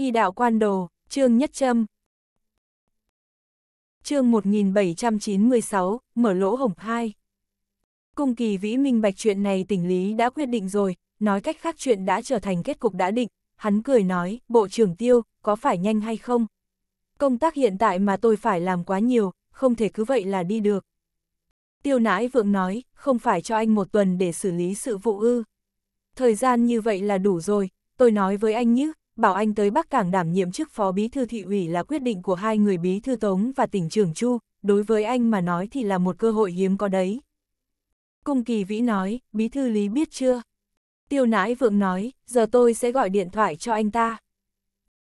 Y đạo quan đồ, trương nhất châm. Chương 1796, mở lỗ hổng 2. Cung kỳ vĩ minh bạch chuyện này tỉnh lý đã quyết định rồi, nói cách khác chuyện đã trở thành kết cục đã định, hắn cười nói, bộ trưởng tiêu, có phải nhanh hay không? Công tác hiện tại mà tôi phải làm quá nhiều, không thể cứ vậy là đi được. Tiêu nãi vượng nói, không phải cho anh một tuần để xử lý sự vụ ư. Thời gian như vậy là đủ rồi, tôi nói với anh nhé, bảo anh tới Bắc Cảng đảm nhiệm chức phó bí thư thị ủy là quyết định của hai người bí thư Tống và tỉnh trưởng Chu, đối với anh mà nói thì là một cơ hội hiếm có đấy. Cung Kỳ Vĩ nói, bí thư Lý biết chưa? Tiêu nãi vượng nói, giờ tôi sẽ gọi điện thoại cho anh ta.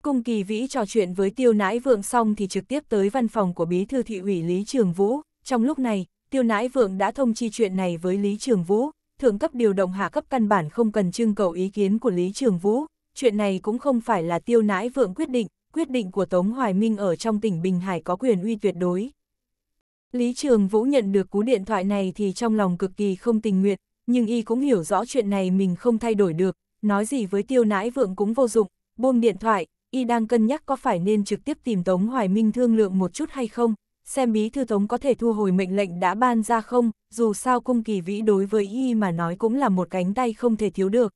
Cung Kỳ Vĩ trò chuyện với tiêu nãi vượng xong thì trực tiếp tới văn phòng của bí thư thị ủy Lý Trường Vũ. Trong lúc này, tiêu nãi vượng đã thông chi chuyện này với Lý Trường Vũ, thượng cấp điều động hạ cấp căn bản không cần trưng cầu ý kiến của Lý Trường Vũ, chuyện này cũng không phải là tiêu nãi vượng quyết định, quyết định của Tống Hoài Minh ở trong tỉnh Bình Hải có quyền uy tuyệt đối. Lý Trường Vũ nhận được cú điện thoại này thì trong lòng cực kỳ không tình nguyện, nhưng y cũng hiểu rõ chuyện này mình không thay đổi được, nói gì với tiêu nãi vượng cũng vô dụng, buông điện thoại, y đang cân nhắc có phải nên trực tiếp tìm Tống Hoài Minh thương lượng một chút hay không, xem bí thư Tống có thể thu hồi mệnh lệnh đã ban ra không, dù sao cung kỳ vĩ đối với y mà nói cũng là một cánh tay không thể thiếu được.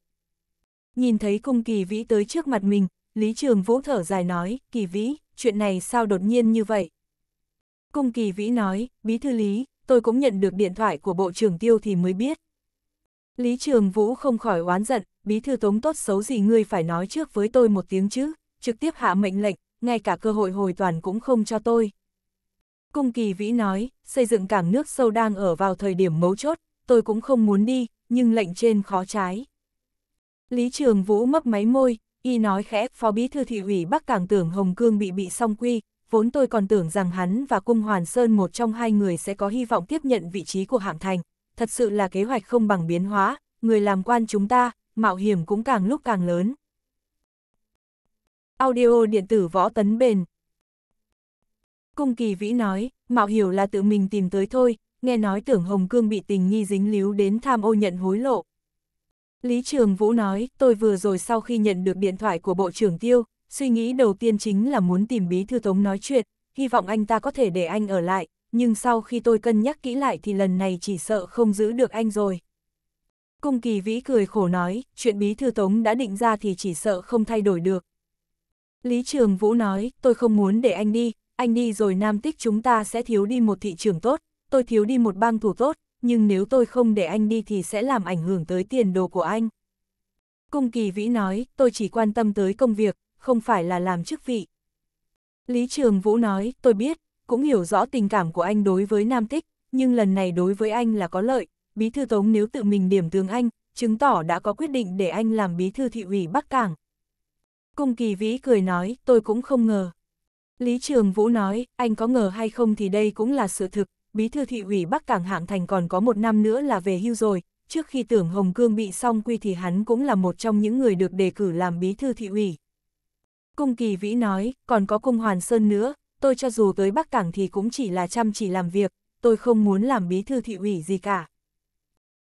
Nhìn thấy cung kỳ vĩ tới trước mặt mình, Lý Trường Vũ thở dài nói, kỳ vĩ, chuyện này sao đột nhiên như vậy? Cung kỳ vĩ nói, bí thư Lý, tôi cũng nhận được điện thoại của Bộ trưởng Tiêu thì mới biết. Lý Trường Vũ không khỏi oán giận, bí thư tống tốt xấu gì ngươi phải nói trước với tôi một tiếng chứ, trực tiếp hạ mệnh lệnh, ngay cả cơ hội hồi toàn cũng không cho tôi. Cung kỳ vĩ nói, xây dựng cảng nước sâu đang ở vào thời điểm mấu chốt, tôi cũng không muốn đi, nhưng lệnh trên khó trái. Lý Trường Vũ mấp máy môi, y nói khẽ, phó bí thư thị ủy Bắc Cảng tưởng Hồng Cương bị bị song quy, vốn tôi còn tưởng rằng hắn và Cung Hoàn Sơn một trong hai người sẽ có hy vọng tiếp nhận vị trí của hạng thành, thật sự là kế hoạch không bằng biến hóa, người làm quan chúng ta, mạo hiểm cũng càng lúc càng lớn. Audio điện tử võ tấn bền Cung kỳ vĩ nói, mạo hiểu là tự mình tìm tới thôi, nghe nói tưởng Hồng Cương bị tình nghi dính líu đến tham ô nhận hối lộ, Lý Trường Vũ nói, tôi vừa rồi sau khi nhận được điện thoại của Bộ trưởng Tiêu, suy nghĩ đầu tiên chính là muốn tìm Bí Thư Tống nói chuyện, hy vọng anh ta có thể để anh ở lại, nhưng sau khi tôi cân nhắc kỹ lại thì lần này chỉ sợ không giữ được anh rồi. Cung kỳ vĩ cười khổ nói, chuyện Bí Thư Tống đã định ra thì chỉ sợ không thay đổi được. Lý Trường Vũ nói, tôi không muốn để anh đi, anh đi rồi Nam Tích chúng ta sẽ thiếu đi một thị trường tốt, tôi thiếu đi một bang thủ tốt, nhưng nếu tôi không để anh đi thì sẽ làm ảnh hưởng tới tiền đồ của anh. Cung kỳ vĩ nói, tôi chỉ quan tâm tới công việc, không phải là làm chức vị. Lý Trường Vũ nói, tôi biết, cũng hiểu rõ tình cảm của anh đối với Nam Tích, nhưng lần này đối với anh là có lợi, bí thư tống nếu tự mình điểm tướng anh, chứng tỏ đã có quyết định để anh làm bí thư thị ủy Bắc Cảng. Cung kỳ vĩ cười nói, tôi cũng không ngờ. Lý Trường Vũ nói, anh có ngờ hay không thì đây cũng là sự thực, bí thư thị ủy Bắc Cảng Hạng Thành còn có một năm nữa là về hưu rồi, trước khi tưởng Hồng Cương bị xong quy thì hắn cũng là một trong những người được đề cử làm bí thư thị ủy. Cung Kỳ Vĩ nói, còn có Cung Hoàn Sơn nữa, tôi cho dù tới Bắc Cảng thì cũng chỉ là chăm chỉ làm việc, tôi không muốn làm bí thư thị ủy gì cả.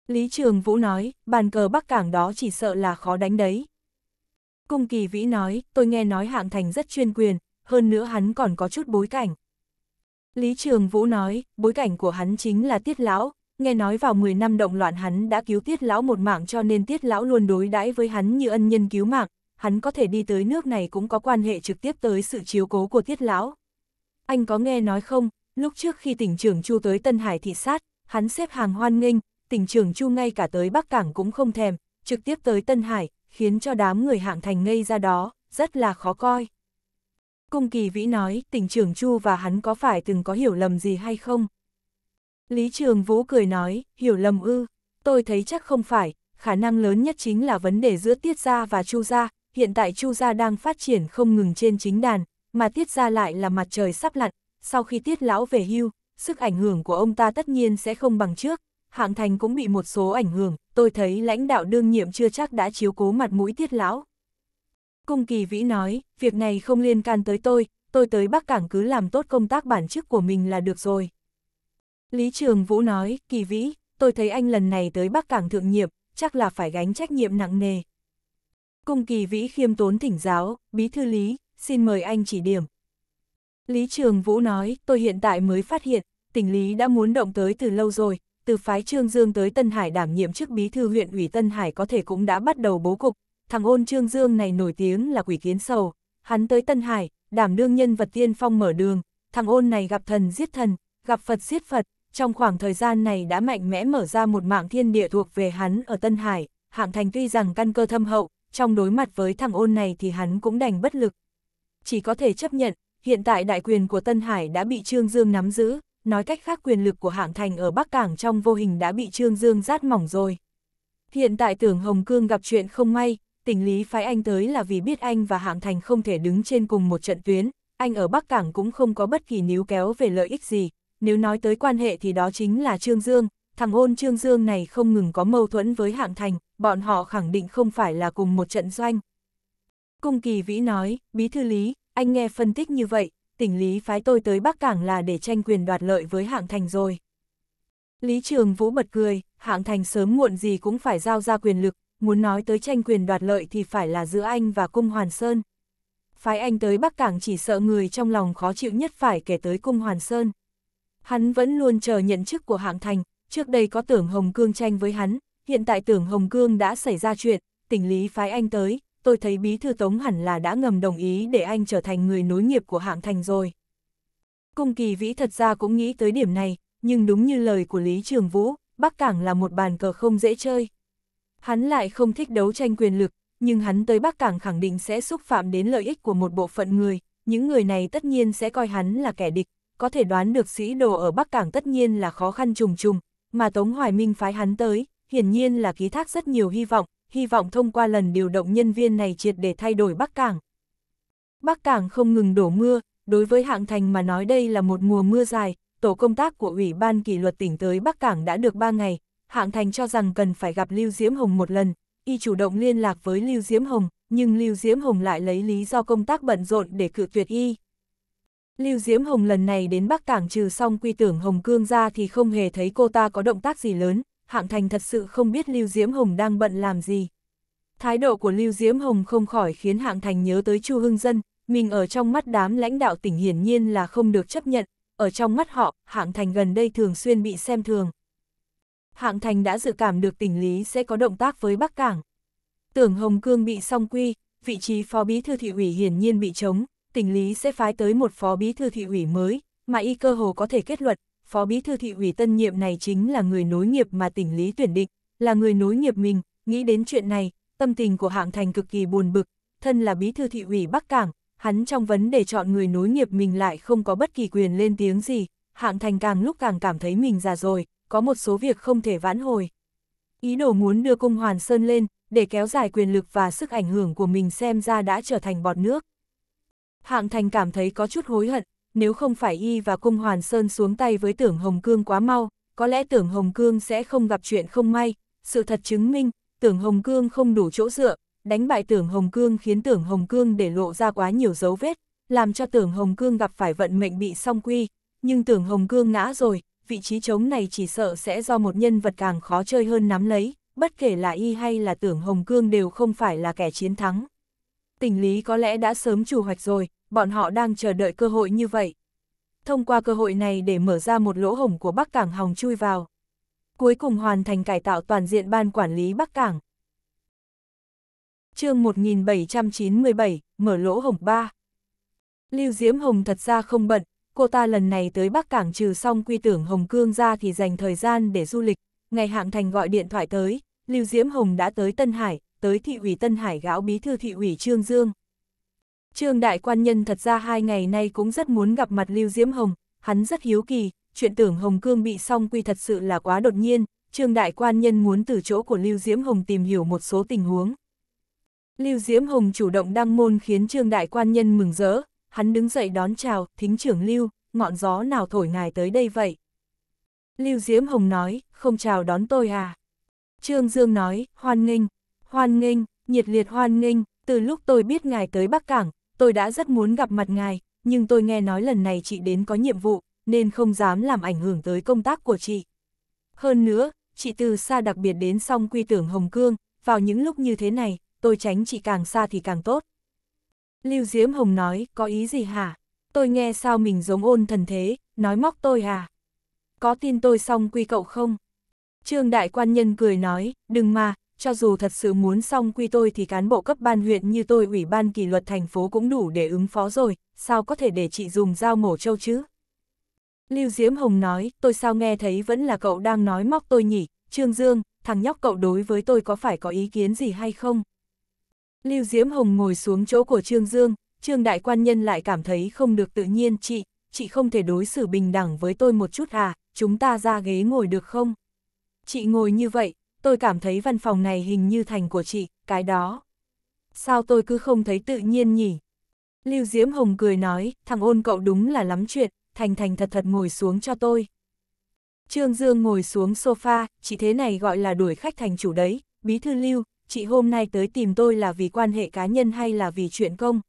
Lý Trường Vũ nói, bàn cờ Bắc Cảng đó chỉ sợ là khó đánh đấy. Cung Kỳ Vĩ nói, tôi nghe nói Hạng Thành rất chuyên quyền, hơn nữa hắn còn có chút bối cảnh. Lý Trường Vũ nói, bối cảnh của hắn chính là Tiết Lão, nghe nói vào 10 năm động loạn hắn đã cứu Tiết Lão một mạng cho nên Tiết Lão luôn đối đãi với hắn như ân nhân cứu mạng, hắn có thể đi tới nước này cũng có quan hệ trực tiếp tới sự chiếu cố của Tiết Lão. Anh có nghe nói không, lúc trước khi tỉnh trưởng Chu tới Tân Hải thị sát, hắn xếp hàng hoan nghênh, tỉnh trưởng Chu ngay cả tới Bắc Cảng cũng không thèm, trực tiếp tới Tân Hải, khiến cho đám người hạng thành ngây ra đó, rất là khó coi không kỳ vĩ nói, tỉnh trưởng Chu và hắn có phải từng có hiểu lầm gì hay không? Lý Trường Vũ cười nói, hiểu lầm ư, tôi thấy chắc không phải, khả năng lớn nhất chính là vấn đề giữa Tiết Gia và Chu Gia, hiện tại Chu Gia đang phát triển không ngừng trên chính đàn, mà Tiết Gia lại là mặt trời sắp lặn, sau khi Tiết Lão về hưu, sức ảnh hưởng của ông ta tất nhiên sẽ không bằng trước, hạng thành cũng bị một số ảnh hưởng, tôi thấy lãnh đạo đương nhiệm chưa chắc đã chiếu cố mặt mũi Tiết Lão. Cung Kỳ Vĩ nói, việc này không liên can tới tôi, tôi tới Bắc Cảng cứ làm tốt công tác bản chức của mình là được rồi. Lý Trường Vũ nói, Kỳ Vĩ, tôi thấy anh lần này tới Bắc Cảng thượng nhiệm, chắc là phải gánh trách nhiệm nặng nề. Cung Kỳ Vĩ khiêm tốn thỉnh giáo, Bí Thư Lý, xin mời anh chỉ điểm. Lý Trường Vũ nói, tôi hiện tại mới phát hiện, tỉnh Lý đã muốn động tới từ lâu rồi, từ phái Trương Dương tới Tân Hải đảm nhiệm chức bí thư huyện ủy Tân Hải có thể cũng đã bắt đầu bố cục, thằng ôn trương dương này nổi tiếng là quỷ kiến sầu, hắn tới Tân Hải, đảm đương nhân vật tiên phong mở đường, thằng ôn này gặp thần giết thần, gặp Phật giết Phật, trong khoảng thời gian này đã mạnh mẽ mở ra một mạng thiên địa thuộc về hắn ở Tân Hải, hạng thành tuy rằng căn cơ thâm hậu, trong đối mặt với thằng ôn này thì hắn cũng đành bất lực. Chỉ có thể chấp nhận, hiện tại đại quyền của Tân Hải đã bị Trương Dương nắm giữ, nói cách khác quyền lực của hạng thành ở Bắc Cảng trong vô hình đã bị Trương Dương rát mỏng rồi. Hiện tại tưởng Hồng Cương gặp chuyện không may, tỉnh lý phái anh tới là vì biết anh và hạng thành không thể đứng trên cùng một trận tuyến, anh ở Bắc Cảng cũng không có bất kỳ níu kéo về lợi ích gì, nếu nói tới quan hệ thì đó chính là Trương Dương, thằng ôn Trương Dương này không ngừng có mâu thuẫn với hạng thành, bọn họ khẳng định không phải là cùng một trận doanh. Cung kỳ vĩ nói, bí thư lý, anh nghe phân tích như vậy, tỉnh lý phái tôi tới Bắc Cảng là để tranh quyền đoạt lợi với hạng thành rồi. Lý Trường Vũ bật cười, hạng thành sớm muộn gì cũng phải giao ra quyền lực, muốn nói tới tranh quyền đoạt lợi thì phải là giữa anh và cung Hoàn Sơn. Phái anh tới Bắc Cảng chỉ sợ người trong lòng khó chịu nhất phải kể tới cung Hoàn Sơn. Hắn vẫn luôn chờ nhận chức của hạng thành, trước đây có tưởng Hồng Cương tranh với hắn, hiện tại tưởng Hồng Cương đã xảy ra chuyện, tỉnh lý phái anh tới, tôi thấy bí thư tống hẳn là đã ngầm đồng ý để anh trở thành người nối nghiệp của hạng thành rồi. Cung kỳ vĩ thật ra cũng nghĩ tới điểm này, nhưng đúng như lời của Lý Trường Vũ, Bắc Cảng là một bàn cờ không dễ chơi. Hắn lại không thích đấu tranh quyền lực, nhưng hắn tới Bắc Cảng khẳng định sẽ xúc phạm đến lợi ích của một bộ phận người, những người này tất nhiên sẽ coi hắn là kẻ địch, có thể đoán được sĩ đồ ở Bắc Cảng tất nhiên là khó khăn trùng trùng, mà Tống Hoài Minh phái hắn tới, hiển nhiên là ký thác rất nhiều hy vọng, hy vọng thông qua lần điều động nhân viên này triệt để thay đổi Bắc Cảng. Bắc Cảng không ngừng đổ mưa, đối với hạng thành mà nói đây là một mùa mưa dài, tổ công tác của Ủy ban kỷ luật tỉnh tới Bắc Cảng đã được 3 ngày, Hạng Thành cho rằng cần phải gặp Lưu Diễm Hồng một lần, y chủ động liên lạc với Lưu Diễm Hồng, nhưng Lưu Diễm Hồng lại lấy lý do công tác bận rộn để cự tuyệt y. Lưu Diễm Hồng lần này đến Bắc Cảng trừ xong quy tưởng Hồng Cương ra thì không hề thấy cô ta có động tác gì lớn, Hạng Thành thật sự không biết Lưu Diễm Hồng đang bận làm gì. Thái độ của Lưu Diễm Hồng không khỏi khiến Hạng Thành nhớ tới Chu Hưng Dân, mình ở trong mắt đám lãnh đạo tỉnh hiển nhiên là không được chấp nhận, ở trong mắt họ, Hạng Thành gần đây thường xuyên bị xem thường. Hạng Thành đã dự cảm được tỉnh Lý sẽ có động tác với Bắc Cảng. Tưởng Hồng Cương bị song quy, vị trí phó bí thư thị ủy hiển nhiên bị chống, tỉnh Lý sẽ phái tới một phó bí thư thị ủy mới, mà y cơ hồ có thể kết luận, phó bí thư thị ủy tân nhiệm này chính là người nối nghiệp mà tỉnh Lý tuyển định, là người nối nghiệp mình, nghĩ đến chuyện này, tâm tình của Hạng Thành cực kỳ buồn bực, thân là bí thư thị ủy Bắc Cảng, hắn trong vấn đề chọn người nối nghiệp mình lại không có bất kỳ quyền lên tiếng gì, Hạng Thành càng lúc càng cảm thấy mình già rồi, có một số việc không thể vãn hồi. Ý đồ muốn đưa cung Hoàn Sơn lên, để kéo dài quyền lực và sức ảnh hưởng của mình xem ra đã trở thành bọt nước. Hạng Thành cảm thấy có chút hối hận, nếu không phải y và cung Hoàn Sơn xuống tay với tưởng Hồng Cương quá mau, có lẽ tưởng Hồng Cương sẽ không gặp chuyện không may. Sự thật chứng minh, tưởng Hồng Cương không đủ chỗ dựa, đánh bại tưởng Hồng Cương khiến tưởng Hồng Cương để lộ ra quá nhiều dấu vết, làm cho tưởng Hồng Cương gặp phải vận mệnh bị song quy, nhưng tưởng Hồng Cương ngã rồi, vị trí trống này chỉ sợ sẽ do một nhân vật càng khó chơi hơn nắm lấy, bất kể là y hay là tưởng Hồng Cương đều không phải là kẻ chiến thắng. Tình lý có lẽ đã sớm chủ hoạch rồi, bọn họ đang chờ đợi cơ hội như vậy. Thông qua cơ hội này để mở ra một lỗ hổng của Bắc Cảng hòng chui vào. Cuối cùng hoàn thành cải tạo toàn diện ban quản lý Bắc Cảng. chương 1797, mở lỗ hổng 3. Lưu Diễm Hồng thật ra không bận, cô ta lần này tới Bắc Cảng trừ xong quy tưởng Hồng Cương ra thì dành thời gian để du lịch, ngày hạng thành gọi điện thoại tới, Lưu Diễm Hồng đã tới Tân Hải, tới thị ủy Tân Hải gáo bí thư thị ủy Trương Dương. Trương Đại Quan Nhân thật ra hai ngày nay cũng rất muốn gặp mặt Lưu Diễm Hồng, hắn rất hiếu kỳ, chuyện tưởng Hồng Cương bị song quy thật sự là quá đột nhiên, Trương Đại Quan Nhân muốn từ chỗ của Lưu Diễm Hồng tìm hiểu một số tình huống. Lưu Diễm Hồng chủ động đăng môn khiến Trương Đại Quan Nhân mừng rỡ, hắn đứng dậy đón chào, thính trưởng Lưu, ngọn gió nào thổi ngài tới đây vậy? Lưu Diễm Hồng nói, không chào đón tôi à? Trương Dương nói, hoan nghênh, hoan nghênh, nhiệt liệt hoan nghênh, từ lúc tôi biết ngài tới Bắc Cảng, tôi đã rất muốn gặp mặt ngài, nhưng tôi nghe nói lần này chị đến có nhiệm vụ, nên không dám làm ảnh hưởng tới công tác của chị. Hơn nữa, chị từ xa đặc biệt đến song quy tưởng Hồng Cương, vào những lúc như thế này, tôi tránh chị càng xa thì càng tốt. Lưu Diễm Hồng nói, có ý gì hả? Tôi nghe sao mình giống ôn thần thế, nói móc tôi hả? Có tin tôi xong quy cậu không? Trương Đại Quan Nhân cười nói, đừng mà, cho dù thật sự muốn xong quy tôi thì cán bộ cấp ban huyện như tôi ủy ban kỷ luật thành phố cũng đủ để ứng phó rồi, sao có thể để chị dùng dao mổ trâu chứ? Lưu Diễm Hồng nói, tôi sao nghe thấy vẫn là cậu đang nói móc tôi nhỉ, Trương Dương, thằng nhóc cậu đối với tôi có phải có ý kiến gì hay không? Lưu Diễm Hồng ngồi xuống chỗ của Trương Dương, Trương Đại Quan Nhân lại cảm thấy không được tự nhiên chị, chị không thể đối xử bình đẳng với tôi một chút à, chúng ta ra ghế ngồi được không? Chị ngồi như vậy, tôi cảm thấy văn phòng này hình như thành của chị, cái đó. Sao tôi cứ không thấy tự nhiên nhỉ? Lưu Diễm Hồng cười nói, thằng ôn cậu đúng là lắm chuyện, thành thành thật thật ngồi xuống cho tôi. Trương Dương ngồi xuống sofa, chị thế này gọi là đuổi khách thành chủ đấy, bí thư Lưu, chị hôm nay tới tìm tôi là vì quan hệ cá nhân hay là vì chuyện công?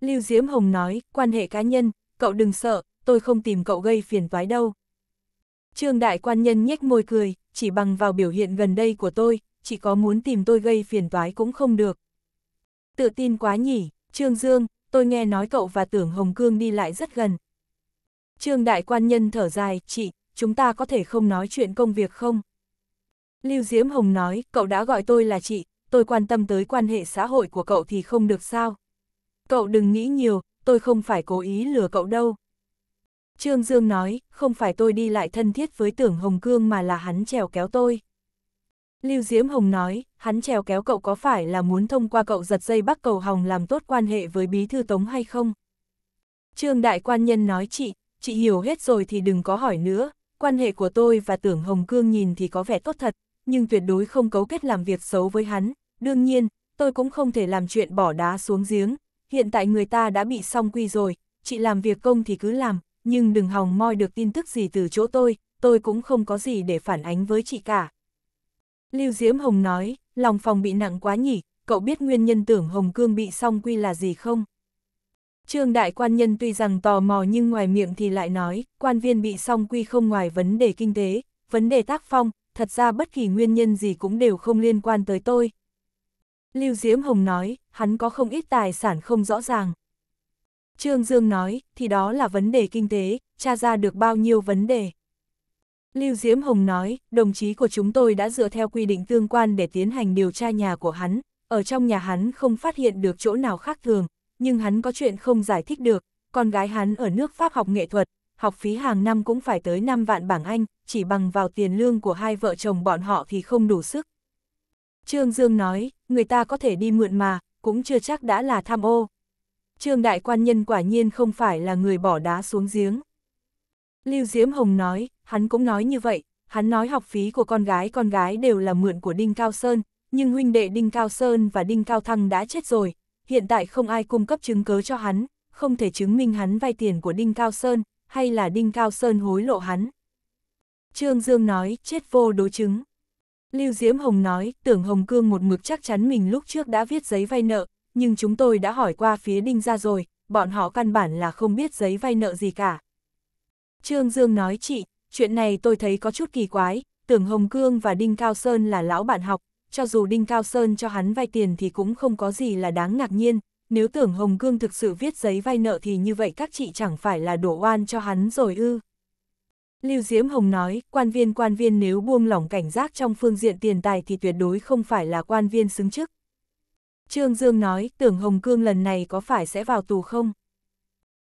Lưu Diễm Hồng nói, quan hệ cá nhân, cậu đừng sợ, tôi không tìm cậu gây phiền toái đâu. Trương Đại Quan Nhân nhếch môi cười, chỉ bằng vào biểu hiện gần đây của tôi, chỉ có muốn tìm tôi gây phiền toái cũng không được. Tự tin quá nhỉ, Trương Dương, tôi nghe nói cậu và tưởng Hồng Cương đi lại rất gần. Trương Đại Quan Nhân thở dài, chị, chúng ta có thể không nói chuyện công việc không? Lưu Diễm Hồng nói, cậu đã gọi tôi là chị, tôi quan tâm tới quan hệ xã hội của cậu thì không được sao. Cậu đừng nghĩ nhiều, tôi không phải cố ý lừa cậu đâu. Trương Dương nói, không phải tôi đi lại thân thiết với tưởng Hồng Cương mà là hắn trèo kéo tôi. Lưu Diễm Hồng nói, hắn trèo kéo cậu có phải là muốn thông qua cậu giật dây bắc cầu hồng làm tốt quan hệ với bí thư tống hay không? Trương Đại Quan Nhân nói chị, chị hiểu hết rồi thì đừng có hỏi nữa, quan hệ của tôi và tưởng Hồng Cương nhìn thì có vẻ tốt thật, nhưng tuyệt đối không cấu kết làm việc xấu với hắn. Đương nhiên, tôi cũng không thể làm chuyện bỏ đá xuống giếng. Hiện tại người ta đã bị song quy rồi, chị làm việc công thì cứ làm, nhưng đừng hòng moi được tin tức gì từ chỗ tôi, tôi cũng không có gì để phản ánh với chị cả. Lưu Diễm Hồng nói, lòng phòng bị nặng quá nhỉ, cậu biết nguyên nhân tưởng Hồng Cương bị song quy là gì không? Trương Đại Quan Nhân tuy rằng tò mò nhưng ngoài miệng thì lại nói, quan viên bị song quy không ngoài vấn đề kinh tế, vấn đề tác phong, thật ra bất kỳ nguyên nhân gì cũng đều không liên quan tới tôi. Lưu Diễm Hồng nói, hắn có không ít tài sản không rõ ràng. Trương Dương nói, thì đó là vấn đề kinh tế, tra ra được bao nhiêu vấn đề. Lưu Diễm Hồng nói, đồng chí của chúng tôi đã dựa theo quy định tương quan để tiến hành điều tra nhà của hắn, ở trong nhà hắn không phát hiện được chỗ nào khác thường, nhưng hắn có chuyện không giải thích được, con gái hắn ở nước Pháp học nghệ thuật, học phí hàng năm cũng phải tới 5 vạn bảng Anh, chỉ bằng vào tiền lương của hai vợ chồng bọn họ thì không đủ sức. Trương Dương nói, người ta có thể đi mượn mà, cũng chưa chắc đã là tham ô. Trương Đại Quan Nhân quả nhiên không phải là người bỏ đá xuống giếng. Lưu Diễm Hồng nói, hắn cũng nói như vậy, hắn nói học phí của con gái con gái đều là mượn của Đinh Cao Sơn, nhưng huynh đệ Đinh Cao Sơn và Đinh Cao Thăng đã chết rồi, hiện tại không ai cung cấp chứng cớ cho hắn, không thể chứng minh hắn vay tiền của Đinh Cao Sơn, hay là Đinh Cao Sơn hối lộ hắn. Trương Dương nói, chết vô đối chứng. Lưu Diễm Hồng nói, tưởng Hồng Cương một mực chắc chắn mình lúc trước đã viết giấy vay nợ, nhưng chúng tôi đã hỏi qua phía Đinh ra rồi, bọn họ căn bản là không biết giấy vay nợ gì cả. Trương Dương nói chị, chuyện này tôi thấy có chút kỳ quái, tưởng Hồng Cương và Đinh Cao Sơn là lão bạn học, cho dù Đinh Cao Sơn cho hắn vay tiền thì cũng không có gì là đáng ngạc nhiên, nếu tưởng Hồng Cương thực sự viết giấy vay nợ thì như vậy các chị chẳng phải là đổ oan cho hắn rồi ư. Lưu Diễm Hồng nói, quan viên quan viên nếu buông lỏng cảnh giác trong phương diện tiền tài thì tuyệt đối không phải là quan viên xứng chức. Trương Dương nói, tưởng Hồng Cương lần này có phải sẽ vào tù không?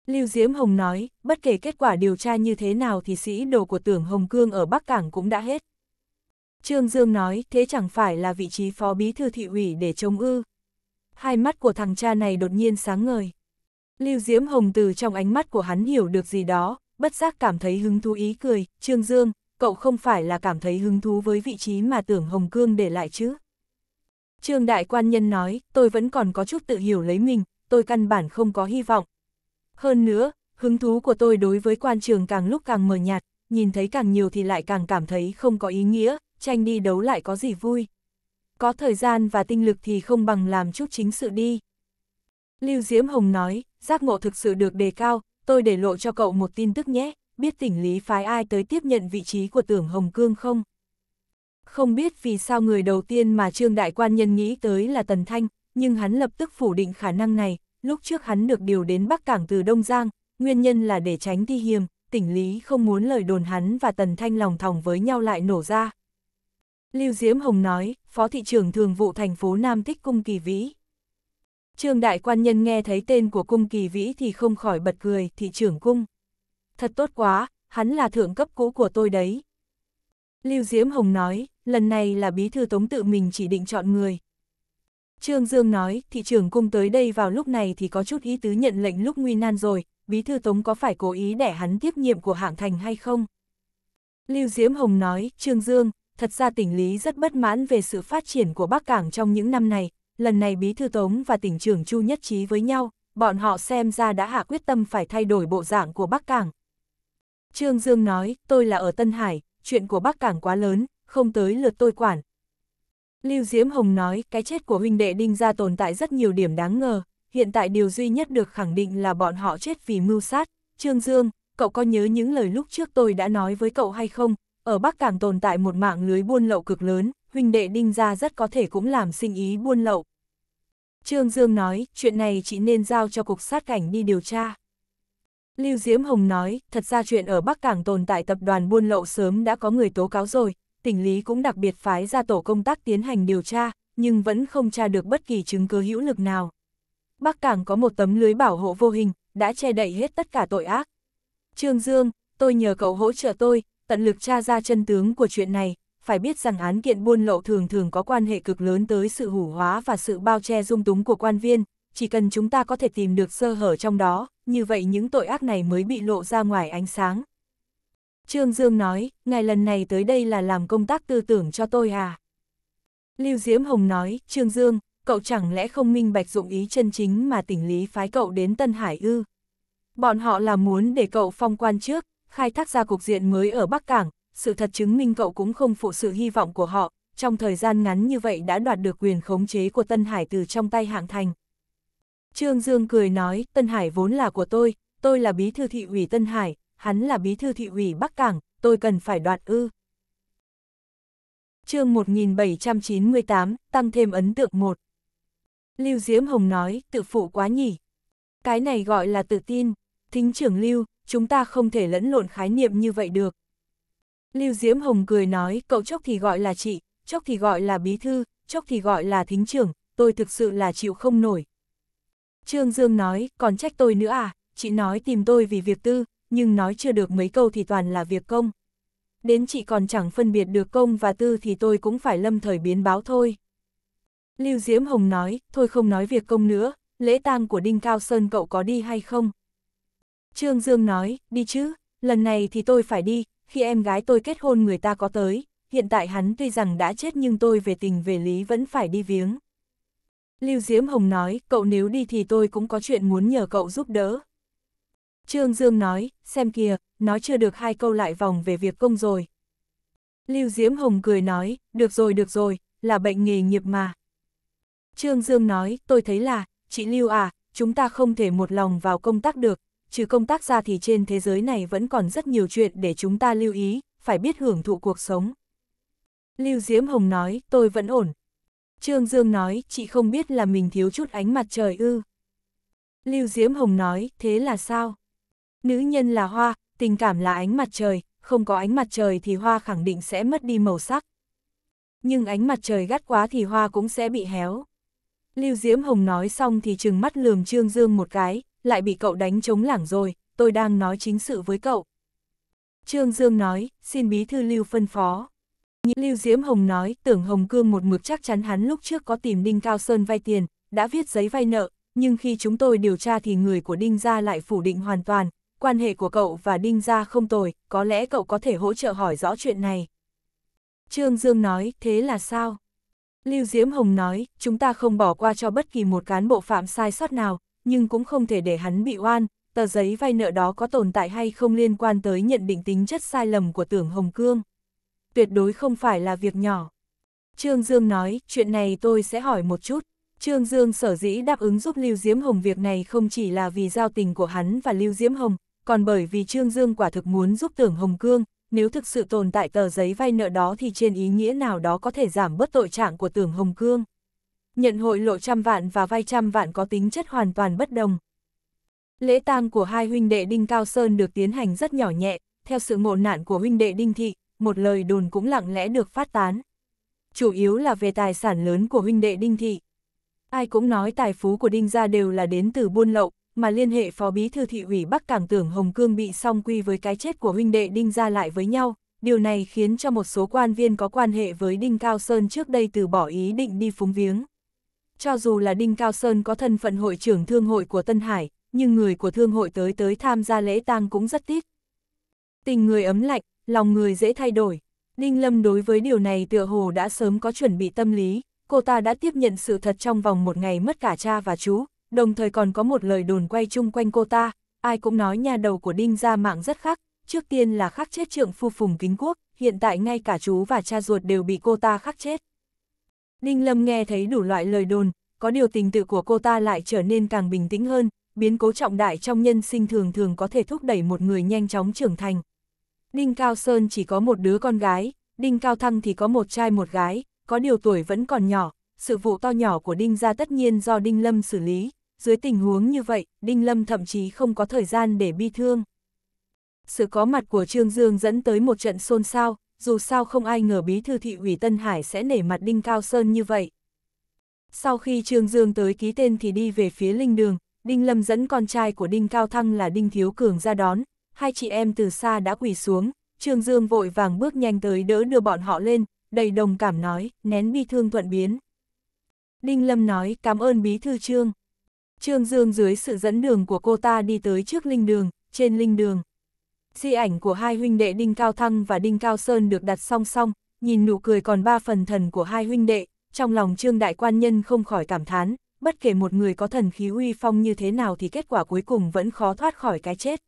Lưu Diễm Hồng nói, bất kể kết quả điều tra như thế nào thì sĩ đồ của tưởng Hồng Cương ở Bắc Cảng cũng đã hết. Trương Dương nói, thế chẳng phải là vị trí phó bí thư thị ủy để chống ư hai mắt của thằng cha này đột nhiên sáng ngời. Lưu Diễm Hồng từ trong ánh mắt của hắn hiểu được gì đó, bất giác cảm thấy hứng thú ý cười, Trương Dương, cậu không phải là cảm thấy hứng thú với vị trí mà tưởng Hồng Cương để lại chứ. Trương Đại Quan Nhân nói, tôi vẫn còn có chút tự hiểu lấy mình, tôi căn bản không có hy vọng. Hơn nữa, hứng thú của tôi đối với quan trường càng lúc càng mờ nhạt, nhìn thấy càng nhiều thì lại càng cảm thấy không có ý nghĩa, tranh đi đấu lại có gì vui có thời gian và tinh lực thì không bằng làm chút chính sự đi. Lưu Diễm Hồng nói, giác ngộ thực sự được đề cao, tôi để lộ cho cậu một tin tức nhé, biết tỉnh lý phái ai tới tiếp nhận vị trí của tưởng Hồng Cương không? Không biết vì sao người đầu tiên mà Trương Đại Quan Nhân nghĩ tới là Tần Thanh, nhưng hắn lập tức phủ định khả năng này, lúc trước hắn được điều đến Bắc Cảng từ Đông Giang, nguyên nhân là để tránh thi hiềm, tỉnh lý không muốn lời đồn hắn và Tần Thanh lòng thòng với nhau lại nổ ra, Lưu Diễm Hồng nói, Phó Thị trưởng Thường vụ thành phố Nam Tích Cung Kỳ Vĩ. Trương Đại Quan Nhân nghe thấy tên của Cung Kỳ Vĩ thì không khỏi bật cười, Thị trưởng Cung. Thật tốt quá, hắn là thượng cấp cũ của tôi đấy. Lưu Diễm Hồng nói, lần này là bí thư tống tự mình chỉ định chọn người. Trương Dương nói, thị trưởng cung tới đây vào lúc này thì có chút ý tứ nhận lệnh lúc nguy nan rồi, bí thư tống có phải cố ý để hắn tiếp nhiệm của hạng thành hay không? Lưu Diễm Hồng nói, Trương Dương, thật ra tỉnh Lý rất bất mãn về sự phát triển của Bắc Cảng trong những năm này, lần này Bí Thư Tống và tỉnh trưởng Chu nhất trí với nhau, bọn họ xem ra đã hạ quyết tâm phải thay đổi bộ dạng của Bắc Cảng. Trương Dương nói, tôi là ở Tân Hải, chuyện của Bắc Cảng quá lớn, không tới lượt tôi quản. Lưu Diễm Hồng nói, cái chết của huynh đệ Đinh Gia tồn tại rất nhiều điểm đáng ngờ, hiện tại điều duy nhất được khẳng định là bọn họ chết vì mưu sát. Trương Dương, cậu có nhớ những lời lúc trước tôi đã nói với cậu hay không, ở Bắc Cảng tồn tại một mạng lưới buôn lậu cực lớn, huynh đệ đinh gia rất có thể cũng làm sinh ý buôn lậu. Trương Dương nói, chuyện này chỉ nên giao cho cục sát cảnh đi điều tra. Lưu Diễm Hồng nói, thật ra chuyện ở Bắc Cảng tồn tại tập đoàn buôn lậu sớm đã có người tố cáo rồi, tỉnh lý cũng đặc biệt phái ra tổ công tác tiến hành điều tra, nhưng vẫn không tra được bất kỳ chứng cứ hữu lực nào. Bắc Cảng có một tấm lưới bảo hộ vô hình, đã che đậy hết tất cả tội ác. Trương Dương, tôi nhờ cậu hỗ trợ tôi, tận lực tra ra chân tướng của chuyện này, phải biết rằng án kiện buôn lậu thường thường có quan hệ cực lớn tới sự hủ hóa và sự bao che dung túng của quan viên, chỉ cần chúng ta có thể tìm được sơ hở trong đó, như vậy những tội ác này mới bị lộ ra ngoài ánh sáng. Trương Dương nói, ngài lần này tới đây là làm công tác tư tưởng cho tôi à? Lưu Diễm Hồng nói, Trương Dương, cậu chẳng lẽ không minh bạch dụng ý chân chính mà tỉnh lý phái cậu đến Tân Hải ư? Bọn họ là muốn để cậu phong quan trước, khai thác ra cục diện mới ở Bắc Cảng, sự thật chứng minh cậu cũng không phụ sự hy vọng của họ, trong thời gian ngắn như vậy đã đoạt được quyền khống chế của Tân Hải từ trong tay hạng thành. Trương Dương cười nói, Tân Hải vốn là của tôi, tôi là bí thư thị ủy Tân Hải, hắn là bí thư thị ủy Bắc Cảng, tôi cần phải đoạt ư. chương 1798, tăng thêm ấn tượng 1. Lưu Diễm Hồng nói, tự phụ quá nhỉ. Cái này gọi là tự tin. Thính trưởng Lưu, chúng ta không thể lẫn lộn khái niệm như vậy được. Lưu Diễm Hồng cười nói, cậu chốc thì gọi là chị, chốc thì gọi là bí thư, chốc thì gọi là thính trưởng, tôi thực sự là chịu không nổi. Trương Dương nói, còn trách tôi nữa à, chị nói tìm tôi vì việc tư, nhưng nói chưa được mấy câu thì toàn là việc công. Đến chị còn chẳng phân biệt được công và tư thì tôi cũng phải lâm thời biến báo thôi. Lưu Diễm Hồng nói, thôi không nói việc công nữa, lễ tang của Đinh Cao Sơn cậu có đi hay không? Trương Dương nói, đi chứ, lần này thì tôi phải đi, khi em gái tôi kết hôn người ta có tới, hiện tại hắn tuy rằng đã chết nhưng tôi về tình về lý vẫn phải đi viếng. Lưu Diễm Hồng nói, cậu nếu đi thì tôi cũng có chuyện muốn nhờ cậu giúp đỡ. Trương Dương nói, xem kìa, nói chưa được hai câu lại vòng về việc công rồi. Lưu Diễm Hồng cười nói, được rồi được rồi, là bệnh nghề nghiệp mà. Trương Dương nói, tôi thấy là, chị Lưu à, chúng ta không thể một lòng vào công tác được, trừ công tác ra thì trên thế giới này vẫn còn rất nhiều chuyện để chúng ta lưu ý, phải biết hưởng thụ cuộc sống. Lưu Diễm Hồng nói, tôi vẫn ổn. Trương Dương nói, chị không biết là mình thiếu chút ánh mặt trời ư. Lưu Diễm Hồng nói, thế là sao? Nữ nhân là hoa, tình cảm là ánh mặt trời, không có ánh mặt trời thì hoa khẳng định sẽ mất đi màu sắc. Nhưng ánh mặt trời gắt quá thì hoa cũng sẽ bị héo. Lưu Diễm Hồng nói xong thì trừng mắt lườm Trương Dương một cái, lại bị cậu đánh chống lảng rồi, tôi đang nói chính sự với cậu. Trương Dương nói, xin bí thư Lưu phân phó. Lưu Diễm Hồng nói, tưởng Hồng Cương một mực chắc chắn hắn lúc trước có tìm Đinh Cao Sơn vay tiền, đã viết giấy vay nợ, nhưng khi chúng tôi điều tra thì người của Đinh Gia lại phủ định hoàn toàn, quan hệ của cậu và Đinh Gia không tồi, có lẽ cậu có thể hỗ trợ hỏi rõ chuyện này. Trương Dương nói, thế là sao? Lưu Diễm Hồng nói, chúng ta không bỏ qua cho bất kỳ một cán bộ phạm sai sót nào, nhưng cũng không thể để hắn bị oan, tờ giấy vay nợ đó có tồn tại hay không liên quan tới nhận định tính chất sai lầm của tưởng Hồng Cương. Tuyệt đối không phải là việc nhỏ. Trương Dương nói, chuyện này tôi sẽ hỏi một chút. Trương Dương sở dĩ đáp ứng giúp Lưu Diễm Hồng việc này không chỉ là vì giao tình của hắn và Lưu Diễm Hồng, còn bởi vì Trương Dương quả thực muốn giúp tưởng Hồng Cương, nếu thực sự tồn tại tờ giấy vay nợ đó thì trên ý nghĩa nào đó có thể giảm bớt tội trạng của tưởng Hồng Cương nhận hội lộ trăm vạn và vay trăm vạn có tính chất hoàn toàn bất đồng. Lễ tang của hai huynh đệ Đinh Cao Sơn được tiến hành rất nhỏ nhẹ, theo sự ngộ nạn của huynh đệ Đinh Thị, một lời đồn cũng lặng lẽ được phát tán. Chủ yếu là về tài sản lớn của huynh đệ Đinh Thị. Ai cũng nói tài phú của Đinh gia đều là đến từ buôn lậu, mà liên hệ phó bí thư thị ủy Bắc Cảng tưởng Hồng Cương bị song quy với cái chết của huynh đệ Đinh gia lại với nhau, điều này khiến cho một số quan viên có quan hệ với Đinh Cao Sơn trước đây từ bỏ ý định đi phúng viếng cho dù là Đinh Cao Sơn có thân phận hội trưởng thương hội của Tân Hải, nhưng người của thương hội tới tới tham gia lễ tang cũng rất ít. Tình người ấm lạnh, lòng người dễ thay đổi. Đinh Lâm đối với điều này tựa hồ đã sớm có chuẩn bị tâm lý, cô ta đã tiếp nhận sự thật trong vòng một ngày mất cả cha và chú, đồng thời còn có một lời đồn quay chung quanh cô ta, ai cũng nói nhà đầu của Đinh ra mạng rất khác, trước tiên là khắc chết trượng phu phùng kính quốc, hiện tại ngay cả chú và cha ruột đều bị cô ta khắc chết. Ninh Lâm nghe thấy đủ loại lời đồn, có điều tình tự của cô ta lại trở nên càng bình tĩnh hơn, biến cố trọng đại trong nhân sinh thường thường có thể thúc đẩy một người nhanh chóng trưởng thành. Đinh Cao Sơn chỉ có một đứa con gái, Đinh Cao Thăng thì có một trai một gái, có điều tuổi vẫn còn nhỏ, sự vụ to nhỏ của Đinh ra tất nhiên do Đinh Lâm xử lý, dưới tình huống như vậy, Đinh Lâm thậm chí không có thời gian để bi thương. Sự có mặt của Trương Dương dẫn tới một trận xôn xao, dù sao không ai ngờ bí thư thị ủy Tân Hải sẽ nể mặt Đinh Cao Sơn như vậy. Sau khi Trương Dương tới ký tên thì đi về phía linh đường, Đinh Lâm dẫn con trai của Đinh Cao Thăng là Đinh Thiếu Cường ra đón, hai chị em từ xa đã quỳ xuống, Trương Dương vội vàng bước nhanh tới đỡ đưa bọn họ lên, đầy đồng cảm nói, nén bi thương thuận biến. Đinh Lâm nói cảm ơn bí thư Trương. Trương Dương dưới sự dẫn đường của cô ta đi tới trước linh đường, trên linh đường. Di ảnh của hai huynh đệ Đinh Cao Thăng và Đinh Cao Sơn được đặt song song, nhìn nụ cười còn ba phần thần của hai huynh đệ, trong lòng Trương Đại Quan Nhân không khỏi cảm thán, bất kể một người có thần khí uy phong như thế nào thì kết quả cuối cùng vẫn khó thoát khỏi cái chết.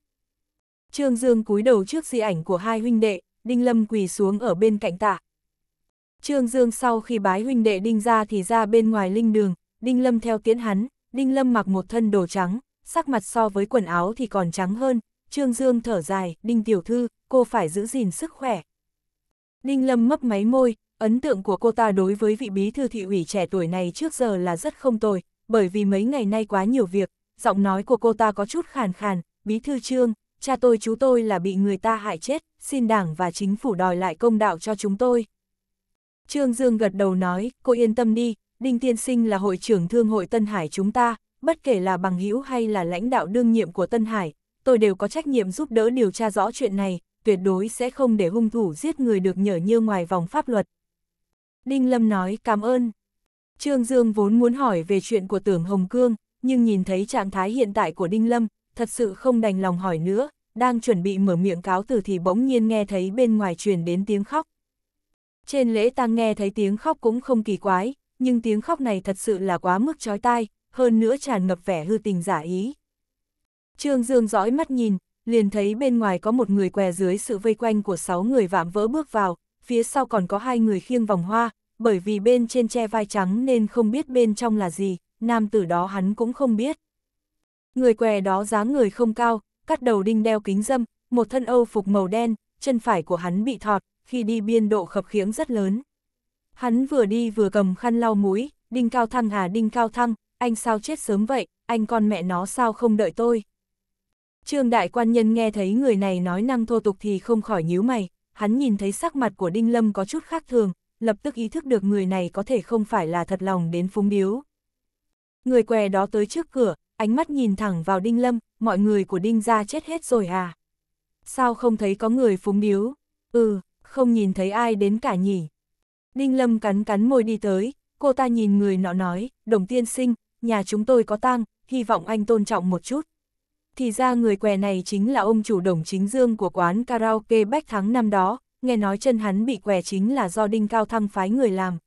Trương Dương cúi đầu trước di ảnh của hai huynh đệ, Đinh Lâm quỳ xuống ở bên cạnh tạ. Trương Dương sau khi bái huynh đệ Đinh ra thì ra bên ngoài linh đường, Đinh Lâm theo tiến hắn, Đinh Lâm mặc một thân đồ trắng, sắc mặt so với quần áo thì còn trắng hơn, Trương Dương thở dài, Đinh Tiểu Thư, cô phải giữ gìn sức khỏe. Đinh Lâm mấp máy môi, ấn tượng của cô ta đối với vị bí thư thị ủy trẻ tuổi này trước giờ là rất không tồi, bởi vì mấy ngày nay quá nhiều việc, giọng nói của cô ta có chút khàn khàn, bí thư Trương, cha tôi chú tôi là bị người ta hại chết, xin đảng và chính phủ đòi lại công đạo cho chúng tôi. Trương Dương gật đầu nói, cô yên tâm đi, Đinh Tiên Sinh là hội trưởng thương hội Tân Hải chúng ta, bất kể là bằng hữu hay là lãnh đạo đương nhiệm của Tân Hải, tôi đều có trách nhiệm giúp đỡ điều tra rõ chuyện này, tuyệt đối sẽ không để hung thủ giết người được nhở như ngoài vòng pháp luật. Đinh Lâm nói cảm ơn. Trương Dương vốn muốn hỏi về chuyện của tưởng Hồng Cương, nhưng nhìn thấy trạng thái hiện tại của Đinh Lâm, thật sự không đành lòng hỏi nữa, đang chuẩn bị mở miệng cáo từ thì bỗng nhiên nghe thấy bên ngoài truyền đến tiếng khóc. Trên lễ tang nghe thấy tiếng khóc cũng không kỳ quái, nhưng tiếng khóc này thật sự là quá mức chói tai, hơn nữa tràn ngập vẻ hư tình giả ý, Trương Dương dõi mắt nhìn, liền thấy bên ngoài có một người què dưới sự vây quanh của sáu người vạm vỡ bước vào, phía sau còn có hai người khiêng vòng hoa, bởi vì bên trên che vai trắng nên không biết bên trong là gì, nam tử đó hắn cũng không biết. Người què đó dáng người không cao, cắt đầu đinh đeo kính dâm, một thân âu phục màu đen, chân phải của hắn bị thọt, khi đi biên độ khập khiễng rất lớn. Hắn vừa đi vừa cầm khăn lau mũi, đinh cao thăng à đinh cao thăng, anh sao chết sớm vậy, anh con mẹ nó sao không đợi tôi. Trương đại quan nhân nghe thấy người này nói năng thô tục thì không khỏi nhíu mày, hắn nhìn thấy sắc mặt của Đinh Lâm có chút khác thường, lập tức ý thức được người này có thể không phải là thật lòng đến phúng biếu. Người què đó tới trước cửa, ánh mắt nhìn thẳng vào Đinh Lâm, mọi người của Đinh ra chết hết rồi à? Sao không thấy có người phúng biếu? Ừ, không nhìn thấy ai đến cả nhỉ? Đinh Lâm cắn cắn môi đi tới, cô ta nhìn người nọ nói, đồng tiên sinh, nhà chúng tôi có tang, hy vọng anh tôn trọng một chút thì ra người què này chính là ông chủ đồng chính dương của quán karaoke Bách Thắng năm đó, nghe nói chân hắn bị què chính là do Đinh Cao Thăng phái người làm.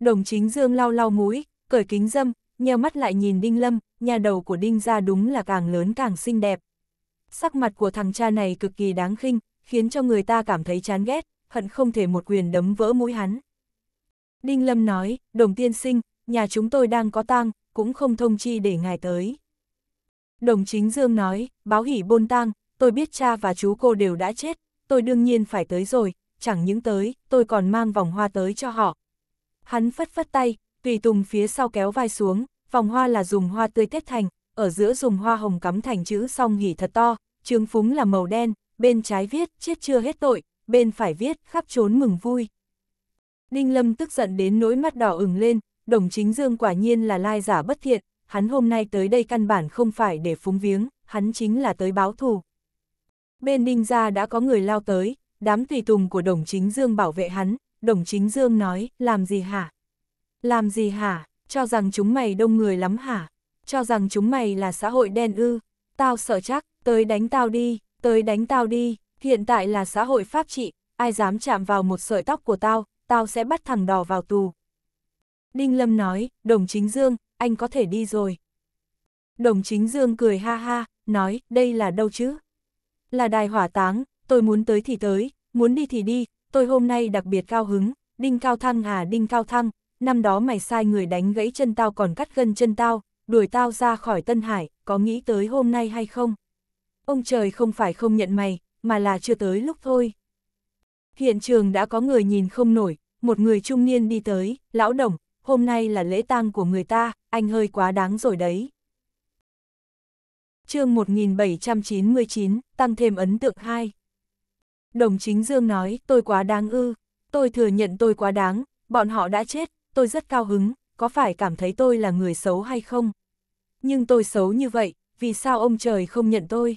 Đồng chính dương lau lau mũi, cởi kính dâm, nheo mắt lại nhìn Đinh Lâm, nhà đầu của Đinh ra đúng là càng lớn càng xinh đẹp. Sắc mặt của thằng cha này cực kỳ đáng khinh, khiến cho người ta cảm thấy chán ghét, hận không thể một quyền đấm vỡ mũi hắn. Đinh Lâm nói, đồng tiên sinh, nhà chúng tôi đang có tang, cũng không thông chi để ngài tới. Đồng chính Dương nói, báo hỉ bôn tang, tôi biết cha và chú cô đều đã chết, tôi đương nhiên phải tới rồi, chẳng những tới, tôi còn mang vòng hoa tới cho họ. Hắn phất phất tay, tùy tùng phía sau kéo vai xuống, vòng hoa là dùng hoa tươi tết thành, ở giữa dùng hoa hồng cắm thành chữ song hỉ thật to, trương phúng là màu đen, bên trái viết chết chưa hết tội, bên phải viết khắp trốn mừng vui. Ninh Lâm tức giận đến nỗi mắt đỏ ửng lên, đồng chính dương quả nhiên là lai giả bất thiện, hắn hôm nay tới đây căn bản không phải để phúng viếng, hắn chính là tới báo thù. Bên Ninh gia đã có người lao tới, đám tùy tùng của Đồng Chính Dương bảo vệ hắn, Đồng Chính Dương nói, làm gì hả? Làm gì hả? Cho rằng chúng mày đông người lắm hả? Cho rằng chúng mày là xã hội đen ư? Tao sợ chắc, tới đánh tao đi, tới đánh tao đi, hiện tại là xã hội pháp trị, ai dám chạm vào một sợi tóc của tao, tao sẽ bắt thằng đỏ vào tù. Đinh Lâm nói, Đồng Chính Dương, anh có thể đi rồi. Đồng chính Dương cười ha ha, nói, đây là đâu chứ? Là đài hỏa táng, tôi muốn tới thì tới, muốn đi thì đi, tôi hôm nay đặc biệt cao hứng, Đinh Cao Thăng à Đinh Cao Thăng, năm đó mày sai người đánh gãy chân tao còn cắt gân chân tao, đuổi tao ra khỏi Tân Hải, có nghĩ tới hôm nay hay không? Ông trời không phải không nhận mày, mà là chưa tới lúc thôi. Hiện trường đã có người nhìn không nổi, một người trung niên đi tới, lão đồng, hôm nay là lễ tang của người ta, anh hơi quá đáng rồi đấy. chương 1799, tăng thêm ấn tượng 2. Đồng chính Dương nói, tôi quá đáng ư, tôi thừa nhận tôi quá đáng, bọn họ đã chết, tôi rất cao hứng, có phải cảm thấy tôi là người xấu hay không? Nhưng tôi xấu như vậy, vì sao ông trời không nhận tôi?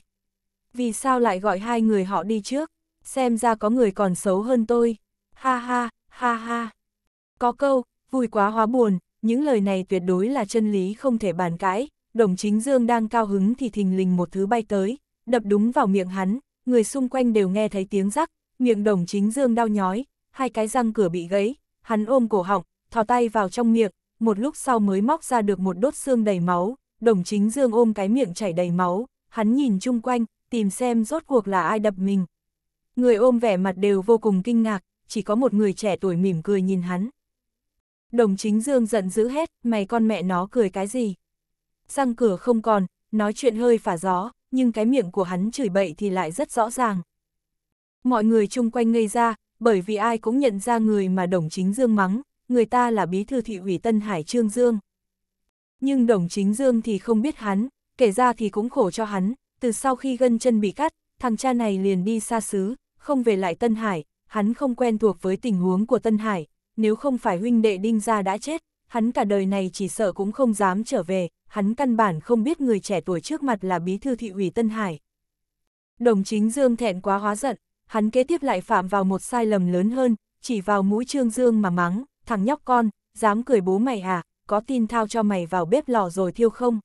Vì sao lại gọi hai người họ đi trước? Xem ra có người còn xấu hơn tôi. Ha ha, ha ha. Có câu, vui quá hóa buồn, những lời này tuyệt đối là chân lý không thể bàn cãi, đồng chính dương đang cao hứng thì thình lình một thứ bay tới, đập đúng vào miệng hắn, người xung quanh đều nghe thấy tiếng rắc, miệng đồng chính dương đau nhói, hai cái răng cửa bị gãy, hắn ôm cổ họng, thò tay vào trong miệng, một lúc sau mới móc ra được một đốt xương đầy máu, đồng chính dương ôm cái miệng chảy đầy máu, hắn nhìn chung quanh, tìm xem rốt cuộc là ai đập mình. Người ôm vẻ mặt đều vô cùng kinh ngạc, chỉ có một người trẻ tuổi mỉm cười nhìn hắn. Đồng chính dương giận dữ hết mày con mẹ nó cười cái gì? Răng cửa không còn, nói chuyện hơi phả gió, nhưng cái miệng của hắn chửi bậy thì lại rất rõ ràng. Mọi người chung quanh ngây ra, bởi vì ai cũng nhận ra người mà đồng chính dương mắng, người ta là bí thư thị ủy Tân Hải Trương Dương. Nhưng đồng chính dương thì không biết hắn, kể ra thì cũng khổ cho hắn, từ sau khi gân chân bị cắt, thằng cha này liền đi xa xứ, không về lại Tân Hải, hắn không quen thuộc với tình huống của Tân Hải, nếu không phải huynh đệ đinh gia đã chết, hắn cả đời này chỉ sợ cũng không dám trở về, hắn căn bản không biết người trẻ tuổi trước mặt là bí thư thị ủy Tân Hải. Đồng chính Dương thẹn quá hóa giận, hắn kế tiếp lại phạm vào một sai lầm lớn hơn, chỉ vào mũi Trương Dương mà mắng, thằng nhóc con, dám cười bố mày à, có tin thao cho mày vào bếp lò rồi thiêu không?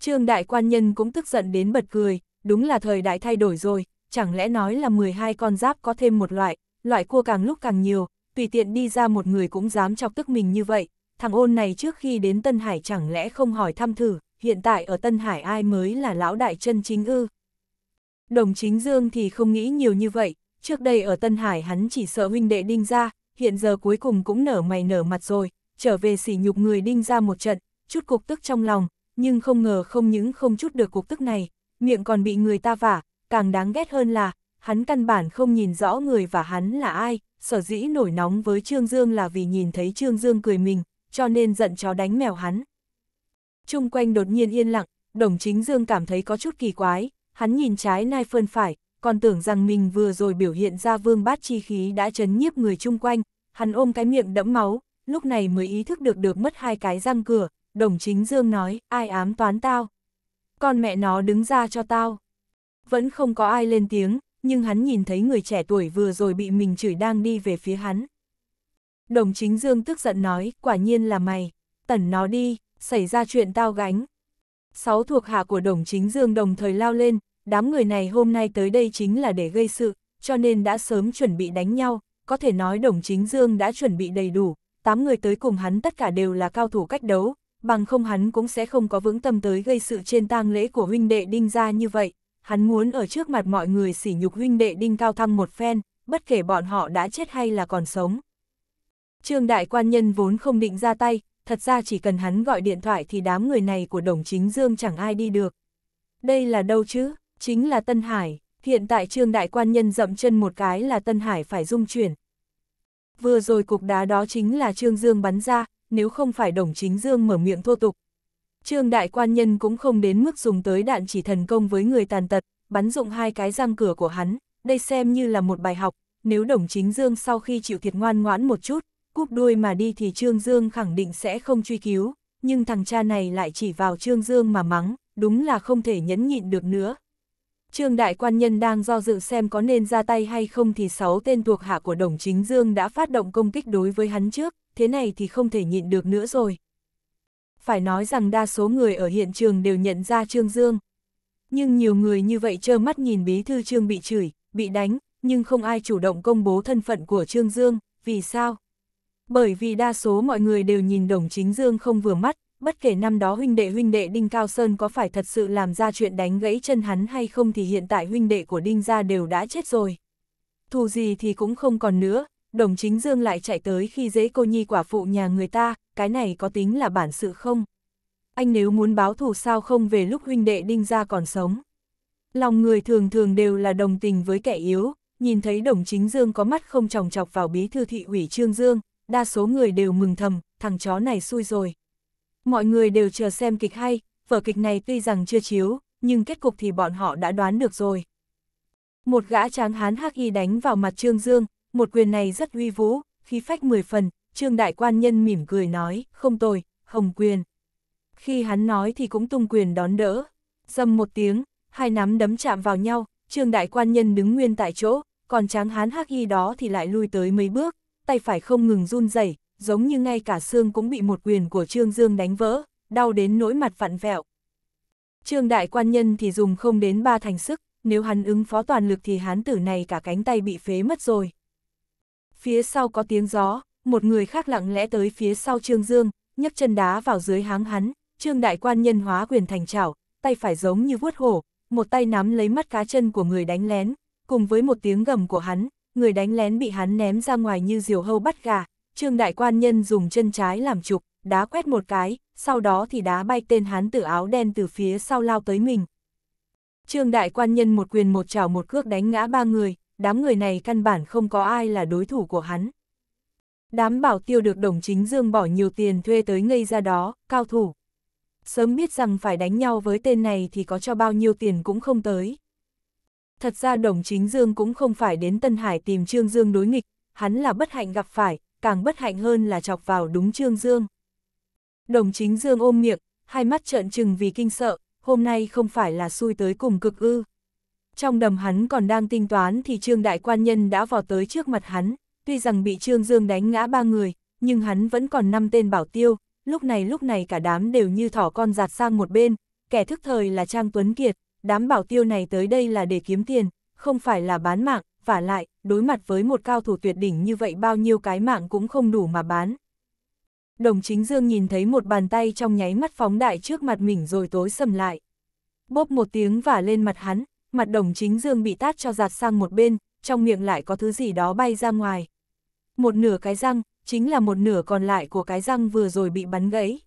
Trương đại quan nhân cũng tức giận đến bật cười, đúng là thời đại thay đổi rồi, chẳng lẽ nói là 12 con giáp có thêm một loại, loại cua càng lúc càng nhiều, tùy tiện đi ra một người cũng dám chọc tức mình như vậy, thằng ôn này trước khi đến Tân Hải chẳng lẽ không hỏi thăm thử, hiện tại ở Tân Hải ai mới là lão đại chân chính ư? Đồng chính Dương thì không nghĩ nhiều như vậy, trước đây ở Tân Hải hắn chỉ sợ huynh đệ đinh ra, hiện giờ cuối cùng cũng nở mày nở mặt rồi, trở về sỉ nhục người đinh ra một trận, chút cục tức trong lòng, nhưng không ngờ không những không chút được cục tức này, miệng còn bị người ta vả, càng đáng ghét hơn là, hắn căn bản không nhìn rõ người và hắn là ai, sở dĩ nổi nóng với Trương Dương là vì nhìn thấy Trương Dương cười mình, cho nên giận chó đánh mèo hắn. Trung quanh đột nhiên yên lặng, đồng chính Dương cảm thấy có chút kỳ quái, hắn nhìn trái nai phân phải, còn tưởng rằng mình vừa rồi biểu hiện ra vương bát chi khí đã chấn nhiếp người chung quanh, hắn ôm cái miệng đẫm máu, lúc này mới ý thức được được mất hai cái răng cửa, đồng chính Dương nói, ai ám toán tao. Con mẹ nó đứng ra cho tao. Vẫn không có ai lên tiếng, nhưng hắn nhìn thấy người trẻ tuổi vừa rồi bị mình chửi đang đi về phía hắn. Đồng chính Dương tức giận nói, quả nhiên là mày, tẩn nó đi, xảy ra chuyện tao gánh. Sáu thuộc hạ của đồng chính Dương đồng thời lao lên, đám người này hôm nay tới đây chính là để gây sự, cho nên đã sớm chuẩn bị đánh nhau, có thể nói đồng chính Dương đã chuẩn bị đầy đủ, tám người tới cùng hắn tất cả đều là cao thủ cách đấu, bằng không hắn cũng sẽ không có vững tâm tới gây sự trên tang lễ của huynh đệ đinh gia như vậy, hắn muốn ở trước mặt mọi người sỉ nhục huynh đệ Đinh Cao Thăng một phen, bất kể bọn họ đã chết hay là còn sống. Trương đại quan nhân vốn không định ra tay, thật ra chỉ cần hắn gọi điện thoại thì đám người này của đồng chính Dương chẳng ai đi được. Đây là đâu chứ? Chính là Tân Hải, hiện tại trương đại quan nhân dậm chân một cái là Tân Hải phải dung chuyển. Vừa rồi cục đá đó chính là Trương Dương bắn ra, nếu không phải đồng chính Dương mở miệng thô tục, Trương đại quan nhân cũng không đến mức dùng tới đạn chỉ thần công với người tàn tật, bắn dụng hai cái răng cửa của hắn, đây xem như là một bài học, nếu đồng chính Dương sau khi chịu thiệt ngoan ngoãn một chút, cúp đuôi mà đi thì Trương Dương khẳng định sẽ không truy cứu, nhưng thằng cha này lại chỉ vào Trương Dương mà mắng, đúng là không thể nhẫn nhịn được nữa. Trương đại quan nhân đang do dự xem có nên ra tay hay không thì sáu tên thuộc hạ của đồng chính Dương đã phát động công kích đối với hắn trước, thế này thì không thể nhịn được nữa rồi phải nói rằng đa số người ở hiện trường đều nhận ra Trương Dương. Nhưng nhiều người như vậy trơ mắt nhìn bí thư Trương bị chửi, bị đánh, nhưng không ai chủ động công bố thân phận của Trương Dương, vì sao? Bởi vì đa số mọi người đều nhìn đồng chính Dương không vừa mắt, bất kể năm đó huynh đệ huynh đệ Đinh Cao Sơn có phải thật sự làm ra chuyện đánh gãy chân hắn hay không thì hiện tại huynh đệ của Đinh gia đều đã chết rồi. Thù gì thì cũng không còn nữa, đồng chính Dương lại chạy tới khi dễ cô nhi quả phụ nhà người ta, cái này có tính là bản sự không? Anh nếu muốn báo thù sao không về lúc huynh đệ đinh ra còn sống? Lòng người thường thường đều là đồng tình với kẻ yếu, nhìn thấy đồng chính Dương có mắt không tròng chọc vào bí thư thị ủy Trương Dương, đa số người đều mừng thầm, thằng chó này xui rồi. Mọi người đều chờ xem kịch hay, vở kịch này tuy rằng chưa chiếu, nhưng kết cục thì bọn họ đã đoán được rồi. Một gã tráng hán hắc y đánh vào mặt Trương Dương, một quyền này rất uy vũ, khí phách mười phần, trương đại quan nhân mỉm cười nói, không tồi, hồng quyền. Khi hắn nói thì cũng tung quyền đón đỡ, dầm một tiếng, hai nắm đấm chạm vào nhau, trương đại quan nhân đứng nguyên tại chỗ, còn tráng hán hắc y đó thì lại lui tới mấy bước, tay phải không ngừng run rẩy, giống như ngay cả xương cũng bị một quyền của trương dương đánh vỡ, đau đến nỗi mặt vặn vẹo. Trương đại quan nhân thì dùng không đến ba thành sức, nếu hắn ứng phó toàn lực thì hán tử này cả cánh tay bị phế mất rồi phía sau có tiếng gió, một người khác lặng lẽ tới phía sau Trương Dương, nhấc chân đá vào dưới háng hắn, Trương đại quan nhân hóa quyền thành chảo tay phải giống như vuốt hổ, một tay nắm lấy mắt cá chân của người đánh lén, cùng với một tiếng gầm của hắn, người đánh lén bị hắn ném ra ngoài như diều hâu bắt gà, Trương đại quan nhân dùng chân trái làm trục, đá quét một cái, sau đó thì đá bay tên hắn tử áo đen từ phía sau lao tới mình. Trương đại quan nhân một quyền một chảo một cước đánh ngã ba người, đám người này căn bản không có ai là đối thủ của hắn. Đám bảo tiêu được đồng chính Dương bỏ nhiều tiền thuê tới ngây ra đó, cao thủ. Sớm biết rằng phải đánh nhau với tên này thì có cho bao nhiêu tiền cũng không tới. Thật ra đồng chính Dương cũng không phải đến Tân Hải tìm Trương Dương đối nghịch, hắn là bất hạnh gặp phải, càng bất hạnh hơn là chọc vào đúng Trương Dương. Đồng chính Dương ôm miệng, hai mắt trợn trừng vì kinh sợ, hôm nay không phải là xui tới cùng cực ư. Trong đầm hắn còn đang tinh toán thì Trương Đại Quan Nhân đã vào tới trước mặt hắn, tuy rằng bị Trương Dương đánh ngã ba người, nhưng hắn vẫn còn năm tên bảo tiêu, lúc này lúc này cả đám đều như thỏ con giạt sang một bên, kẻ thức thời là Trang Tuấn Kiệt, đám bảo tiêu này tới đây là để kiếm tiền, không phải là bán mạng, và lại, đối mặt với một cao thủ tuyệt đỉnh như vậy bao nhiêu cái mạng cũng không đủ mà bán. Đồng chính Dương nhìn thấy một bàn tay trong nháy mắt phóng đại trước mặt mình rồi tối sầm lại. Bóp một tiếng và lên mặt hắn, mặt đồng chính dương bị tát cho giạt sang một bên, trong miệng lại có thứ gì đó bay ra ngoài. Một nửa cái răng, chính là một nửa còn lại của cái răng vừa rồi bị bắn gãy.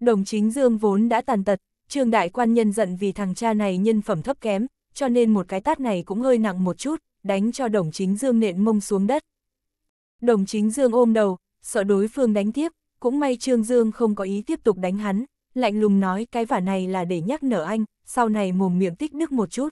Đồng chính dương vốn đã tàn tật, trương đại quan nhân giận vì thằng cha này nhân phẩm thấp kém, cho nên một cái tát này cũng hơi nặng một chút, đánh cho đồng chính dương nện mông xuống đất. Đồng chính dương ôm đầu, sợ đối phương đánh tiếp, cũng may trương dương không có ý tiếp tục đánh hắn, lạnh lùng nói cái vả này là để nhắc nhở anh, sau này mồm miệng tích nước một chút.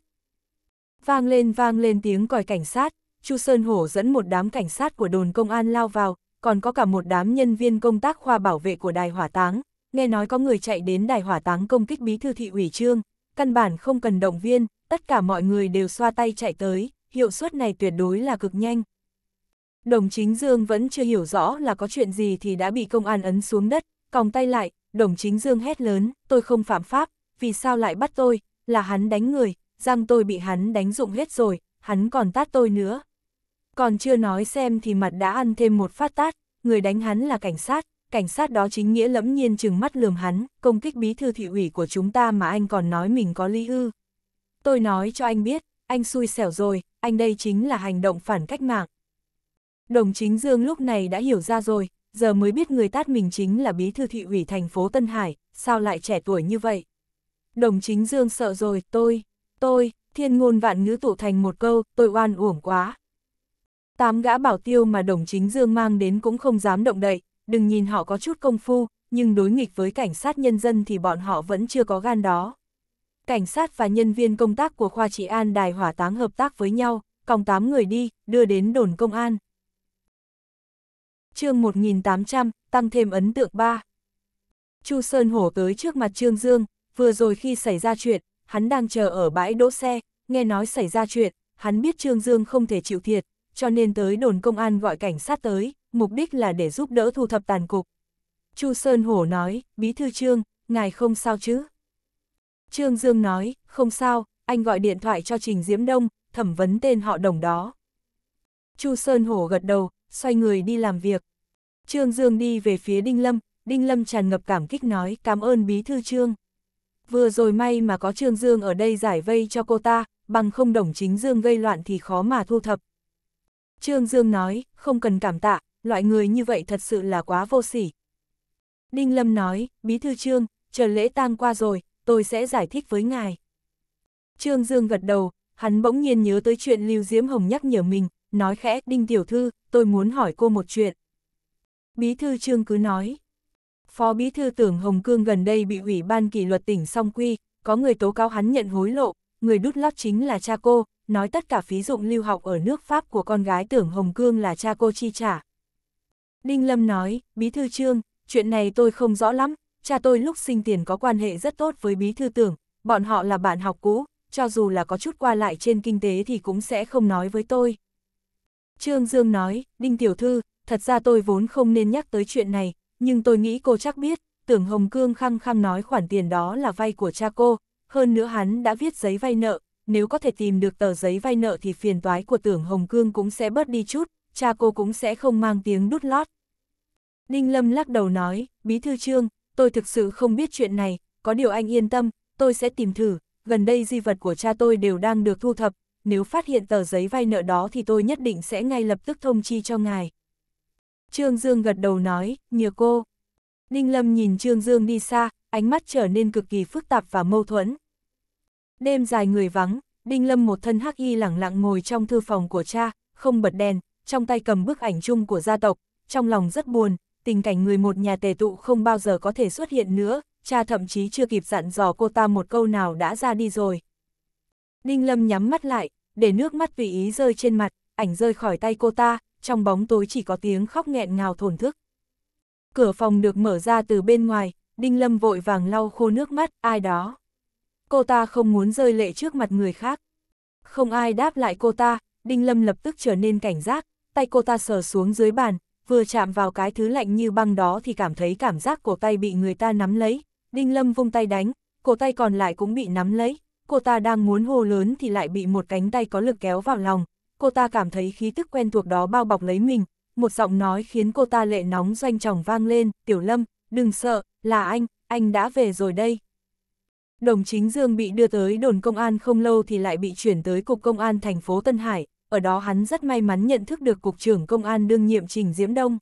Vang lên vang lên tiếng còi cảnh sát, Chu Sơn Hổ dẫn một đám cảnh sát của đồn công an lao vào, còn có cả một đám nhân viên công tác khoa bảo vệ của đài hỏa táng, nghe nói có người chạy đến đài hỏa táng công kích bí thư thị ủy trương, căn bản không cần động viên, tất cả mọi người đều xoa tay chạy tới, hiệu suất này tuyệt đối là cực nhanh. Đồng chính Dương vẫn chưa hiểu rõ là có chuyện gì thì đã bị công an ấn xuống đất, còng tay lại, đồng chính Dương hét lớn, tôi không phạm pháp, vì sao lại bắt tôi, là hắn đánh người, răng tôi bị hắn đánh dụng hết rồi, hắn còn tát tôi nữa. Còn chưa nói xem thì mặt đã ăn thêm một phát tát, người đánh hắn là cảnh sát, cảnh sát đó chính nghĩa lẫm nhiên chừng mắt lườm hắn, công kích bí thư thị ủy của chúng ta mà anh còn nói mình có ly ư. Tôi nói cho anh biết, anh xui xẻo rồi, anh đây chính là hành động phản cách mạng. Đồng chính Dương lúc này đã hiểu ra rồi, giờ mới biết người tát mình chính là bí thư thị ủy thành phố Tân Hải, sao lại trẻ tuổi như vậy đồng chính Dương sợ rồi, tôi, tôi, thiên ngôn vạn ngữ tụ thành một câu, tôi oan uổng quá. Tám gã bảo tiêu mà đồng chính Dương mang đến cũng không dám động đậy, đừng nhìn họ có chút công phu, nhưng đối nghịch với cảnh sát nhân dân thì bọn họ vẫn chưa có gan đó. Cảnh sát và nhân viên công tác của khoa trị an đài hỏa táng hợp tác với nhau, còng tám người đi, đưa đến đồn công an. chương 1800, tăng thêm ấn tượng 3. Chu Sơn Hổ tới trước mặt Trương Dương, vừa rồi khi xảy ra chuyện, hắn đang chờ ở bãi đỗ xe, nghe nói xảy ra chuyện, hắn biết Trương Dương không thể chịu thiệt, cho nên tới đồn công an gọi cảnh sát tới, mục đích là để giúp đỡ thu thập tàn cục. Chu Sơn Hổ nói, Bí Thư Trương, ngài không sao chứ? Trương Dương nói, không sao, anh gọi điện thoại cho Trình Diễm Đông, thẩm vấn tên họ đồng đó. Chu Sơn Hổ gật đầu, xoay người đi làm việc. Trương Dương đi về phía Đinh Lâm, Đinh Lâm tràn ngập cảm kích nói cảm ơn Bí Thư Trương vừa rồi may mà có Trương Dương ở đây giải vây cho cô ta, bằng không đồng chính Dương gây loạn thì khó mà thu thập. Trương Dương nói, không cần cảm tạ, loại người như vậy thật sự là quá vô sỉ. Đinh Lâm nói, Bí Thư Trương, chờ lễ tang qua rồi, tôi sẽ giải thích với ngài. Trương Dương gật đầu, hắn bỗng nhiên nhớ tới chuyện Lưu Diễm Hồng nhắc nhở mình, nói khẽ, Đinh Tiểu Thư, tôi muốn hỏi cô một chuyện. Bí Thư Trương cứ nói, Phó Bí Thư tưởng Hồng Cương gần đây bị Ủy ban kỷ luật tỉnh song quy, có người tố cáo hắn nhận hối lộ, người đút lót chính là cha cô, nói tất cả phí dụng lưu học ở nước Pháp của con gái tưởng Hồng Cương là cha cô chi trả. Đinh Lâm nói, Bí Thư Trương, chuyện này tôi không rõ lắm, cha tôi lúc sinh tiền có quan hệ rất tốt với Bí Thư tưởng, bọn họ là bạn học cũ, cho dù là có chút qua lại trên kinh tế thì cũng sẽ không nói với tôi. Trương Dương nói, Đinh Tiểu Thư, thật ra tôi vốn không nên nhắc tới chuyện này, nhưng tôi nghĩ cô chắc biết, tưởng Hồng Cương khăng khăng nói khoản tiền đó là vay của cha cô, hơn nữa hắn đã viết giấy vay nợ, nếu có thể tìm được tờ giấy vay nợ thì phiền toái của tưởng Hồng Cương cũng sẽ bớt đi chút, cha cô cũng sẽ không mang tiếng đút lót. Ninh Lâm lắc đầu nói, Bí Thư Trương, tôi thực sự không biết chuyện này, có điều anh yên tâm, tôi sẽ tìm thử, gần đây di vật của cha tôi đều đang được thu thập, nếu phát hiện tờ giấy vay nợ đó thì tôi nhất định sẽ ngay lập tức thông chi cho ngài. Trương Dương gật đầu nói, nhờ cô. Đinh Lâm nhìn Trương Dương đi xa, ánh mắt trở nên cực kỳ phức tạp và mâu thuẫn. Đêm dài người vắng, Đinh Lâm một thân hắc y lẳng lặng ngồi trong thư phòng của cha, không bật đèn, trong tay cầm bức ảnh chung của gia tộc, trong lòng rất buồn, tình cảnh người một nhà tề tụ không bao giờ có thể xuất hiện nữa, cha thậm chí chưa kịp dặn dò cô ta một câu nào đã ra đi rồi. Đinh Lâm nhắm mắt lại, để nước mắt vì ý rơi trên mặt, ảnh rơi khỏi tay cô ta, trong bóng tối chỉ có tiếng khóc nghẹn ngào thổn thức. Cửa phòng được mở ra từ bên ngoài, Đinh Lâm vội vàng lau khô nước mắt, ai đó. Cô ta không muốn rơi lệ trước mặt người khác. Không ai đáp lại cô ta, Đinh Lâm lập tức trở nên cảnh giác, tay cô ta sờ xuống dưới bàn, vừa chạm vào cái thứ lạnh như băng đó thì cảm thấy cảm giác của tay bị người ta nắm lấy. Đinh Lâm vung tay đánh, cổ tay còn lại cũng bị nắm lấy, cô ta đang muốn hô lớn thì lại bị một cánh tay có lực kéo vào lòng, cô ta cảm thấy khí tức quen thuộc đó bao bọc lấy mình, một giọng nói khiến cô ta lệ nóng doanh tròng vang lên, Tiểu Lâm, đừng sợ, là anh, anh đã về rồi đây. Đồng chính Dương bị đưa tới đồn công an không lâu thì lại bị chuyển tới Cục Công an thành phố Tân Hải, ở đó hắn rất may mắn nhận thức được Cục trưởng Công an đương nhiệm Trình Diễm Đông.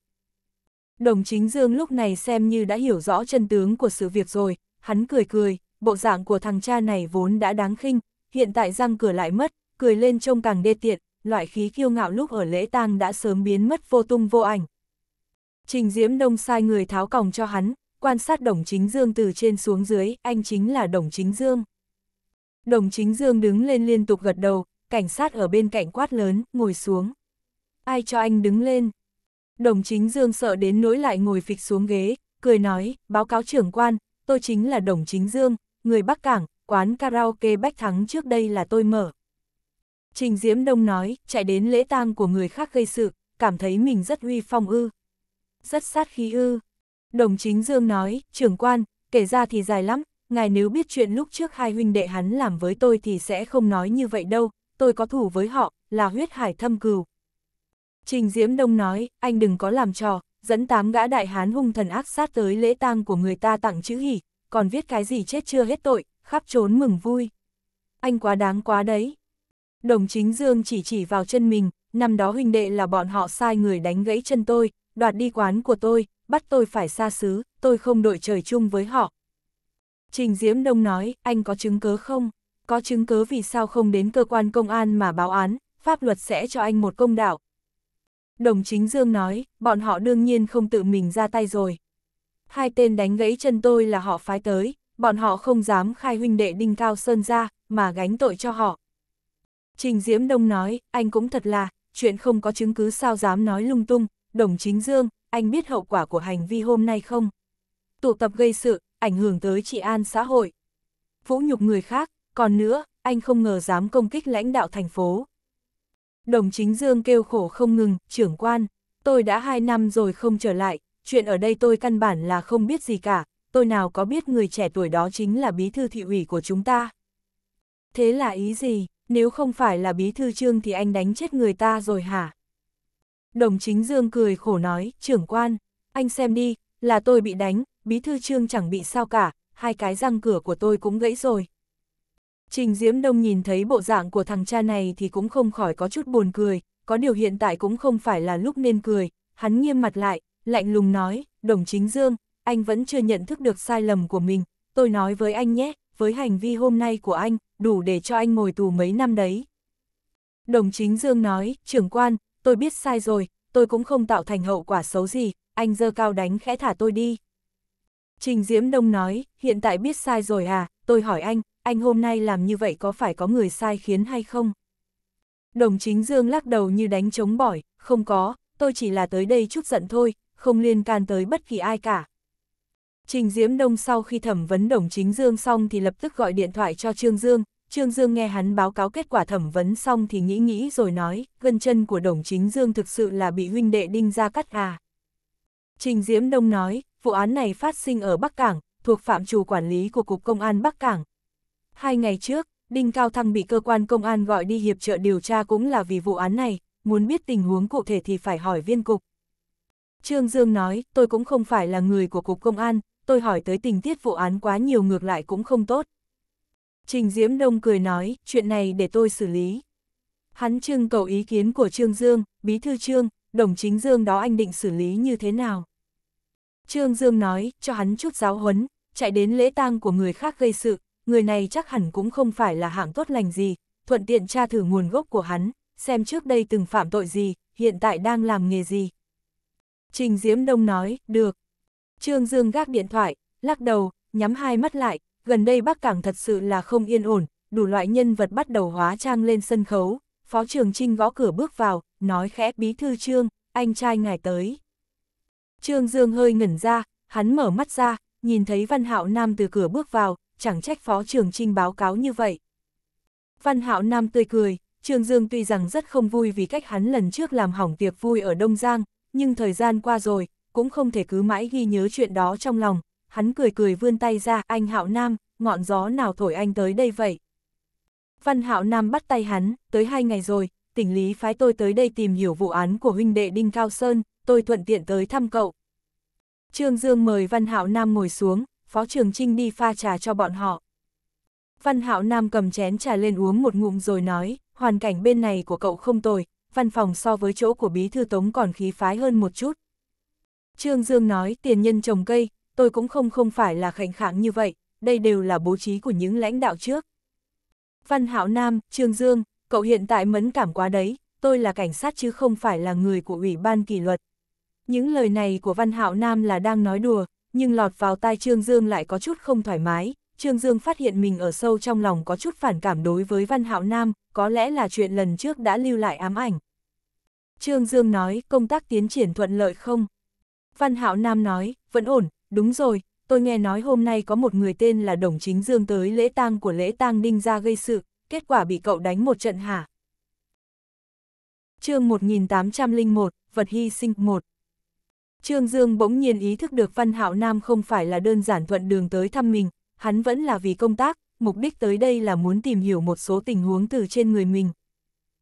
Đồng chính Dương lúc này xem như đã hiểu rõ chân tướng của sự việc rồi, hắn cười cười, bộ dạng của thằng cha này vốn đã đáng khinh, hiện tại răng cửa lại mất, cười lên trông càng đê tiện, loại khí kiêu ngạo lúc ở lễ tang đã sớm biến mất vô tung vô ảnh. Trình Diễm Đông sai người tháo còng cho hắn, quan sát Đồng Chính Dương từ trên xuống dưới, anh chính là Đồng Chính Dương. Đồng Chính Dương đứng lên liên tục gật đầu, cảnh sát ở bên cạnh quát lớn, ngồi xuống. Ai cho anh đứng lên? Đồng Chính Dương sợ đến nỗi lại ngồi phịch xuống ghế, cười nói, báo cáo trưởng quan, tôi chính là Đồng Chính Dương, người Bắc Cảng, quán karaoke Bách Thắng trước đây là tôi mở. Trình Diễm Đông nói, chạy đến lễ tang của người khác gây sự, cảm thấy mình rất uy phong ư. Rất sát khí ư. Đồng chính Dương nói, trưởng quan, kể ra thì dài lắm, ngài nếu biết chuyện lúc trước hai huynh đệ hắn làm với tôi thì sẽ không nói như vậy đâu, tôi có thủ với họ, là huyết hải thâm cừu. Trình Diễm Đông nói, anh đừng có làm trò, dẫn tám gã đại hán hung thần ác sát tới lễ tang của người ta tặng chữ hỉ, còn viết cái gì chết chưa hết tội, khắp trốn mừng vui. Anh quá đáng quá đấy. Đồng chính Dương chỉ chỉ vào chân mình, năm đó huynh đệ là bọn họ sai người đánh gãy chân tôi, đoạt đi quán của tôi, bắt tôi phải xa xứ, tôi không đội trời chung với họ. Trình Diễm Đông nói, anh có chứng cứ không? Có chứng cứ vì sao không đến cơ quan công an mà báo án, pháp luật sẽ cho anh một công đạo. Đồng chính Dương nói, bọn họ đương nhiên không tự mình ra tay rồi. Hai tên đánh gãy chân tôi là họ phái tới, bọn họ không dám khai huynh đệ Đinh Cao Sơn ra, mà gánh tội cho họ. Trình Diễm Đông nói, anh cũng thật là, chuyện không có chứng cứ sao dám nói lung tung, đồng chính Dương, anh biết hậu quả của hành vi hôm nay không? Tụ tập gây sự, ảnh hưởng tới trị an xã hội. Vũ nhục người khác, còn nữa, anh không ngờ dám công kích lãnh đạo thành phố. Đồng chính Dương kêu khổ không ngừng, trưởng quan, tôi đã hai năm rồi không trở lại, chuyện ở đây tôi căn bản là không biết gì cả, tôi nào có biết người trẻ tuổi đó chính là bí thư thị ủy của chúng ta. Thế là ý gì? nếu không phải là bí thư trương thì anh đánh chết người ta rồi hả? Đồng chính Dương cười khổ nói, trưởng quan, anh xem đi, là tôi bị đánh, bí thư trương chẳng bị sao cả, hai cái răng cửa của tôi cũng gãy rồi. Trình Diễm Đông nhìn thấy bộ dạng của thằng cha này thì cũng không khỏi có chút buồn cười, có điều hiện tại cũng không phải là lúc nên cười, hắn nghiêm mặt lại, lạnh lùng nói, đồng chính Dương, anh vẫn chưa nhận thức được sai lầm của mình, tôi nói với anh nhé, với hành vi hôm nay của anh, đủ để cho anh ngồi tù mấy năm đấy. Đồng chính Dương nói, trưởng quan, tôi biết sai rồi, tôi cũng không tạo thành hậu quả xấu gì, anh dơ cao đánh khẽ thả tôi đi. Trình Diễm Đông nói, hiện tại biết sai rồi à, tôi hỏi anh, anh hôm nay làm như vậy có phải có người sai khiến hay không? Đồng chính Dương lắc đầu như đánh chống bỏi, không có, tôi chỉ là tới đây chút giận thôi, không liên can tới bất kỳ ai cả. Trình Diễm Đông sau khi thẩm vấn đồng chính Dương xong thì lập tức gọi điện thoại cho Trương Dương, Trương Dương nghe hắn báo cáo kết quả thẩm vấn xong thì nghĩ nghĩ rồi nói, gân chân của đồng chính Dương thực sự là bị huynh đệ đinh ra cắt à. Trình Diễm Đông nói, vụ án này phát sinh ở Bắc Cảng, thuộc phạm trù quản lý của Cục Công an Bắc Cảng. Hai ngày trước, Đinh Cao Thăng bị cơ quan công an gọi đi hiệp trợ điều tra cũng là vì vụ án này, muốn biết tình huống cụ thể thì phải hỏi viên cục. Trương Dương nói, tôi cũng không phải là người của Cục Công an, tôi hỏi tới tình tiết vụ án quá nhiều ngược lại cũng không tốt. Trình Diễm Đông cười nói, chuyện này để tôi xử lý. Hắn trưng cầu ý kiến của Trương Dương, Bí Thư Trương, Đồng Chính Dương đó anh định xử lý như thế nào? Trương Dương nói, cho hắn chút giáo huấn, chạy đến lễ tang của người khác gây sự, người này chắc hẳn cũng không phải là hạng tốt lành gì, thuận tiện tra thử nguồn gốc của hắn, xem trước đây từng phạm tội gì, hiện tại đang làm nghề gì. Trình Diễm Đông nói, được, Trương Dương gác điện thoại, lắc đầu, nhắm hai mắt lại, gần đây Bắc Cảng thật sự là không yên ổn, đủ loại nhân vật bắt đầu hóa trang lên sân khấu. Phó Trường Trinh gõ cửa bước vào, nói khẽ bí thư Trương, anh trai ngài tới. Trương Dương hơi ngẩn ra, hắn mở mắt ra, nhìn thấy Văn Hạo Nam từ cửa bước vào, chẳng trách Phó Trường Trinh báo cáo như vậy. Văn Hạo Nam tươi cười, Trương Dương tuy rằng rất không vui vì cách hắn lần trước làm hỏng tiệc vui ở Đông Giang, nhưng thời gian qua rồi, cũng không thể cứ mãi ghi nhớ chuyện đó trong lòng, hắn cười cười vươn tay ra, anh Hạo Nam, ngọn gió nào thổi anh tới đây vậy? Văn Hạo Nam bắt tay hắn, tới hai ngày rồi, tỉnh lý phái tôi tới đây tìm hiểu vụ án của huynh đệ Đinh Cao Sơn, tôi thuận tiện tới thăm cậu. Trương Dương mời Văn Hạo Nam ngồi xuống, Phó Trường Trinh đi pha trà cho bọn họ. Văn Hạo Nam cầm chén trà lên uống một ngụm rồi nói, hoàn cảnh bên này của cậu không tồi, văn phòng so với chỗ của bí thư tống còn khí phái hơn một chút, Trương Dương nói tiền nhân trồng cây, tôi cũng không không phải là khảnh khẳng như vậy, đây đều là bố trí của những lãnh đạo trước. Văn Hạo Nam, Trương Dương, cậu hiện tại mẫn cảm quá đấy, tôi là cảnh sát chứ không phải là người của Ủy ban kỷ luật. Những lời này của Văn Hạo Nam là đang nói đùa, nhưng lọt vào tai Trương Dương lại có chút không thoải mái. Trương Dương phát hiện mình ở sâu trong lòng có chút phản cảm đối với Văn Hạo Nam, có lẽ là chuyện lần trước đã lưu lại ám ảnh. Trương Dương nói công tác tiến triển thuận lợi không? Văn Hạo Nam nói, vẫn ổn, đúng rồi, tôi nghe nói hôm nay có một người tên là Đồng Chính Dương tới lễ tang của lễ tang Ninh ra gây sự, kết quả bị cậu đánh một trận hả? chương 1801, Vật Hy Sinh 1 Trương Dương bỗng nhiên ý thức được Văn Hạo Nam không phải là đơn giản thuận đường tới thăm mình, hắn vẫn là vì công tác, mục đích tới đây là muốn tìm hiểu một số tình huống từ trên người mình.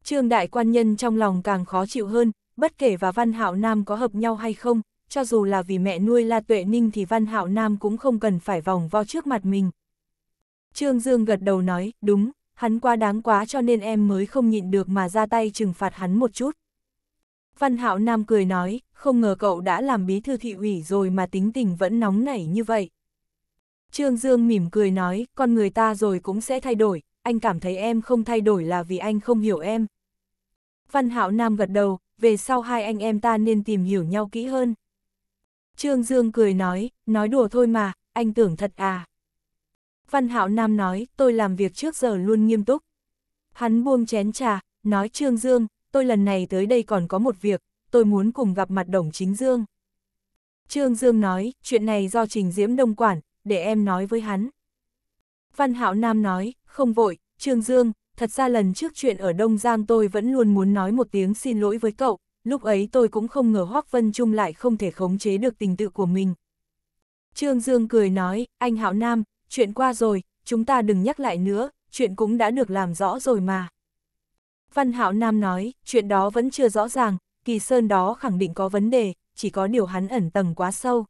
Trương Đại Quan Nhân trong lòng càng khó chịu hơn, bất kể và Văn Hạo Nam có hợp nhau hay không, cho dù là vì mẹ nuôi La Tuệ Ninh thì Văn Hạo Nam cũng không cần phải vòng vo trước mặt mình. Trương Dương gật đầu nói, đúng, hắn quá đáng quá cho nên em mới không nhịn được mà ra tay trừng phạt hắn một chút. Văn Hạo Nam cười nói, không ngờ cậu đã làm bí thư thị ủy rồi mà tính tình vẫn nóng nảy như vậy. Trương Dương mỉm cười nói, con người ta rồi cũng sẽ thay đổi, anh cảm thấy em không thay đổi là vì anh không hiểu em. Văn Hạo Nam gật đầu, về sau hai anh em ta nên tìm hiểu nhau kỹ hơn. Trương Dương cười nói, nói đùa thôi mà, anh tưởng thật à. Văn Hạo Nam nói, tôi làm việc trước giờ luôn nghiêm túc. Hắn buông chén trà, nói Trương Dương, tôi lần này tới đây còn có một việc, tôi muốn cùng gặp mặt đồng chính Dương. Trương Dương nói, chuyện này do Trình Diễm Đông Quản, để em nói với hắn. Văn Hạo Nam nói, không vội, Trương Dương, thật ra lần trước chuyện ở Đông Giang tôi vẫn luôn muốn nói một tiếng xin lỗi với cậu, lúc ấy tôi cũng không ngờ Hoác Vân Trung lại không thể khống chế được tình tự của mình. Trương Dương cười nói, anh Hạo Nam, chuyện qua rồi, chúng ta đừng nhắc lại nữa, chuyện cũng đã được làm rõ rồi mà. Văn Hạo Nam nói, chuyện đó vẫn chưa rõ ràng, kỳ sơn đó khẳng định có vấn đề, chỉ có điều hắn ẩn tầng quá sâu.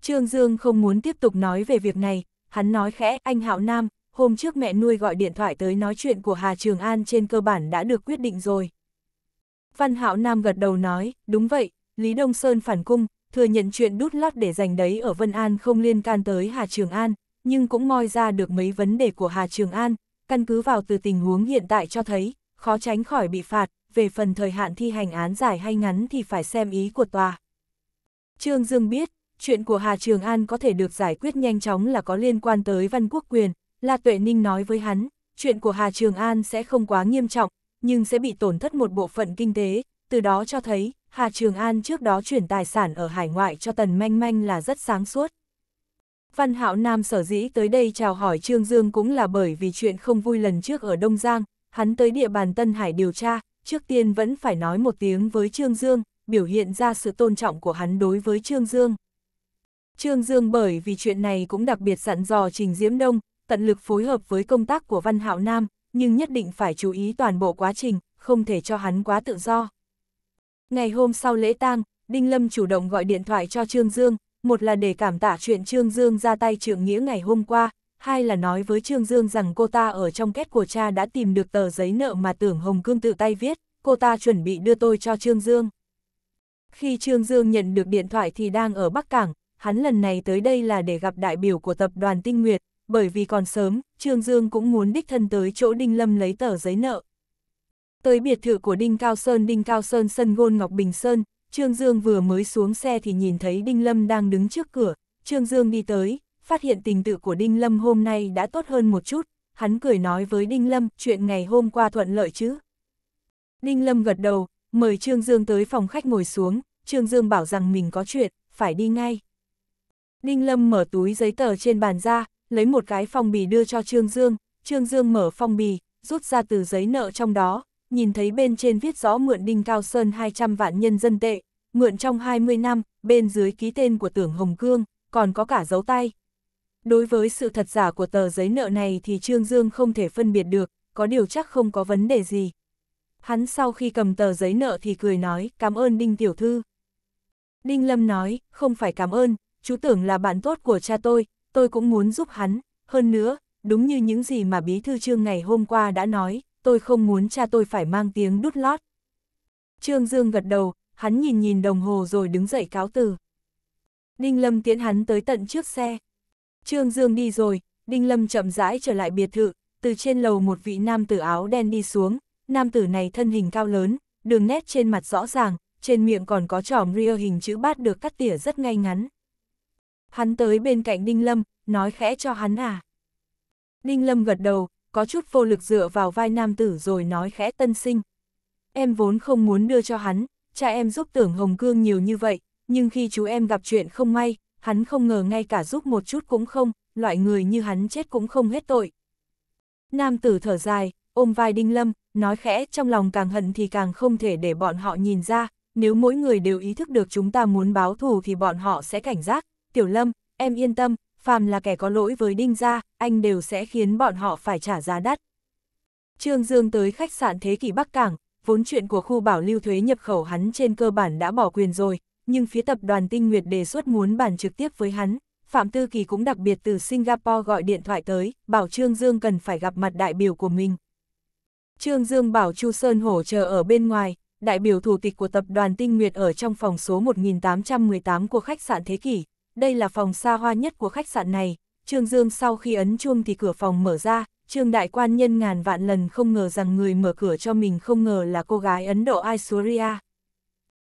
Trương Dương không muốn tiếp tục nói về việc này, hắn nói khẽ, anh Hạo Nam, hôm trước mẹ nuôi gọi điện thoại tới nói chuyện của Hà Trường An trên cơ bản đã được quyết định rồi. Văn Hạo Nam gật đầu nói, đúng vậy, Lý Đông Sơn phản cung, thừa nhận chuyện đút lót để giành đấy ở Vân An không liên can tới Hà Trường An, nhưng cũng moi ra được mấy vấn đề của Hà Trường An, căn cứ vào từ tình huống hiện tại cho thấy, khó tránh khỏi bị phạt, về phần thời hạn thi hành án dài hay ngắn thì phải xem ý của tòa. Trương Dương biết, chuyện của Hà Trường An có thể được giải quyết nhanh chóng là có liên quan tới văn quốc quyền, La Tuệ Ninh nói với hắn, chuyện của Hà Trường An sẽ không quá nghiêm trọng, nhưng sẽ bị tổn thất một bộ phận kinh tế, từ đó cho thấy, Hà Trường An trước đó chuyển tài sản ở hải ngoại cho Tần Manh Manh là rất sáng suốt. Văn Hạo Nam sở dĩ tới đây chào hỏi Trương Dương cũng là bởi vì chuyện không vui lần trước ở Đông Giang, hắn tới địa bàn Tân Hải điều tra, trước tiên vẫn phải nói một tiếng với Trương Dương, biểu hiện ra sự tôn trọng của hắn đối với Trương Dương. Trương Dương bởi vì chuyện này cũng đặc biệt dặn dò Trình Diễm Đông, tận lực phối hợp với công tác của Văn Hạo Nam, nhưng nhất định phải chú ý toàn bộ quá trình, không thể cho hắn quá tự do. Ngày hôm sau lễ tang, Đinh Lâm chủ động gọi điện thoại cho Trương Dương, một là để cảm tạ chuyện Trương Dương ra tay trượng nghĩa ngày hôm qua, hai là nói với Trương Dương rằng cô ta ở trong kết của cha đã tìm được tờ giấy nợ mà tưởng Hồng Cương tự tay viết, cô ta chuẩn bị đưa tôi cho Trương Dương. Khi Trương Dương nhận được điện thoại thì đang ở Bắc Cảng, hắn lần này tới đây là để gặp đại biểu của tập đoàn Tinh Nguyệt, bởi vì còn sớm, Trương Dương cũng muốn đích thân tới chỗ Đinh Lâm lấy tờ giấy nợ. Tới biệt thự của Đinh Cao Sơn, Đinh Cao Sơn sân gôn Ngọc Bình Sơn, Trương Dương vừa mới xuống xe thì nhìn thấy Đinh Lâm đang đứng trước cửa, Trương Dương đi tới, phát hiện tình tự của Đinh Lâm hôm nay đã tốt hơn một chút, hắn cười nói với Đinh Lâm chuyện ngày hôm qua thuận lợi chứ. Đinh Lâm gật đầu, mời Trương Dương tới phòng khách ngồi xuống, Trương Dương bảo rằng mình có chuyện, phải đi ngay. Đinh Lâm mở túi giấy tờ trên bàn ra, lấy một cái phong bì đưa cho Trương Dương, Trương Dương mở phong bì, rút ra từ giấy nợ trong đó, nhìn thấy bên trên viết rõ mượn Đinh Cao Sơn 200 vạn nhân dân tệ, mượn trong 20 năm, bên dưới ký tên của tưởng Hồng Cương, còn có cả dấu tay. Đối với sự thật giả của tờ giấy nợ này thì Trương Dương không thể phân biệt được, có điều chắc không có vấn đề gì. Hắn sau khi cầm tờ giấy nợ thì cười nói, cảm ơn Đinh Tiểu Thư. Đinh Lâm nói, không phải cảm ơn, chú tưởng là bạn tốt của cha tôi, tôi cũng muốn giúp hắn, hơn nữa, đúng như những gì mà Bí Thư Trương ngày hôm qua đã nói, tôi không muốn cha tôi phải mang tiếng đút lót. Trương Dương gật đầu, hắn nhìn nhìn đồng hồ rồi đứng dậy cáo từ. Đinh Lâm tiến hắn tới tận trước xe. Trương Dương đi rồi, Đinh Lâm chậm rãi trở lại biệt thự, từ trên lầu một vị nam tử áo đen đi xuống, nam tử này thân hình cao lớn, đường nét trên mặt rõ ràng, trên miệng còn có trỏm ria hình chữ bát được cắt tỉa rất ngay ngắn hắn tới bên cạnh Đinh Lâm, nói khẽ cho hắn à. Đinh Lâm gật đầu, có chút vô lực dựa vào vai nam tử rồi nói khẽ tân sinh. Em vốn không muốn đưa cho hắn, cha em giúp tưởng Hồng Cương nhiều như vậy, nhưng khi chú em gặp chuyện không may, hắn không ngờ ngay cả giúp một chút cũng không, loại người như hắn chết cũng không hết tội. Nam tử thở dài, ôm vai Đinh Lâm, nói khẽ trong lòng càng hận thì càng không thể để bọn họ nhìn ra, nếu mỗi người đều ý thức được chúng ta muốn báo thù thì bọn họ sẽ cảnh giác, Tiểu Lâm, em yên tâm, phàm là kẻ có lỗi với Đinh Gia, anh đều sẽ khiến bọn họ phải trả giá đắt. Trương Dương tới khách sạn Thế kỷ Bắc Cảng, vốn chuyện của khu bảo lưu thuế nhập khẩu hắn trên cơ bản đã bỏ quyền rồi, nhưng phía tập đoàn Tinh Nguyệt đề xuất muốn bàn trực tiếp với hắn. Phạm Tư Kỳ cũng đặc biệt từ Singapore gọi điện thoại tới, bảo Trương Dương cần phải gặp mặt đại biểu của mình. Trương Dương bảo Chu Sơn Hổ chờ ở bên ngoài, đại biểu thủ tịch của tập đoàn Tinh Nguyệt ở trong phòng số 1818 của khách sạn Thế Kỷ, đây là phòng xa hoa nhất của khách sạn này. Trương Dương sau khi ấn chuông thì cửa phòng mở ra, Trương Đại Quan nhân ngàn vạn lần không ngờ rằng người mở cửa cho mình không ngờ là cô gái Ấn Độ Aisuria.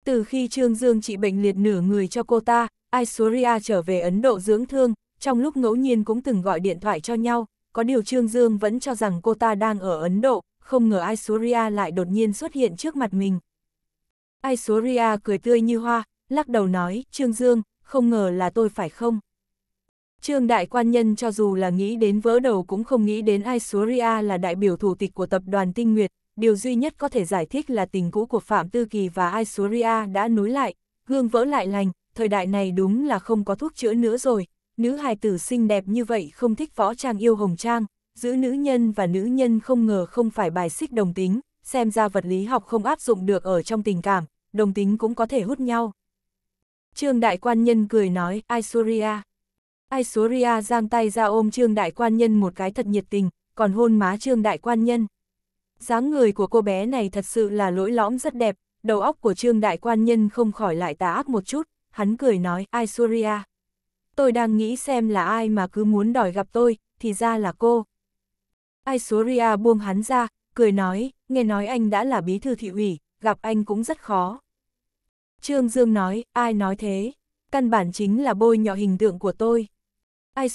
Từ khi Trương Dương trị bệnh liệt nửa người cho cô ta, Aisuria trở về Ấn Độ dưỡng thương, trong lúc ngẫu nhiên cũng từng gọi điện thoại cho nhau, có điều Trương Dương vẫn cho rằng cô ta đang ở Ấn Độ, không ngờ Aisuria lại đột nhiên xuất hiện trước mặt mình. Aisuria cười tươi như hoa, lắc đầu nói, Trương Dương, không ngờ là tôi phải không? Trương đại quan nhân cho dù là nghĩ đến vỡ đầu cũng không nghĩ đến ai Aisuria là đại biểu thủ tịch của tập đoàn Tinh Nguyệt, điều duy nhất có thể giải thích là tình cũ của Phạm Tư Kỳ và ai Aisuria đã nối lại, gương vỡ lại lành, thời đại này đúng là không có thuốc chữa nữa rồi, nữ hài tử xinh đẹp như vậy không thích võ trang yêu hồng trang, giữ nữ nhân và nữ nhân không ngờ không phải bài xích đồng tính, xem ra vật lý học không áp dụng được ở trong tình cảm, đồng tính cũng có thể hút nhau. Trương Đại Quan Nhân cười nói, Aisuria. Aisuria giang tay ra ôm Trương Đại Quan Nhân một cái thật nhiệt tình, còn hôn má Trương Đại Quan Nhân. dáng người của cô bé này thật sự là lỗi lõm rất đẹp, đầu óc của Trương Đại Quan Nhân không khỏi lại tà ác một chút, hắn cười nói, Aisuria. Tôi đang nghĩ xem là ai mà cứ muốn đòi gặp tôi, thì ra là cô. Aisuria buông hắn ra, cười nói, nghe nói anh đã là bí thư thị ủy, gặp anh cũng rất khó. Trương Dương nói, ai nói thế? Căn bản chính là bôi nhọ hình tượng của tôi. Ai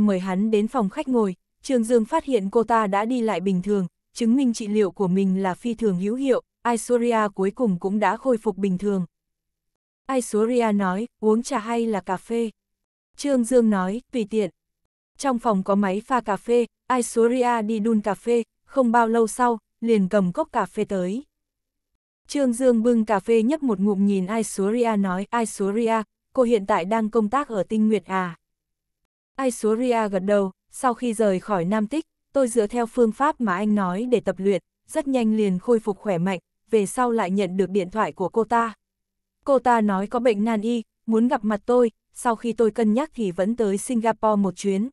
mời hắn đến phòng khách ngồi, Trương Dương phát hiện cô ta đã đi lại bình thường, chứng minh trị liệu của mình là phi thường hữu hiệu, Isoria cuối cùng cũng đã khôi phục bình thường. Isoria nói, uống trà hay là cà phê? Trương Dương nói, tùy tiện. Trong phòng có máy pha cà phê, Isoria đi đun cà phê, không bao lâu sau, liền cầm cốc cà phê tới. Trương Dương bưng cà phê nhấp một ngụm nhìn Aisuria nói, Aisuria, cô hiện tại đang công tác ở tinh nguyệt à. Aisuria gật đầu, sau khi rời khỏi Nam Tích, tôi dựa theo phương pháp mà anh nói để tập luyện, rất nhanh liền khôi phục khỏe mạnh, về sau lại nhận được điện thoại của cô ta. Cô ta nói có bệnh nan y, muốn gặp mặt tôi, sau khi tôi cân nhắc thì vẫn tới Singapore một chuyến.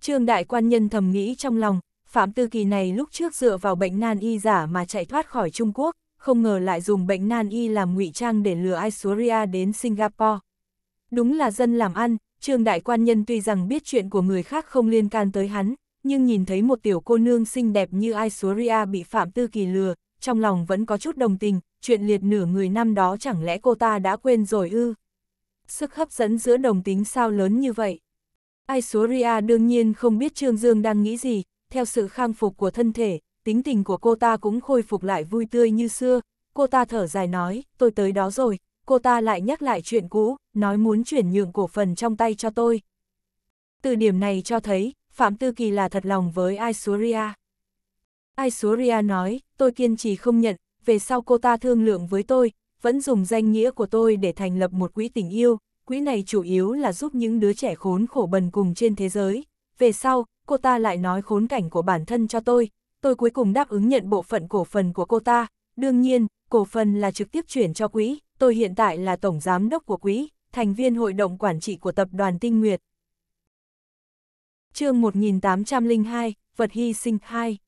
Trương đại quan nhân thầm nghĩ trong lòng, Phạm Tư Kỳ này lúc trước dựa vào bệnh nan y giả mà chạy thoát khỏi Trung Quốc, không ngờ lại dùng bệnh nan y làm ngụy trang để lừa Aisuria đến Singapore. Đúng là dân làm ăn, trương đại quan nhân tuy rằng biết chuyện của người khác không liên can tới hắn, nhưng nhìn thấy một tiểu cô nương xinh đẹp như Aisuria bị Phạm Tư Kỳ lừa, trong lòng vẫn có chút đồng tình, chuyện liệt nửa người năm đó chẳng lẽ cô ta đã quên rồi ư? Sức hấp dẫn giữa đồng tính sao lớn như vậy? Aisuria đương nhiên không biết Trương Dương đang nghĩ gì, theo sự khang phục của thân thể, tính tình của cô ta cũng khôi phục lại vui tươi như xưa. Cô ta thở dài nói, tôi tới đó rồi, cô ta lại nhắc lại chuyện cũ, nói muốn chuyển nhượng cổ phần trong tay cho tôi. Từ điểm này cho thấy, Phạm Tư Kỳ là thật lòng với Aisuria. Aisuria nói, tôi kiên trì không nhận, về sau cô ta thương lượng với tôi, vẫn dùng danh nghĩa của tôi để thành lập một quỹ tình yêu, quỹ này chủ yếu là giúp những đứa trẻ khốn khổ bần cùng trên thế giới. Về sau, cô ta lại nói khốn cảnh của bản thân cho tôi, tôi cuối cùng đáp ứng nhận bộ phận cổ phần của cô ta, đương nhiên, cổ phần là trực tiếp chuyển cho quỹ, tôi hiện tại là tổng giám đốc của quỹ, thành viên hội đồng quản trị của tập đoàn Tinh Nguyệt. chương 1802, Vật Hy Sinh 2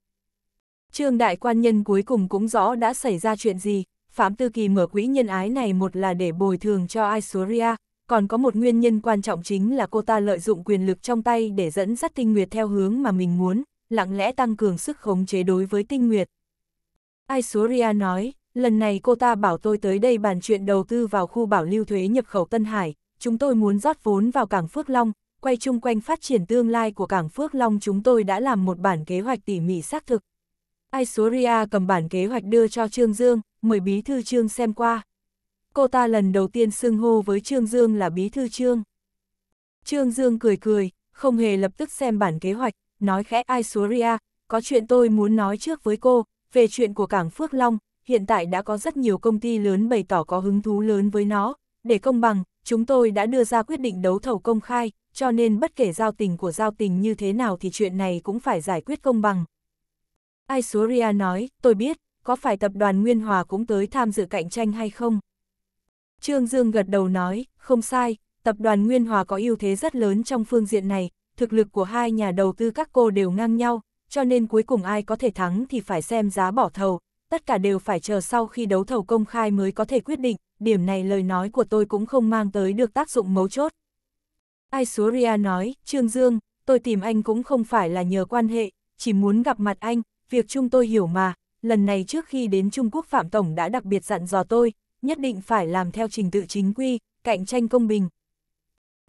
Trương Đại Quan Nhân cuối cùng cũng rõ đã xảy ra chuyện gì, Phạm Tư Kỳ mở quỹ nhân ái này một là để bồi thường cho isuria, còn có một nguyên nhân quan trọng chính là cô ta lợi dụng quyền lực trong tay để dẫn dắt Tinh Nguyệt theo hướng mà mình muốn, lặng lẽ tăng cường sức khống chế đối với tinh nguyệt. Aisuria nói, lần này cô ta bảo tôi tới đây bàn chuyện đầu tư vào khu bảo lưu thuế nhập khẩu Tân Hải, chúng tôi muốn rót vốn vào cảng Phước Long, quay chung quanh phát triển tương lai của cảng Phước Long chúng tôi đã làm một bản kế hoạch tỉ mỉ xác thực. Aisuria cầm bản kế hoạch đưa cho Trương Dương, mời bí thư Trương xem qua. Cô ta lần đầu tiên xưng hô với Trương Dương là bí thư Trương. Trương Dương cười cười, không hề lập tức xem bản kế hoạch, nói khẽ Ai Aisuria, có chuyện tôi muốn nói trước với cô, về chuyện của cảng Phước Long, hiện tại đã có rất nhiều công ty lớn bày tỏ có hứng thú lớn với nó, để công bằng, chúng tôi đã đưa ra quyết định đấu thầu công khai, cho nên bất kể giao tình của giao tình như thế nào thì chuyện này cũng phải giải quyết công bằng. Ai Aisuria nói, tôi biết, có phải tập đoàn Nguyên Hòa cũng tới tham dự cạnh tranh hay không? Trương Dương gật đầu nói, không sai, tập đoàn Nguyên Hòa có ưu thế rất lớn trong phương diện này, thực lực của hai nhà đầu tư các cô đều ngang nhau, cho nên cuối cùng ai có thể thắng thì phải xem giá bỏ thầu, tất cả đều phải chờ sau khi đấu thầu công khai mới có thể quyết định, điểm này lời nói của tôi cũng không mang tới được tác dụng mấu chốt. Ai Aisuria nói, Trương Dương, tôi tìm anh cũng không phải là nhờ quan hệ, chỉ muốn gặp mặt anh, việc chung tôi hiểu mà, lần này trước khi đến Trung Quốc Phạm Tổng đã đặc biệt dặn dò tôi, nhất định phải làm theo trình tự chính quy, cạnh tranh công bình,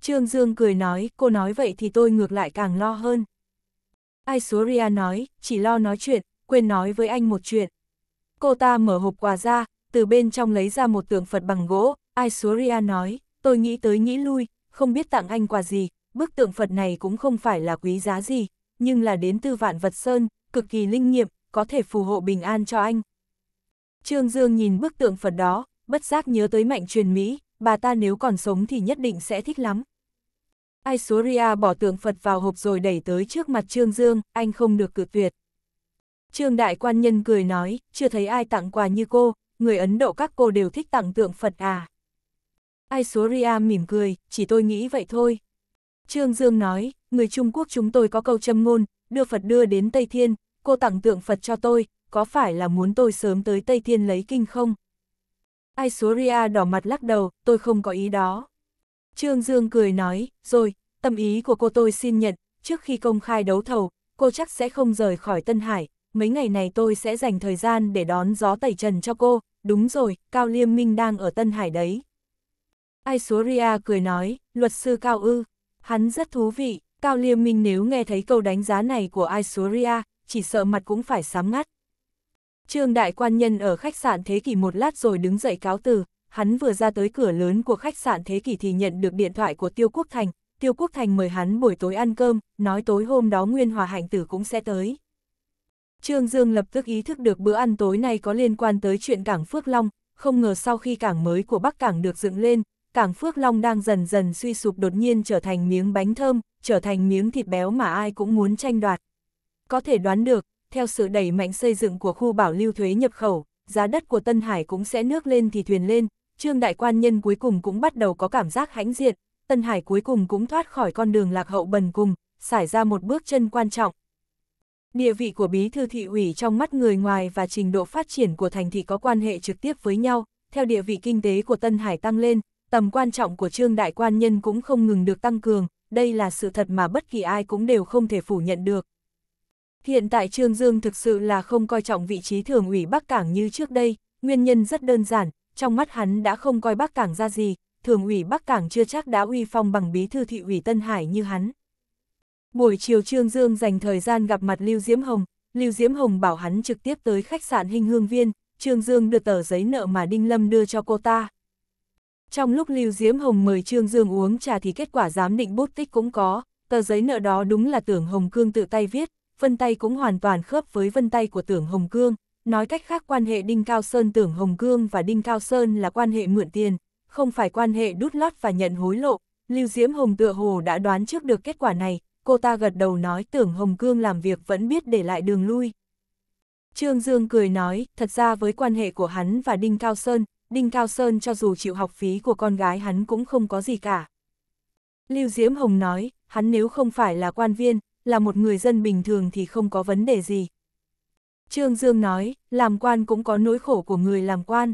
Trương Dương cười nói, cô nói vậy thì tôi ngược lại càng lo hơn. Aisuria nói, chỉ lo nói chuyện, quên nói với anh một chuyện. Cô ta mở hộp quà ra, từ bên trong lấy ra một tượng Phật bằng gỗ, Aisuria nói, tôi nghĩ tới nghĩ lui, không biết tặng anh quà gì, bức tượng Phật này cũng không phải là quý giá gì, nhưng là đến từ vạn vật sơn, cực kỳ linh nghiệm, có thể phù hộ bình an cho anh. Trương Dương nhìn bức tượng Phật đó, bất giác nhớ tới mạnh truyền Mỹ, bà ta nếu còn sống thì nhất định sẽ thích lắm. Aisuria bỏ tượng Phật vào hộp rồi đẩy tới trước mặt Trương Dương, anh không được cự tuyệt. Trương Đại Quan Nhân cười nói, chưa thấy ai tặng quà như cô, người Ấn Độ các cô đều thích tặng tượng Phật à. Aisuria mỉm cười, chỉ tôi nghĩ vậy thôi. Trương Dương nói, người Trung Quốc chúng tôi có câu châm ngôn, đưa Phật đưa đến Tây Thiên, cô tặng tượng Phật cho tôi, có phải là muốn tôi sớm tới Tây Thiên lấy kinh không? Aisuria đỏ mặt lắc đầu, tôi không có ý đó. Trương Dương cười nói, rồi, tâm ý của cô tôi xin nhận, trước khi công khai đấu thầu, cô chắc sẽ không rời khỏi Tân Hải, mấy ngày này tôi sẽ dành thời gian để đón gió tẩy trần cho cô, đúng rồi, Cao Liêm Minh đang ở Tân Hải đấy. Ai số Ria cười nói, luật sư Cao Ư, hắn rất thú vị, Cao Liêm Minh nếu nghe thấy câu đánh giá này của Ai số Ria, chỉ sợ mặt cũng phải sám ngắt. Trương đại quan nhân ở khách sạn thế kỷ một lát rồi đứng dậy cáo từ, hắn vừa ra tới cửa lớn của khách sạn Thế Kỷ thì nhận được điện thoại của Tiêu Quốc Thành, Tiêu Quốc Thành mời hắn buổi tối ăn cơm, nói tối hôm đó Nguyên Hòa Hạnh Tử cũng sẽ tới. Trương Dương lập tức ý thức được bữa ăn tối này có liên quan tới chuyện cảng Phước Long, không ngờ sau khi cảng mới của Bắc Cảng được dựng lên, cảng Phước Long đang dần dần suy sụp đột nhiên trở thành miếng bánh thơm, trở thành miếng thịt béo mà ai cũng muốn tranh đoạt. Có thể đoán được, theo sự đẩy mạnh xây dựng của khu bảo lưu thuế nhập khẩu, giá đất của Tân Hải cũng sẽ nước lên thì thuyền lên, Trương Đại Quan Nhân cuối cùng cũng bắt đầu có cảm giác hãnh diện, Tân Hải cuối cùng cũng thoát khỏi con đường lạc hậu bần cùng, xảy ra một bước chân quan trọng. Địa vị của bí thư thị ủy trong mắt người ngoài và trình độ phát triển của thành thị có quan hệ trực tiếp với nhau, theo địa vị kinh tế của Tân Hải tăng lên, tầm quan trọng của Trương Đại Quan Nhân cũng không ngừng được tăng cường, đây là sự thật mà bất kỳ ai cũng đều không thể phủ nhận được. Hiện tại Trương Dương thực sự là không coi trọng vị trí thường ủy Bắc Cảng như trước đây, nguyên nhân rất đơn giản, trong mắt hắn đã không coi Bắc Cảng ra gì, thường ủy Bắc Cảng chưa chắc đã uy phong bằng bí thư thị ủy Tân Hải như hắn. Buổi chiều Trương Dương dành thời gian gặp mặt Lưu Diễm Hồng, Lưu Diễm Hồng bảo hắn trực tiếp tới khách sạn Hinh Hương Viên, Trương Dương đưa tờ giấy nợ mà Đinh Lâm đưa cho cô ta. Trong lúc Lưu Diễm Hồng mời Trương Dương uống trà thì kết quả giám định bút tích cũng có, tờ giấy nợ đó đúng là tưởng Hồng Cương tự tay viết, vân tay cũng hoàn toàn khớp với vân tay của tưởng Hồng Cương. Nói cách khác quan hệ Đinh Cao Sơn tưởng Hồng Cương và Đinh Cao Sơn là quan hệ mượn tiền, không phải quan hệ đút lót và nhận hối lộ. Lưu Diễm Hồng tựa hồ đã đoán trước được kết quả này, cô ta gật đầu nói tưởng Hồng Cương làm việc vẫn biết để lại đường lui. Trương Dương cười nói, thật ra với quan hệ của hắn và Đinh Cao Sơn, Đinh Cao Sơn cho dù chịu học phí của con gái hắn cũng không có gì cả. Lưu Diễm Hồng nói, hắn nếu không phải là quan viên, là một người dân bình thường thì không có vấn đề gì, Trương Dương nói, làm quan cũng có nỗi khổ của người làm quan.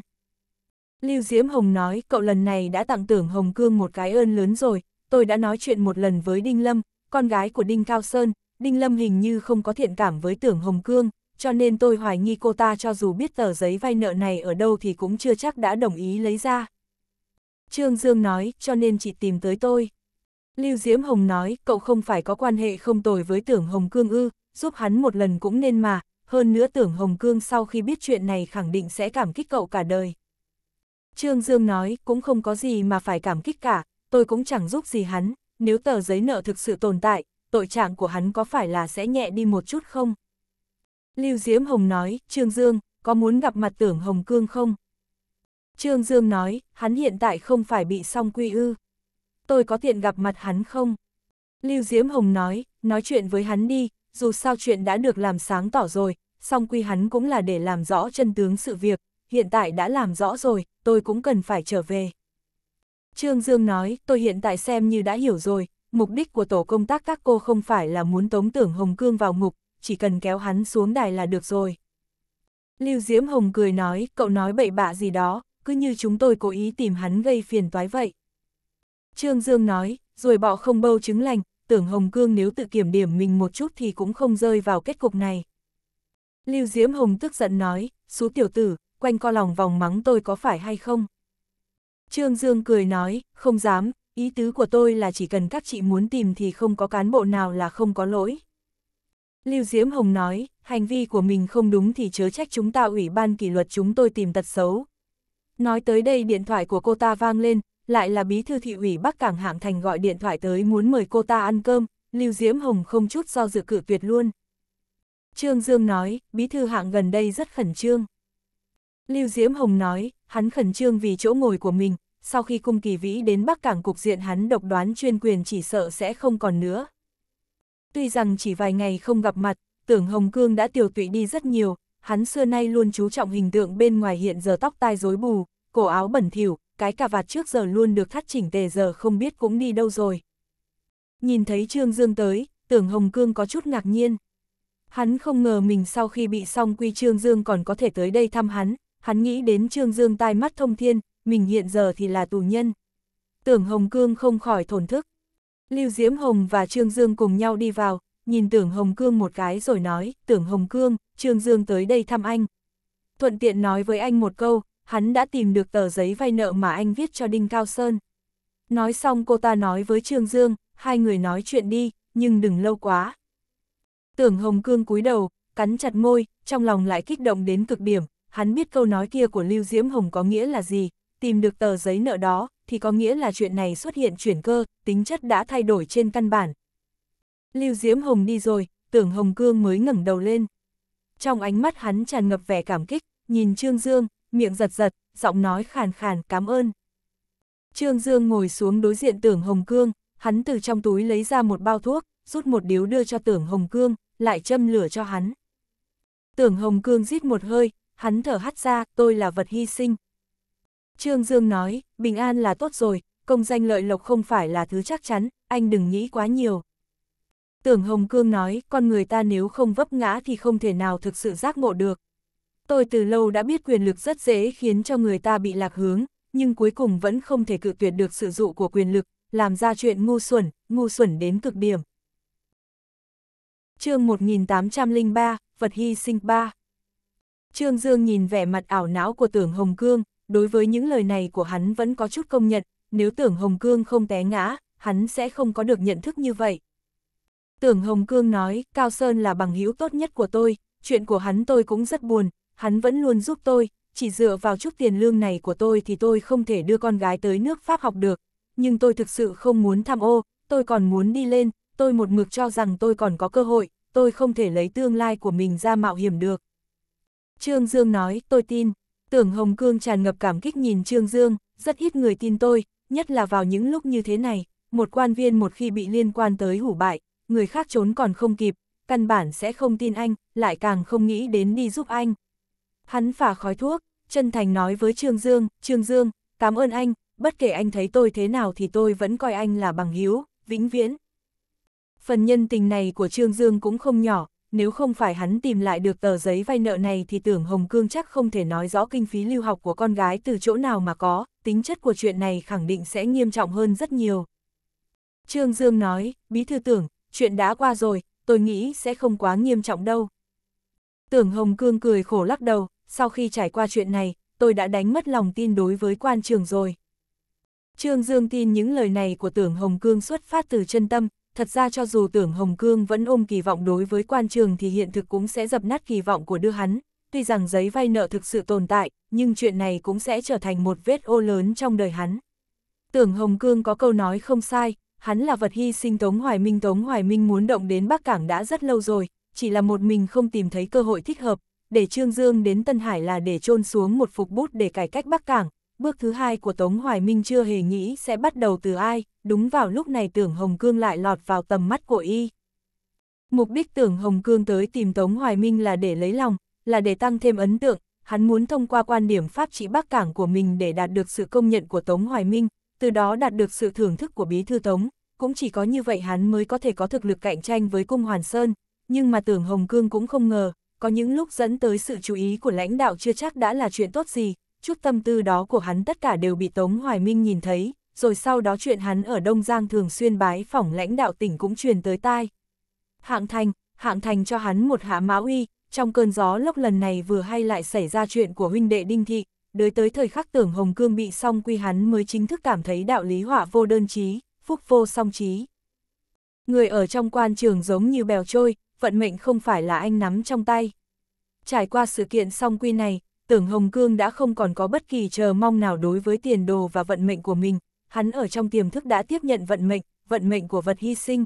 Lưu Diễm Hồng nói, cậu lần này đã tặng tưởng Hồng Cương một cái ơn lớn rồi, tôi đã nói chuyện một lần với Đinh Lâm, con gái của Đinh Cao Sơn, Đinh Lâm hình như không có thiện cảm với tưởng Hồng Cương, cho nên tôi hoài nghi cô ta cho dù biết tờ giấy vay nợ này ở đâu thì cũng chưa chắc đã đồng ý lấy ra. Trương Dương nói, cho nên chị tìm tới tôi. Lưu Diễm Hồng nói, cậu không phải có quan hệ không tồi với tưởng Hồng Cương ư, giúp hắn một lần cũng nên mà, hơn nữa tưởng Hồng Cương sau khi biết chuyện này khẳng định sẽ cảm kích cậu cả đời. Trương Dương nói, cũng không có gì mà phải cảm kích cả, tôi cũng chẳng giúp gì hắn, nếu tờ giấy nợ thực sự tồn tại, tội trạng của hắn có phải là sẽ nhẹ đi một chút không? Lưu Diễm Hồng nói, Trương Dương, có muốn gặp mặt tưởng Hồng Cương không? Trương Dương nói, hắn hiện tại không phải bị song quy ư. Tôi có tiện gặp mặt hắn không? Lưu Diễm Hồng nói, nói chuyện với hắn đi, dù sao chuyện đã được làm sáng tỏ rồi, song quy hắn cũng là để làm rõ chân tướng sự việc, hiện tại đã làm rõ rồi, tôi cũng cần phải trở về. Trương Dương nói, tôi hiện tại xem như đã hiểu rồi, mục đích của tổ công tác các cô không phải là muốn tống tưởng Hồng Cương vào ngục, chỉ cần kéo hắn xuống đài là được rồi. Lưu Diễm Hồng cười nói, cậu nói bậy bạ gì đó, cứ như chúng tôi cố ý tìm hắn gây phiền toái vậy. Trương Dương nói, rồi bọ không bâu trứng lành, tưởng Hồng Cương nếu tự kiểm điểm mình một chút thì cũng không rơi vào kết cục này. Lưu Diễm Hồng tức giận nói, số tiểu tử, quanh co lòng vòng mắng tôi có phải hay không? Trương Dương cười nói, không dám, ý tứ của tôi là chỉ cần các chị muốn tìm thì không có cán bộ nào là không có lỗi. Lưu Diễm Hồng nói, hành vi của mình không đúng thì chớ trách chúng ta ủy ban kỷ luật chúng tôi tìm tật xấu. Nói tới đây điện thoại của cô ta vang lên, lại là bí thư thị ủy Bắc Cảng Hạng Thành gọi điện thoại tới muốn mời cô ta ăn cơm, Lưu Diễm Hồng không chút do dự cử tuyệt luôn. Trương Dương nói, bí thư hạng gần đây rất khẩn trương. Lưu Diễm Hồng nói, hắn khẩn trương vì chỗ ngồi của mình, sau khi cung kỳ vĩ đến Bắc Cảng cục diện hắn độc đoán chuyên quyền chỉ sợ sẽ không còn nữa. Tuy rằng chỉ vài ngày không gặp mặt, tưởng Hồng Cương đã tiểu tụy đi rất nhiều, hắn xưa nay luôn chú trọng hình tượng bên ngoài hiện giờ tóc tai rối bù, cổ áo bẩn thỉu, cái cà vạt trước giờ luôn được thắt chỉnh tề giờ không biết cũng đi đâu rồi. Nhìn thấy Trương Dương tới, tưởng Hồng Cương có chút ngạc nhiên. Hắn không ngờ mình sau khi bị xong quy Trương Dương còn có thể tới đây thăm hắn, hắn nghĩ đến Trương Dương tai mắt thông thiên, mình hiện giờ thì là tù nhân. Tưởng Hồng Cương không khỏi thổn thức. Lưu Diễm Hồng và Trương Dương cùng nhau đi vào, nhìn tưởng Hồng Cương một cái rồi nói, tưởng Hồng Cương, Trương Dương tới đây thăm anh. Thuận tiện nói với anh một câu, hắn đã tìm được tờ giấy vay nợ mà anh viết cho Đinh Cao Sơn. Nói xong cô ta nói với Trương Dương, hai người nói chuyện đi, nhưng đừng lâu quá. Tưởng Hồng Cương cúi đầu, cắn chặt môi, trong lòng lại kích động đến cực điểm, hắn biết câu nói kia của Lưu Diễm Hồng có nghĩa là gì, tìm được tờ giấy nợ đó, thì có nghĩa là chuyện này xuất hiện chuyển cơ, tính chất đã thay đổi trên căn bản. Lưu Diễm Hồng đi rồi, tưởng Hồng Cương mới ngẩng đầu lên. Trong ánh mắt hắn tràn ngập vẻ cảm kích, nhìn Trương Dương, miệng giật giật, giọng nói khàn khàn cảm ơn. Trương Dương ngồi xuống đối diện tưởng Hồng Cương, hắn từ trong túi lấy ra một bao thuốc, rút một điếu đưa cho tưởng Hồng Cương, lại châm lửa cho hắn. Tưởng Hồng Cương rít một hơi, hắn thở hắt ra, tôi là vật hy sinh. Trương Dương nói, bình an là tốt rồi, công danh lợi lộc không phải là thứ chắc chắn, anh đừng nghĩ quá nhiều. Tưởng Hồng Cương nói, con người ta nếu không vấp ngã thì không thể nào thực sự giác ngộ được. Tôi từ lâu đã biết quyền lực rất dễ khiến cho người ta bị lạc hướng, nhưng cuối cùng vẫn không thể cự tuyệt được sự dụ của quyền lực, làm ra chuyện ngu xuẩn, ngu xuẩn đến cực điểm. chương 1803, Vật Hy Sinh 3 Trương Dương nhìn vẻ mặt ảo não của tưởng Hồng Cương, đối với những lời này của hắn vẫn có chút công nhận, nếu tưởng Hồng Cương không té ngã, hắn sẽ không có được nhận thức như vậy. Tưởng Hồng Cương nói, Cao Sơn là bằng hữu tốt nhất của tôi, chuyện của hắn tôi cũng rất buồn, hắn vẫn luôn giúp tôi, chỉ dựa vào chút tiền lương này của tôi thì tôi không thể đưa con gái tới nước Pháp học được, nhưng tôi thực sự không muốn tham ô, tôi còn muốn đi lên, tôi một mực cho rằng tôi còn có cơ hội, tôi không thể lấy tương lai của mình ra mạo hiểm được. Trương Dương nói, tôi tin, tưởng Hồng Cương tràn ngập cảm kích nhìn Trương Dương, rất ít người tin tôi, nhất là vào những lúc như thế này, một quan viên một khi bị liên quan tới hủ bại, người khác trốn còn không kịp, căn bản sẽ không tin anh, lại càng không nghĩ đến đi giúp anh. Hắn phả khói thuốc, chân thành nói với Trương Dương, Trương Dương, cảm ơn anh, bất kể anh thấy tôi thế nào thì tôi vẫn coi anh là bằng hiếu, vĩnh viễn. Phần nhân tình này của Trương Dương cũng không nhỏ, nếu không phải hắn tìm lại được tờ giấy vay nợ này thì tưởng Hồng Cương chắc không thể nói rõ kinh phí lưu học của con gái từ chỗ nào mà có, tính chất của chuyện này khẳng định sẽ nghiêm trọng hơn rất nhiều. Trương Dương nói, bí thư tưởng, chuyện đã qua rồi, tôi nghĩ sẽ không quá nghiêm trọng đâu. Tưởng Hồng Cương cười khổ lắc đầu, sau khi trải qua chuyện này, tôi đã đánh mất lòng tin đối với quan trường rồi. Trương Dương tin những lời này của tưởng Hồng Cương xuất phát từ chân tâm, thật ra cho dù tưởng Hồng Cương vẫn ôm kỳ vọng đối với quan trường thì hiện thực cũng sẽ dập nát kỳ vọng của đưa hắn, tuy rằng giấy vay nợ thực sự tồn tại, nhưng chuyện này cũng sẽ trở thành một vết ô lớn trong đời hắn. Tưởng Hồng Cương có câu nói không sai, hắn là vật hy sinh Tống Hoài Minh. Tống Hoài Minh muốn động đến Bắc Cảng đã rất lâu rồi, chỉ là một mình không tìm thấy cơ hội thích hợp, để Trương Dương đến Tân Hải là để chôn xuống một phục bút để cải cách Bắc Cảng. Bước thứ hai của Tống Hoài Minh chưa hề nghĩ sẽ bắt đầu từ ai, đúng vào lúc này tưởng Hồng Cương lại lọt vào tầm mắt của y. Mục đích tưởng Hồng Cương tới tìm Tống Hoài Minh là để lấy lòng, là để tăng thêm ấn tượng, hắn muốn thông qua quan điểm pháp trị Bắc Cảng của mình để đạt được sự công nhận của Tống Hoài Minh, từ đó đạt được sự thưởng thức của Bí Thư Tống, cũng chỉ có như vậy hắn mới có thể có thực lực cạnh tranh với Cung Hoàn Sơn, nhưng mà tưởng Hồng Cương cũng không ngờ, có những lúc dẫn tới sự chú ý của lãnh đạo chưa chắc đã là chuyện tốt gì, chút tâm tư đó của hắn tất cả đều bị Tống Hoài Minh nhìn thấy, rồi sau đó chuyện hắn ở Đông Giang thường xuyên bái phỏng lãnh đạo tỉnh cũng truyền tới tai. Hạng Thành, Hạng Thành cho hắn một hạ mã uy, trong cơn gió lốc lần này vừa hay lại xảy ra chuyện của huynh đệ Đinh Thị, đới tới thời khắc tưởng Hồng Cương bị song quy hắn mới chính thức cảm thấy đạo lý họa vô đơn chí, phúc vô song trí. Người ở trong quan trường giống như bèo trôi, vận mệnh không phải là anh nắm trong tay. Trải qua sự kiện song quy này, tưởng Hồng Cương đã không còn có bất kỳ chờ mong nào đối với tiền đồ và vận mệnh của mình, hắn ở trong tiềm thức đã tiếp nhận vận mệnh, vận mệnh của vật hy sinh.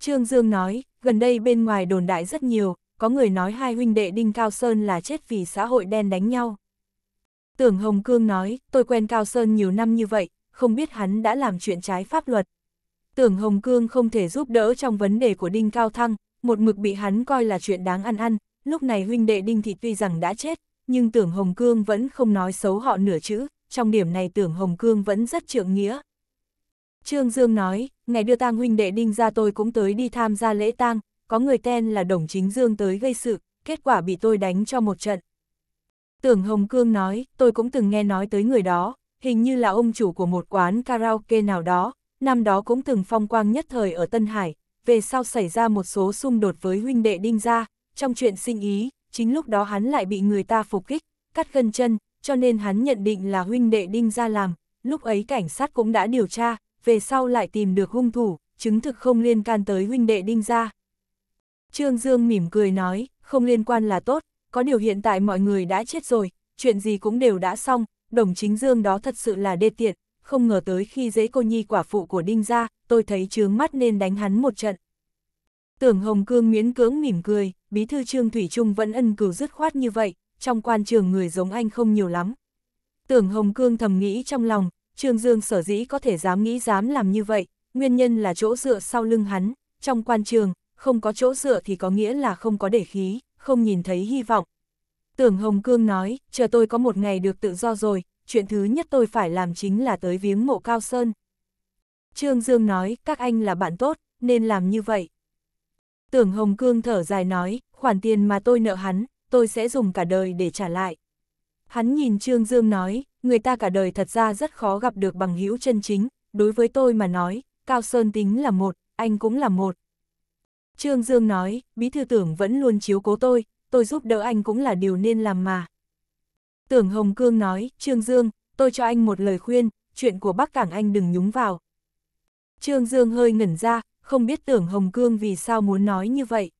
Trương Dương nói, gần đây bên ngoài đồn đại rất nhiều, có người nói hai huynh đệ Đinh Cao Sơn là chết vì xã hội đen đánh nhau. Tưởng Hồng Cương nói, tôi quen Cao Sơn nhiều năm như vậy, không biết hắn đã làm chuyện trái pháp luật. Tưởng Hồng Cương không thể giúp đỡ trong vấn đề của Đinh Cao Thăng, một mực bị hắn coi là chuyện đáng ăn ăn, lúc này huynh đệ Đinh Thị tuy rằng đã chết, nhưng tưởng Hồng Cương vẫn không nói xấu họ nửa chữ, trong điểm này tưởng Hồng Cương vẫn rất trượng nghĩa. Trương Dương nói, ngày đưa tang huynh đệ Đinh ra tôi cũng tới đi tham gia lễ tang, có người tên là Đồng Chính Dương tới gây sự, kết quả bị tôi đánh cho một trận. Tưởng Hồng Cương nói, tôi cũng từng nghe nói tới người đó, hình như là ông chủ của một quán karaoke nào đó, năm đó cũng từng phong quang nhất thời ở Tân Hải, về sau xảy ra một số xung đột với huynh đệ Đinh Gia, trong chuyện sinh ý, chính lúc đó hắn lại bị người ta phục kích, cắt gân chân, cho nên hắn nhận định là huynh đệ Đinh Gia làm, lúc ấy cảnh sát cũng đã điều tra, về sau lại tìm được hung thủ, chứng thực không liên can tới huynh đệ Đinh Gia. Trương Dương mỉm cười nói, không liên quan là tốt, có điều hiện tại mọi người đã chết rồi, chuyện gì cũng đều đã xong, đồng chính Dương đó thật sự là đê tiện, không ngờ tới khi dễ cô nhi quả phụ của Đinh ra, tôi thấy chướng mắt nên đánh hắn một trận. Tưởng Hồng Cương miễn cưỡng mỉm cười, bí thư Trương Thủy Trung vẫn ân cửu dứt khoát như vậy, trong quan trường người giống anh không nhiều lắm. Tưởng Hồng Cương thầm nghĩ trong lòng, Trương Dương sở dĩ có thể dám nghĩ dám làm như vậy, nguyên nhân là chỗ dựa sau lưng hắn, trong quan trường, không có chỗ dựa thì có nghĩa là không có để khí, không nhìn thấy hy vọng. Tưởng Hồng Cương nói, chờ tôi có một ngày được tự do rồi, chuyện thứ nhất tôi phải làm chính là tới viếng mộ Cao Sơn. Trương Dương nói, các anh là bạn tốt, nên làm như vậy. Tưởng Hồng Cương thở dài nói, khoản tiền mà tôi nợ hắn, tôi sẽ dùng cả đời để trả lại. Hắn nhìn Trương Dương nói, người ta cả đời thật ra rất khó gặp được bằng hữu chân chính, đối với tôi mà nói, Cao Sơn tính là một, anh cũng là một. Trương Dương nói, bí thư tưởng vẫn luôn chiếu cố tôi, tôi giúp đỡ anh cũng là điều nên làm mà. Tưởng Hồng Cương nói, Trương Dương, tôi cho anh một lời khuyên, chuyện của Bắc Cảng anh đừng nhúng vào. Trương Dương hơi ngẩn ra, không biết Tưởng Hồng Cương vì sao muốn nói như vậy.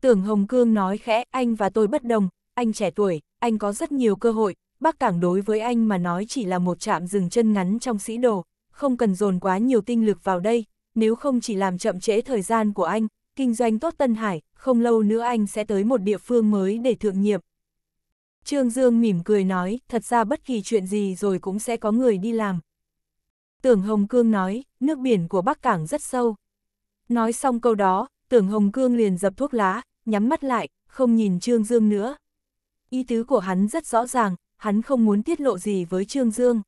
Tưởng Hồng Cương nói khẽ, anh và tôi bất đồng, anh trẻ tuổi, anh có rất nhiều cơ hội, Bắc Cảng đối với anh mà nói chỉ là một trạm dừng chân ngắn trong sĩ đồ, không cần dồn quá nhiều tinh lực vào đây, nếu không chỉ làm chậm trễ thời gian của anh, kinh doanh tốt Tân Hải, không lâu nữa anh sẽ tới một địa phương mới để thượng nhiệm, Trương Dương mỉm cười nói, thật ra bất kỳ chuyện gì rồi cũng sẽ có người đi làm. Tưởng Hồng Cương nói, nước biển của Bắc Cảng rất sâu. Nói xong câu đó, Tưởng Hồng Cương liền dập thuốc lá, nhắm mắt lại, không nhìn Trương Dương nữa. Ý tứ của hắn rất rõ ràng, hắn không muốn tiết lộ gì với Trương Dương.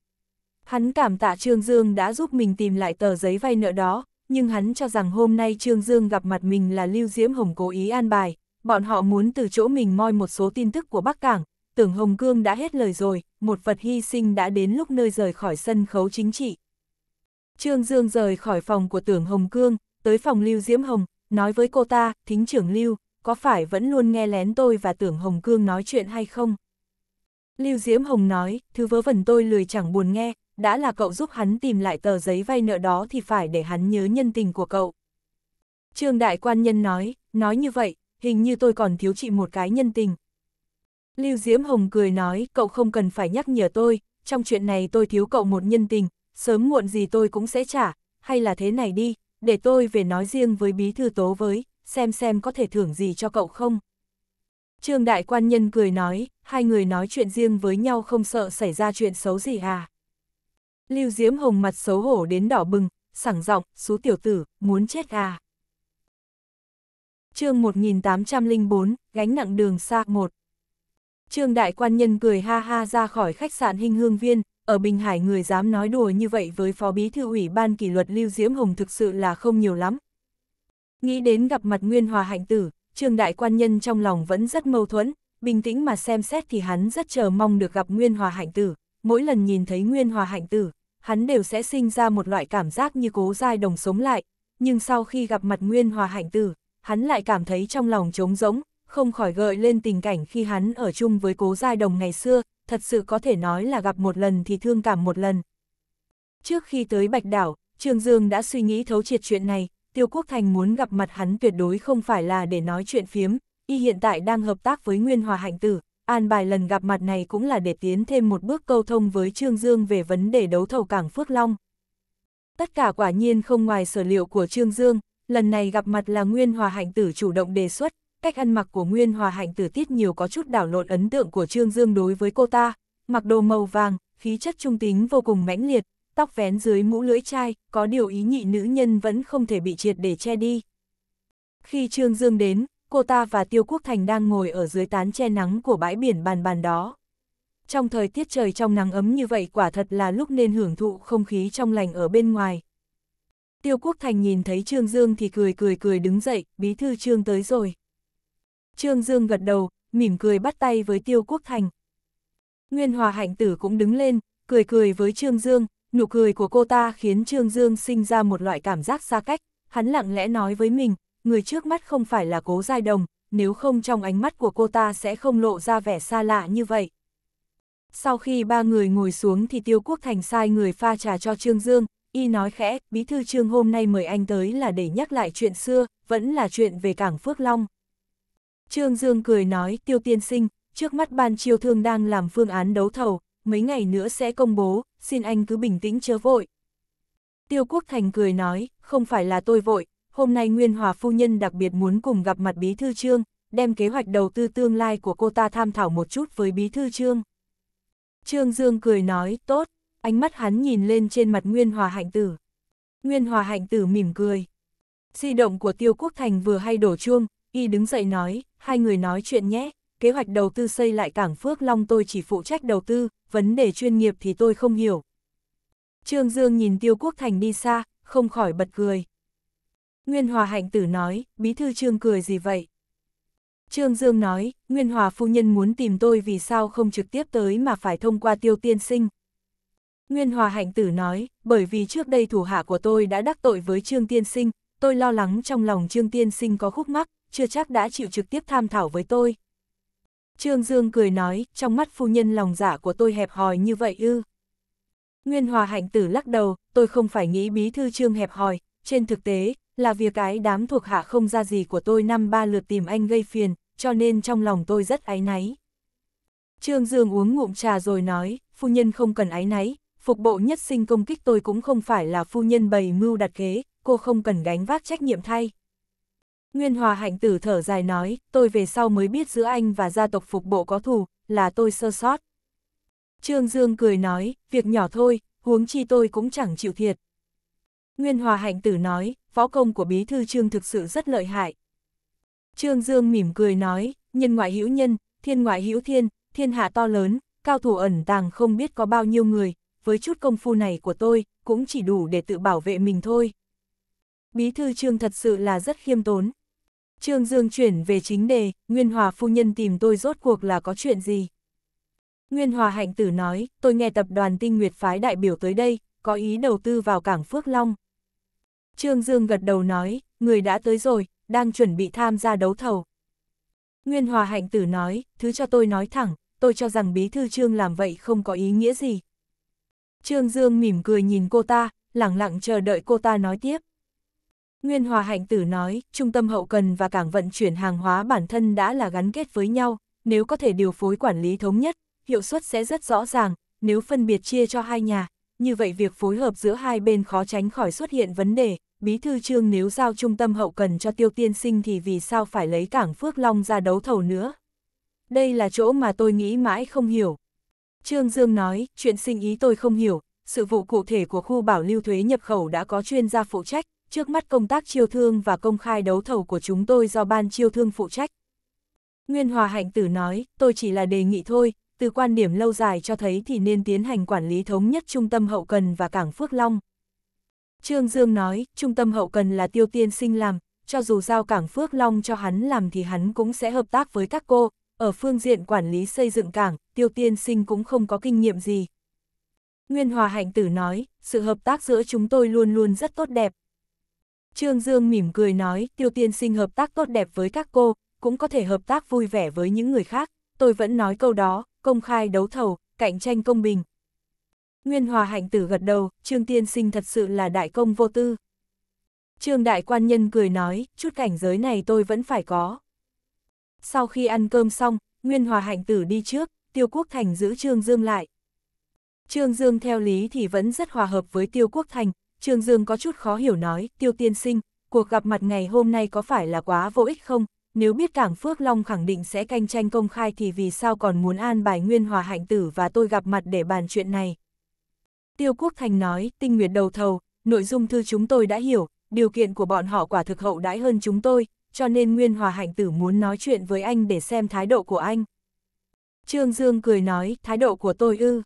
Hắn cảm tạ Trương Dương đã giúp mình tìm lại tờ giấy vay nợ đó, nhưng hắn cho rằng hôm nay Trương Dương gặp mặt mình là Lưu Diễm Hồng cố ý an bài, bọn họ muốn từ chỗ mình moi một số tin tức của Bắc Cảng, tưởng Hồng Cương đã hết lời rồi, một vật hy sinh đã đến lúc nơi rời khỏi sân khấu chính trị. Trương Dương rời khỏi phòng của tưởng Hồng Cương, tới phòng Lưu Diễm Hồng, nói với cô ta, thính trưởng Lưu, có phải vẫn luôn nghe lén tôi và tưởng Hồng Cương nói chuyện hay không? Lưu Diễm Hồng nói, thứ vớ vẩn tôi lười chẳng buồn nghe, đã là cậu giúp hắn tìm lại tờ giấy vay nợ đó thì phải để hắn nhớ nhân tình của cậu. Trương Đại Quan Nhân nói, nói như vậy, hình như tôi còn thiếu chị một cái nhân tình, Lưu Diễm Hồng cười nói, cậu không cần phải nhắc nhở tôi, trong chuyện này tôi thiếu cậu một nhân tình, sớm muộn gì tôi cũng sẽ trả, hay là thế này đi, để tôi về nói riêng với bí thư tố với, xem xem có thể thưởng gì cho cậu không. Trương Đại Quan Nhân cười nói, hai người nói chuyện riêng với nhau không sợ xảy ra chuyện xấu gì à. Lưu Diễm Hồng mặt xấu hổ đến đỏ bừng, sảng giọng, số tiểu tử, muốn chết à. chương 1804, gánh nặng đường xa 1 Trương Đại Quan Nhân cười ha ha ra khỏi khách sạn hình hương viên, ở Bình Hải người dám nói đùa như vậy với Phó Bí Thư ủy ban kỷ luật Lưu Diễm Hồng thực sự là không nhiều lắm. Nghĩ đến gặp mặt Nguyên Hòa Hạnh Tử, Trương Đại Quan Nhân trong lòng vẫn rất mâu thuẫn, bình tĩnh mà xem xét thì hắn rất chờ mong được gặp Nguyên Hòa Hạnh Tử, mỗi lần nhìn thấy Nguyên Hòa Hạnh Tử, hắn đều sẽ sinh ra một loại cảm giác như cố dai đồng sống lại, nhưng sau khi gặp mặt Nguyên Hòa Hạnh Tử, hắn lại cảm thấy trong lòng trống rỗng, không khỏi gợi lên tình cảnh khi hắn ở chung với cố giai đồng ngày xưa, thật sự có thể nói là gặp một lần thì thương cảm một lần. Trước khi tới Bạch Đảo, Trương Dương đã suy nghĩ thấu triệt chuyện này, Tiêu Quốc Thành muốn gặp mặt hắn tuyệt đối không phải là để nói chuyện phiếm, y hiện tại đang hợp tác với Nguyên Hòa Hạnh Tử, an bài lần gặp mặt này cũng là để tiến thêm một bước câu thông với Trương Dương về vấn đề đấu thầu cảng Phước Long. Tất cả quả nhiên không ngoài sở liệu của Trương Dương, lần này gặp mặt là Nguyên Hòa Hạnh Tử chủ động đề xuất, cách ăn mặc của Nguyên Hòa Hạnh tử tiết nhiều có chút đảo lộn ấn tượng của Trương Dương đối với cô ta, mặc đồ màu vàng, khí chất trung tính vô cùng mãnh liệt, tóc vén dưới mũ lưỡi chai, có điều ý nhị nữ nhân vẫn không thể bị triệt để che đi. Khi Trương Dương đến, cô ta và Tiêu Quốc Thành đang ngồi ở dưới tán che nắng của bãi biển bàn bàn đó. Trong thời tiết trời trong nắng ấm như vậy quả thật là lúc nên hưởng thụ không khí trong lành ở bên ngoài. Tiêu Quốc Thành nhìn thấy Trương Dương thì cười cười cười đứng dậy, bí thư Trương tới rồi. Trương Dương gật đầu, mỉm cười bắt tay với Tiêu Quốc Thành. Nguyên Hòa Hạnh Tử cũng đứng lên, cười cười với Trương Dương, nụ cười của cô ta khiến Trương Dương sinh ra một loại cảm giác xa cách, hắn lặng lẽ nói với mình, người trước mắt không phải là cố giai đồng, nếu không trong ánh mắt của cô ta sẽ không lộ ra vẻ xa lạ như vậy. Sau khi ba người ngồi xuống thì Tiêu Quốc Thành sai người pha trà cho Trương Dương, y nói khẽ, bí thư Trương hôm nay mời anh tới là để nhắc lại chuyện xưa, vẫn là chuyện về cảng Phước Long. Trương Dương cười nói, tiêu tiên sinh, trước mắt ban chiêu thương đang làm phương án đấu thầu, mấy ngày nữa sẽ công bố, xin anh cứ bình tĩnh chớ vội. Tiêu Quốc Thành cười nói, không phải là tôi vội, hôm nay Nguyên Hòa Phu Nhân đặc biệt muốn cùng gặp mặt Bí Thư Trương, đem kế hoạch đầu tư tương lai của cô ta tham thảo một chút với Bí Thư Trương. Trương Dương cười nói, tốt, ánh mắt hắn nhìn lên trên mặt Nguyên Hòa Hạnh Tử. Nguyên Hòa Hạnh Tử mỉm cười. Di động của Tiêu Quốc Thành vừa hay đổ chuông, Y đứng dậy nói, hai người nói chuyện nhé, kế hoạch đầu tư xây lại cảng Phước Long tôi chỉ phụ trách đầu tư, vấn đề chuyên nghiệp thì tôi không hiểu. Trương Dương nhìn Tiêu Quốc Thành đi xa, không khỏi bật cười. Nguyên Hòa Hạnh Tử nói, bí thư Trương cười gì vậy? Trương Dương nói, Nguyên Hòa phu nhân muốn tìm tôi vì sao không trực tiếp tới mà phải thông qua tiêu tiên sinh. Nguyên Hòa Hạnh Tử nói, bởi vì trước đây thủ hạ của tôi đã đắc tội với Trương Tiên Sinh, tôi lo lắng trong lòng Trương Tiên Sinh có khúc mắc, chưa chắc đã chịu trực tiếp tham thảo với tôi. Trương Dương cười nói, trong mắt phu nhân lòng giả dạ của tôi hẹp hòi như vậy ư. Nguyên Hòa Hạnh Tử lắc đầu, tôi không phải nghĩ bí thư Trương hẹp hòi, trên thực tế, là việc cái đám thuộc hạ không ra gì của tôi năm ba lượt tìm anh gây phiền, cho nên trong lòng tôi rất áy náy. Trương Dương uống ngụm trà rồi nói, phu nhân không cần áy náy, phục bộ nhất sinh công kích tôi cũng không phải là phu nhân bày mưu đặt kế, cô không cần gánh vác trách nhiệm thay. Nguyên Hòa Hạnh Tử thở dài nói, tôi về sau mới biết giữa anh và gia tộc phục bộ có thù, là tôi sơ sót. Trương Dương cười nói, việc nhỏ thôi, huống chi tôi cũng chẳng chịu thiệt. Nguyên Hòa Hạnh Tử nói, võ công của bí thư Trương thực sự rất lợi hại. Trương Dương mỉm cười nói, nhân ngoại hữu nhân, thiên ngoại hữu thiên, thiên hạ to lớn, cao thủ ẩn tàng không biết có bao nhiêu người, với chút công phu này của tôi, cũng chỉ đủ để tự bảo vệ mình thôi. Bí thư Trương thật sự là rất khiêm tốn, Trương Dương chuyển về chính đề, Nguyên Hòa phu nhân tìm tôi rốt cuộc là có chuyện gì? Nguyên Hòa hạnh tử nói, tôi nghe tập đoàn tinh nguyệt phái đại biểu tới đây, có ý đầu tư vào cảng Phước Long. Trương Dương gật đầu nói, người đã tới rồi, đang chuẩn bị tham gia đấu thầu. Nguyên Hòa hạnh tử nói, thứ cho tôi nói thẳng, tôi cho rằng bí thư Trương làm vậy không có ý nghĩa gì. Trương Dương mỉm cười nhìn cô ta, lặng lặng chờ đợi cô ta nói tiếp. Nguyên Hòa Hạnh Tử nói, trung tâm hậu cần và cảng vận chuyển hàng hóa bản thân đã là gắn kết với nhau, nếu có thể điều phối quản lý thống nhất, hiệu suất sẽ rất rõ ràng, nếu phân biệt chia cho hai nhà, như vậy việc phối hợp giữa hai bên khó tránh khỏi xuất hiện vấn đề. Bí thư trương nếu giao trung tâm hậu cần cho tiêu tiên sinh thì vì sao phải lấy cảng Phước Long ra đấu thầu nữa? Đây là chỗ mà tôi nghĩ mãi không hiểu. Trương Dương nói, chuyện sinh ý tôi không hiểu, sự vụ cụ thể của khu bảo lưu thuế nhập khẩu đã có chuyên gia phụ trách, trước mắt công tác chiêu thương và công khai đấu thầu của chúng tôi do ban chiêu thương phụ trách. Nguyên Hòa Hạnh Tử nói, tôi chỉ là đề nghị thôi, từ quan điểm lâu dài cho thấy thì nên tiến hành quản lý thống nhất trung tâm hậu cần và cảng Phước Long. Trương Dương nói, trung tâm hậu cần là tiêu tiên sinh làm, cho dù giao cảng Phước Long cho hắn làm thì hắn cũng sẽ hợp tác với các cô, ở phương diện quản lý xây dựng cảng, tiêu tiên sinh cũng không có kinh nghiệm gì. Nguyên Hòa Hạnh Tử nói, sự hợp tác giữa chúng tôi luôn luôn rất tốt đẹp, Trương Dương mỉm cười nói, tiêu tiên sinh hợp tác tốt đẹp với các cô, cũng có thể hợp tác vui vẻ với những người khác, tôi vẫn nói câu đó, công khai đấu thầu, cạnh tranh công bình. Nguyên Hòa Hạnh Tử gật đầu, Trương tiên sinh thật sự là đại công vô tư. Trương Đại Quan Nhân cười nói, chút cảnh giới này tôi vẫn phải có. Sau khi ăn cơm xong, Nguyên Hòa Hạnh Tử đi trước, Tiêu Quốc Thành giữ Trương Dương lại. Trương Dương theo lý thì vẫn rất hòa hợp với Tiêu Quốc Thành, Trương Dương có chút khó hiểu nói, tiêu tiên sinh, cuộc gặp mặt ngày hôm nay có phải là quá vô ích không? Nếu biết Cảng Phước Long khẳng định sẽ canh tranh công khai thì vì sao còn muốn an bài Nguyên Hòa Hạnh Tử và tôi gặp mặt để bàn chuyện này? Tiêu Quốc Thành nói, tinh nguyệt đầu thầu, nội dung thư chúng tôi đã hiểu, điều kiện của bọn họ quả thực hậu đãi hơn chúng tôi, cho nên Nguyên Hòa Hạnh Tử muốn nói chuyện với anh để xem thái độ của anh. Trương Dương cười nói, thái độ của tôi ư.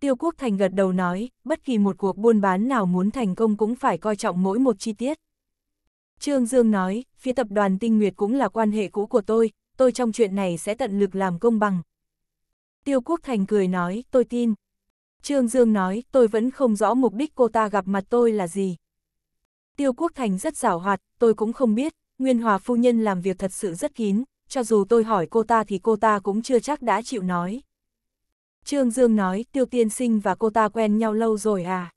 Tiêu Quốc Thành gật đầu nói, bất kỳ một cuộc buôn bán nào muốn thành công cũng phải coi trọng mỗi một chi tiết. Trương Dương nói, phía tập đoàn Tinh Nguyệt cũng là quan hệ cũ của tôi, tôi trong chuyện này sẽ tận lực làm công bằng. Tiêu Quốc Thành cười nói, tôi tin. Trương Dương nói, tôi vẫn không rõ mục đích cô ta gặp mặt tôi là gì. Tiêu Quốc Thành rất giảo hoạt, tôi cũng không biết, Nguyên Hòa Phu Nhân làm việc thật sự rất kín, cho dù tôi hỏi cô ta thì cô ta cũng chưa chắc đã chịu nói. Trương Dương nói, tiêu tiên sinh và cô ta quen nhau lâu rồi à?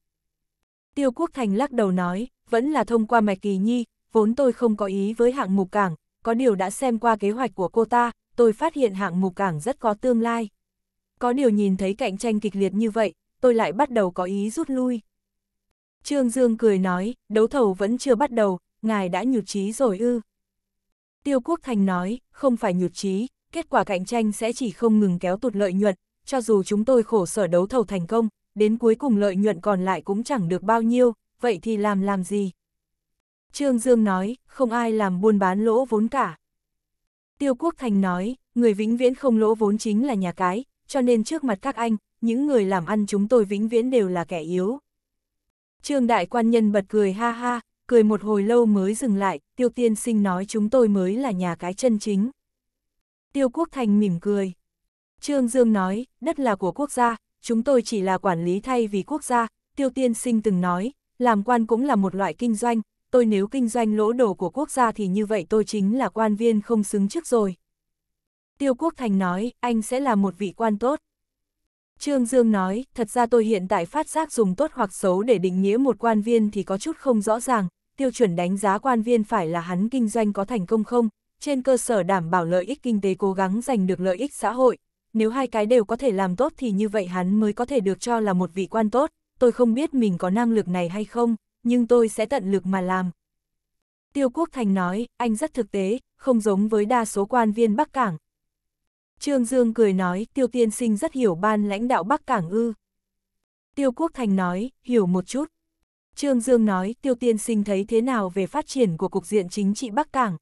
Tiêu Quốc Thành lắc đầu nói, vẫn là thông qua Mạch Kỳ Nhi, vốn tôi không có ý với hạng mục cảng, có điều đã xem qua kế hoạch của cô ta, tôi phát hiện hạng mục cảng rất có tương lai. Có điều nhìn thấy cạnh tranh kịch liệt như vậy, tôi lại bắt đầu có ý rút lui. Trương Dương cười nói, đấu thầu vẫn chưa bắt đầu, ngài đã nhụt chí rồi ư. Tiêu Quốc Thành nói, không phải nhụt chí, kết quả cạnh tranh sẽ chỉ không ngừng kéo tụt lợi nhuận, cho dù chúng tôi khổ sở đấu thầu thành công, đến cuối cùng lợi nhuận còn lại cũng chẳng được bao nhiêu, vậy thì làm làm gì? Trương Dương nói, không ai làm buôn bán lỗ vốn cả. Tiêu Quốc Thành nói, người vĩnh viễn không lỗ vốn chính là nhà cái, cho nên trước mặt các anh, những người làm ăn chúng tôi vĩnh viễn đều là kẻ yếu. Trương Đại Quan Nhân bật cười ha ha, cười một hồi lâu mới dừng lại, Tiêu Tiên Sinh nói chúng tôi mới là nhà cái chân chính. Tiêu Quốc Thành mỉm cười. Trương Dương nói, đất là của quốc gia, chúng tôi chỉ là quản lý thay vì quốc gia, Tiêu Tiên Sinh từng nói, làm quan cũng là một loại kinh doanh, tôi nếu kinh doanh lỗ đồ của quốc gia thì như vậy tôi chính là quan viên không xứng trước rồi. Tiêu Quốc Thành nói, anh sẽ là một vị quan tốt. Trương Dương nói, thật ra tôi hiện tại phát giác dùng tốt hoặc xấu để định nghĩa một quan viên thì có chút không rõ ràng, tiêu chuẩn đánh giá quan viên phải là hắn kinh doanh có thành công không, trên cơ sở đảm bảo lợi ích kinh tế cố gắng giành được lợi ích xã hội, nếu hai cái đều có thể làm tốt thì như vậy hắn mới có thể được cho là một vị quan tốt, tôi không biết mình có năng lực này hay không, nhưng tôi sẽ tận lực mà làm. Tiêu Quốc Thành nói, anh rất thực tế, không giống với đa số quan viên Bắc Cảng. Trương Dương cười nói, Tiêu Tiên Sinh rất hiểu ban lãnh đạo Bắc Cảng ư. Tiêu Quốc Thành nói, hiểu một chút. Trương Dương nói, Tiêu Tiên Sinh thấy thế nào về phát triển của cục diện chính trị Bắc Cảng.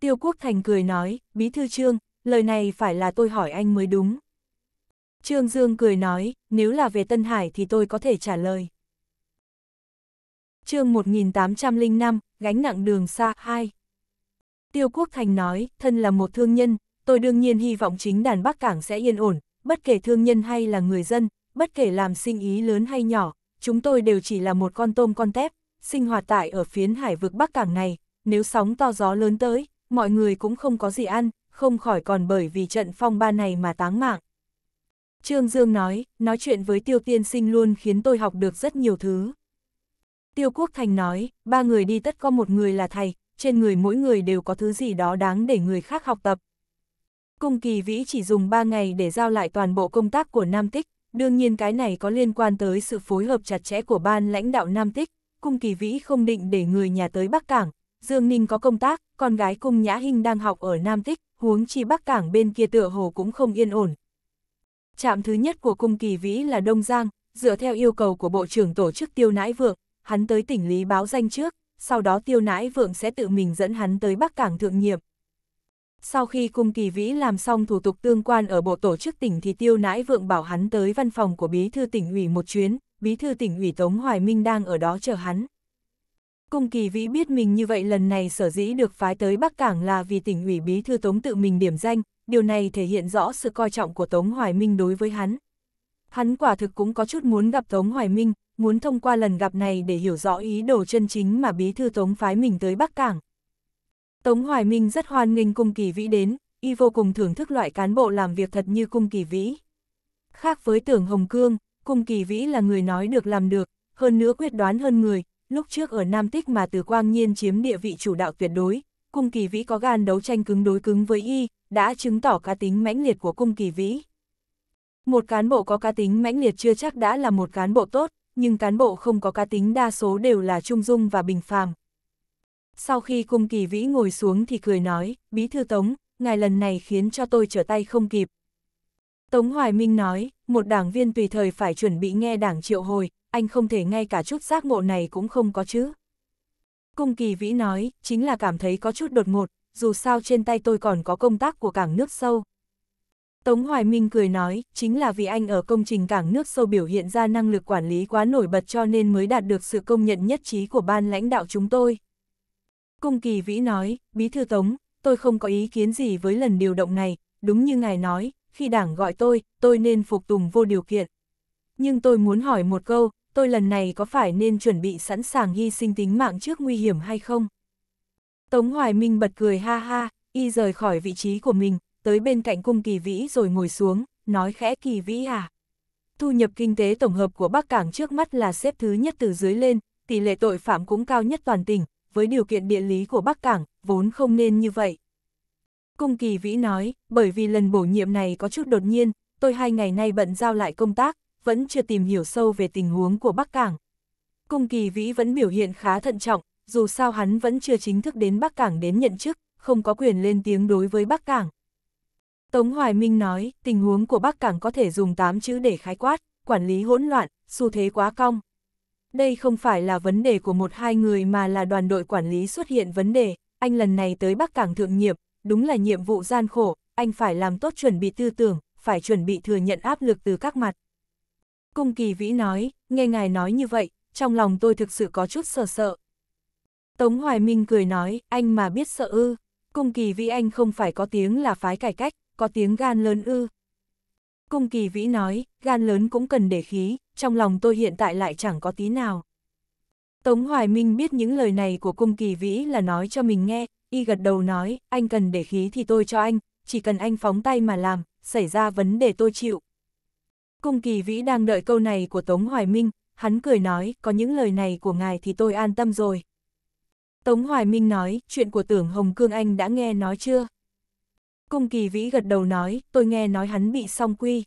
Tiêu Quốc Thành cười nói, Bí Thư Trương, lời này phải là tôi hỏi anh mới đúng. Trương Dương cười nói, nếu là về Tân Hải thì tôi có thể trả lời. chương 1805, gánh nặng đường xa 2. Tiêu Quốc Thành nói, thân là một thương nhân, tôi đương nhiên hy vọng chính đàn Bắc Cảng sẽ yên ổn, bất kể thương nhân hay là người dân, bất kể làm sinh ý lớn hay nhỏ, chúng tôi đều chỉ là một con tôm con tép, sinh hoạt tại ở phiến hải vực Bắc Cảng này, nếu sóng to gió lớn tới, mọi người cũng không có gì ăn, không khỏi còn bởi vì trận phong ba này mà táng mạng. Trương Dương nói, nói chuyện với Tiêu Tiên Sinh luôn khiến tôi học được rất nhiều thứ. Tiêu Quốc Thành nói, ba người đi tất có một người là thầy, trên người mỗi người đều có thứ gì đó đáng để người khác học tập. Cung kỳ vĩ chỉ dùng ba ngày để giao lại toàn bộ công tác của Nam Tích, đương nhiên cái này có liên quan tới sự phối hợp chặt chẽ của ban lãnh đạo Nam Tích, cung kỳ vĩ không định để người nhà tới Bắc Cảng, Dương Ninh có công tác, con gái cung Nhã Hinh đang học ở Nam Tích, huống chi Bắc Cảng bên kia tựa hồ cũng không yên ổn. Trạm thứ nhất của cung kỳ vĩ là Đông Giang, dựa theo yêu cầu của Bộ trưởng tổ chức tiêu nãi vượng, hắn tới tỉnh Lý báo danh trước, sau đó tiêu nãi vượng sẽ tự mình dẫn hắn tới Bắc Cảng thượng nhiệm. Sau khi cung kỳ vĩ làm xong thủ tục tương quan ở bộ tổ chức tỉnh thì tiêu nãi vượng bảo hắn tới văn phòng của bí thư tỉnh ủy một chuyến, bí thư tỉnh ủy Tống Hoài Minh đang ở đó chờ hắn. Cung kỳ vĩ biết mình như vậy lần này sở dĩ được phái tới Bắc Cảng là vì tỉnh ủy bí thư Tống tự mình điểm danh, điều này thể hiện rõ sự coi trọng của Tống Hoài Minh đối với hắn. Hắn quả thực cũng có chút muốn gặp Tống Hoài Minh, muốn thông qua lần gặp này để hiểu rõ ý đồ chân chính mà bí thư Tống phái mình tới Bắc Cảng. Tống Hoài Minh rất hoan nghênh cung kỳ vĩ đến, y vô cùng thưởng thức loại cán bộ làm việc thật như cung kỳ vĩ. Khác với tưởng Hồng Cương, cung kỳ vĩ là người nói được làm được, hơn nữa quyết đoán hơn người, lúc trước ở Nam Tích mà từ quang nhiên chiếm địa vị chủ đạo tuyệt đối, cung kỳ vĩ có gan đấu tranh cứng đối cứng với y, đã chứng tỏ cá tính mãnh liệt của cung kỳ vĩ. Một cán bộ có cá tính mãnh liệt chưa chắc đã là một cán bộ tốt, nhưng cán bộ không có cá tính đa số đều là trung dung và bình phàm. Sau khi cung kỳ vĩ ngồi xuống thì cười nói, bí thư tống, ngài lần này khiến cho tôi trở tay không kịp, Tống Hoài Minh nói, một đảng viên tùy thời phải chuẩn bị nghe đảng triệu hồi, anh không thể ngay cả chút giác ngộ này cũng không có chứ. Cung Kỳ Vĩ nói, chính là cảm thấy có chút đột ngột, dù sao trên tay tôi còn có công tác của cảng nước sâu. Tống Hoài Minh cười nói, chính là vì anh ở công trình cảng nước sâu biểu hiện ra năng lực quản lý quá nổi bật cho nên mới đạt được sự công nhận nhất trí của ban lãnh đạo chúng tôi. Cung Kỳ Vĩ nói, Bí Thư Tống, tôi không có ý kiến gì với lần điều động này, đúng như ngài nói, khi đảng gọi tôi, tôi nên phục tùng vô điều kiện. Nhưng tôi muốn hỏi một câu, tôi lần này có phải nên chuẩn bị sẵn sàng hy sinh tính mạng trước nguy hiểm hay không? Tống Hoài Minh bật cười ha ha, y rời khỏi vị trí của mình, tới bên cạnh cung kỳ vĩ rồi ngồi xuống, nói khẽ kỳ vĩ à. Thu nhập kinh tế tổng hợp của Bắc Cảng trước mắt là xếp thứ nhất từ dưới lên, tỷ lệ tội phạm cũng cao nhất toàn tỉnh, với điều kiện địa lý của Bắc Cảng, vốn không nên như vậy. Cung Kỳ Vĩ nói, bởi vì lần bổ nhiệm này có chút đột nhiên, tôi hai ngày nay bận giao lại công tác, vẫn chưa tìm hiểu sâu về tình huống của Bắc Cảng. Cung Kỳ Vĩ vẫn biểu hiện khá thận trọng, dù sao hắn vẫn chưa chính thức đến Bắc Cảng đến nhận chức, không có quyền lên tiếng đối với Bắc Cảng. Tống Hoài Minh nói, tình huống của Bắc Cảng có thể dùng 8 chữ để khái quát, quản lý hỗn loạn, xu thế quá cong. Đây không phải là vấn đề của một hai người mà là đoàn đội quản lý xuất hiện vấn đề, anh lần này tới Bắc Cảng thượng nhiệm đúng là nhiệm vụ gian khổ, anh phải làm tốt chuẩn bị tư tưởng, phải chuẩn bị thừa nhận áp lực từ các mặt. Cung kỳ vĩ nói, nghe ngài nói như vậy, trong lòng tôi thực sự có chút sợ sợ. Tống Hoài Minh cười nói, anh mà biết sợ ư, cung kỳ vĩ anh không phải có tiếng là phái cải cách, có tiếng gan lớn ư. Cung kỳ vĩ nói, gan lớn cũng cần để khí, trong lòng tôi hiện tại lại chẳng có tí nào. Tống Hoài Minh biết những lời này của cung kỳ vĩ là nói cho mình nghe, y gật đầu nói, anh cần để khí thì tôi cho anh, chỉ cần anh phóng tay mà làm, xảy ra vấn đề tôi chịu. Cung kỳ vĩ đang đợi câu này của Tống Hoài Minh, hắn cười nói, có những lời này của ngài thì tôi an tâm rồi. Tống Hoài Minh nói, chuyện của tưởng Hồng Cương Anh đã nghe nói chưa? Cung kỳ vĩ gật đầu nói, tôi nghe nói hắn bị song quy.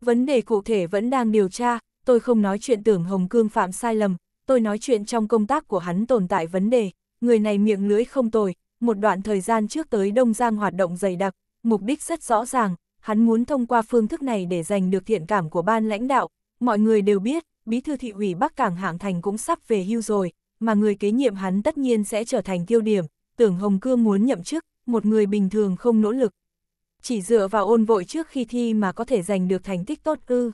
Vấn đề cụ thể vẫn đang điều tra, tôi không nói chuyện tưởng Hồng Cương phạm sai lầm, tôi nói chuyện trong công tác của hắn tồn tại vấn đề, người này miệng lưỡi không tồi, một đoạn thời gian trước tới Đông Giang hoạt động dày đặc, mục đích rất rõ ràng, hắn muốn thông qua phương thức này để giành được thiện cảm của ban lãnh đạo. Mọi người đều biết, bí thư thị ủy Bắc Cảng Hạng Thành cũng sắp về hưu rồi, mà người kế nhiệm hắn tất nhiên sẽ trở thành tiêu điểm, tưởng Hồng Cương muốn nhậm chức, một người bình thường không nỗ lực. Chỉ dựa vào ôn vội trước khi thi mà có thể giành được thành tích tốt ư.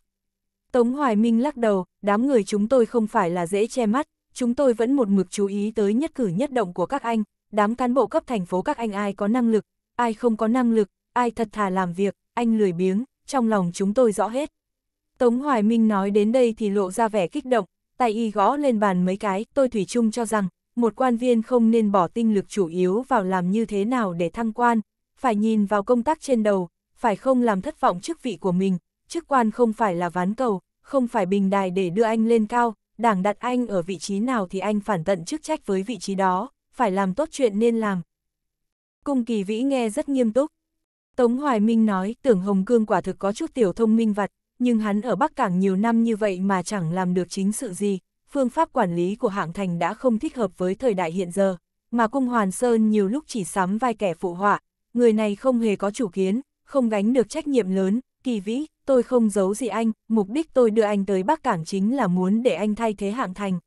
Tống Hoài Minh lắc đầu, đám người chúng tôi không phải là dễ che mắt, chúng tôi vẫn một mực chú ý tới nhất cử nhất động của các anh, đám cán bộ cấp thành phố các anh ai có năng lực, ai không có năng lực, ai thật thà làm việc, anh lười biếng, trong lòng chúng tôi rõ hết. Tống Hoài Minh nói đến đây thì lộ ra vẻ kích động, tay y gõ lên bàn mấy cái, tôi thủy chung cho rằng, một quan viên không nên bỏ tinh lực chủ yếu vào làm như thế nào để thăng quan, phải nhìn vào công tác trên đầu, phải không làm thất vọng chức vị của mình, chức quan không phải là ván cầu, không phải bình đài để đưa anh lên cao, đảng đặt anh ở vị trí nào thì anh phản tận chức trách với vị trí đó, phải làm tốt chuyện nên làm. Cung kỳ vĩ nghe rất nghiêm túc. Tống Hoài Minh nói tưởng Hồng Cương quả thực có chút tiểu thông minh vật, nhưng hắn ở Bắc Cảng nhiều năm như vậy mà chẳng làm được chính sự gì, phương pháp quản lý của hạng thành đã không thích hợp với thời đại hiện giờ, mà cung Hoàn Sơn nhiều lúc chỉ sắm vai kẻ phụ họa, người này không hề có chủ kiến, không gánh được trách nhiệm lớn, kỳ vĩ, tôi không giấu gì anh, mục đích tôi đưa anh tới Bắc Cảng chính là muốn để anh thay thế hạng thành.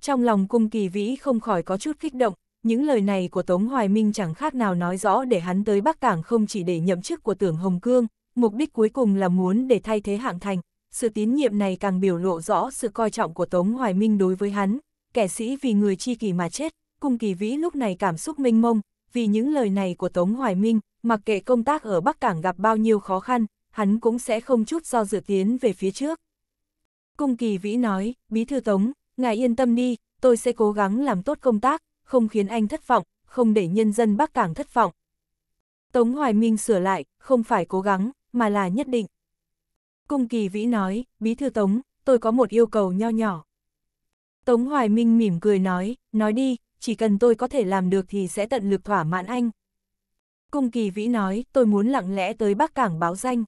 Trong lòng cung kỳ vĩ không khỏi có chút kích động, những lời này của Tống Hoài Minh chẳng khác nào nói rõ để hắn tới Bắc Cảng không chỉ để nhậm chức của tưởng Hồng Cương, mục đích cuối cùng là muốn để thay thế hạng thành. Sự tín nhiệm này càng biểu lộ rõ sự coi trọng của Tống Hoài Minh đối với hắn, kẻ sĩ vì người chi kỳ mà chết, cung kỳ vĩ lúc này cảm xúc minh mông, vì những lời này của Tống Hoài Minh, mặc kệ công tác ở Bắc Cảng gặp bao nhiêu khó khăn, hắn cũng sẽ không chút do dự tiến về phía trước. Cung kỳ vĩ nói, bí thư tống, ngài yên tâm đi, tôi sẽ cố gắng làm tốt công tác, không khiến anh thất vọng, không để nhân dân Bắc Cảng thất vọng. Tống Hoài Minh sửa lại, không phải cố gắng, mà là nhất định. Cung kỳ vĩ nói, bí thư tống, tôi có một yêu cầu nho nhỏ. Tống Hoài Minh mỉm cười nói, nói đi, chỉ cần tôi có thể làm được thì sẽ tận lực thỏa mãn anh. Cung kỳ vĩ nói, tôi muốn lặng lẽ tới Bắc Cảng báo danh.